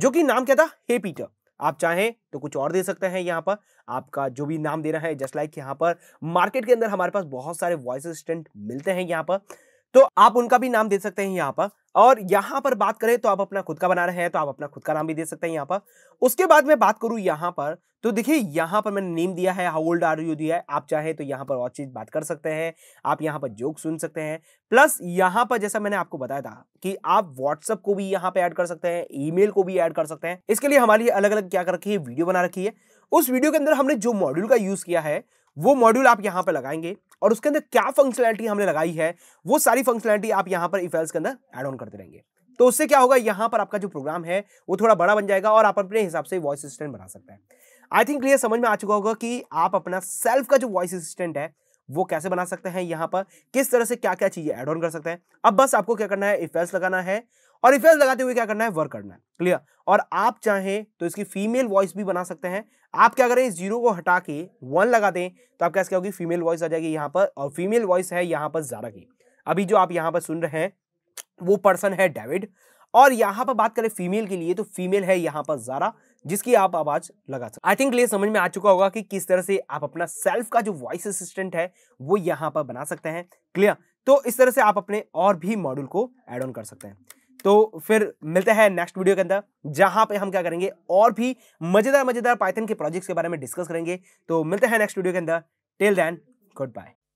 जो कि नाम क्या था हे hey पीटर आप चाहें तो कुछ और दे सकते हैं यहाँ पर आपका जो भी नाम देना है जस्ट लाइक यहाँ पर मार्केट के अंदर हमारे पास बहुत सारे वॉइस असिस्टेंट मिलते हैं यहाँ पर तो आप उनका भी नाम दे सकते हैं यहाँ पर और यहाँ पर बात करें तो आप अपना खुद का बना रहे हैं तो आप अपना खुद का नाम भी दे सकते हैं यहाँ पर उसके बाद मैं बात करूँ यहाँ पर तो देखिए यहाँ पर मैंने नेम दिया है हाउ ओल्ड आर यू दिया है आप चाहे तो यहाँ पर और चीज़ बात कर सकते हैं आप यहाँ पर जोक सुन सकते हैं प्लस यहाँ पर जैसा मैंने आपको बताया था कि आप व्हाट्सअप को भी यहाँ पर ऐड कर सकते हैं ईमेल को भी ऐड कर सकते हैं इसके लिए हमारी अलग अलग क्या कर रखी है वीडियो बना रखी है उस वीडियो के अंदर हमने जो मॉड्यूल का यूज़ किया है वो मॉड्यूल आप यहाँ पर लगाएंगे और उसके अंदर क्या फंक्शनैलिटी हमने लगाई है वो सारी फंक्शनैलिटी आप यहाँ पर इफेल्स e के अंदर एड ऑन करते रहेंगे तो उससे क्या होगा यहाँ पर आपका जो प्रोग्राम है वो थोड़ा बड़ा बन जाएगा और आप अपने हिसाब से वॉइस असिस्टेंट बना सकते हैं आई थिंक क्लियर समझ में आ चुका होगा कि आप अपना सेल्फ का जो वॉइस असिस्टेंट है वो कैसे बना सकते हैं यहाँ पर किस तरह से क्या क्या चीज़ें एड ऑन कर सकते हैं अब बस आपको क्या करना है इफेल्स e लगाना है और रिफ्रेंस लगाते हुए क्या करना है वर्क करना है क्लियर और आप चाहें तो इसकी फीमेल वॉइस भी बना सकते हैं आप क्या करें जीरो को हटा के वन लगा दें तो आप कैसे क्या होगी फीमेल वॉइस आ जाएगी यहाँ पर और फीमेल वॉइस है यहाँ पर जारा की अभी जो आप यहाँ पर सुन रहे हैं वो पर्सन है डेविड और यहाँ पर बात करें फीमेल के लिए तो फीमेल है यहाँ पर जारा जिसकी आप आवाज लगा सकते आई थिंक ये समझ में आ चुका होगा कि किस तरह से आप अपना सेल्फ का जो वॉइस असिस्टेंट है वो यहाँ पर बना सकते हैं क्लियर तो इस तरह से आप अपने और भी मॉड्यूल को एड ऑन कर सकते हैं तो फिर मिलते हैं नेक्स्ट वीडियो के अंदर जहां पे हम क्या करेंगे और भी मजेदार मजेदार पाइथन के प्रोजेक्ट्स के बारे में डिस्कस करेंगे तो मिलते हैं नेक्स्ट वीडियो के अंदर टिल देन गुड बाय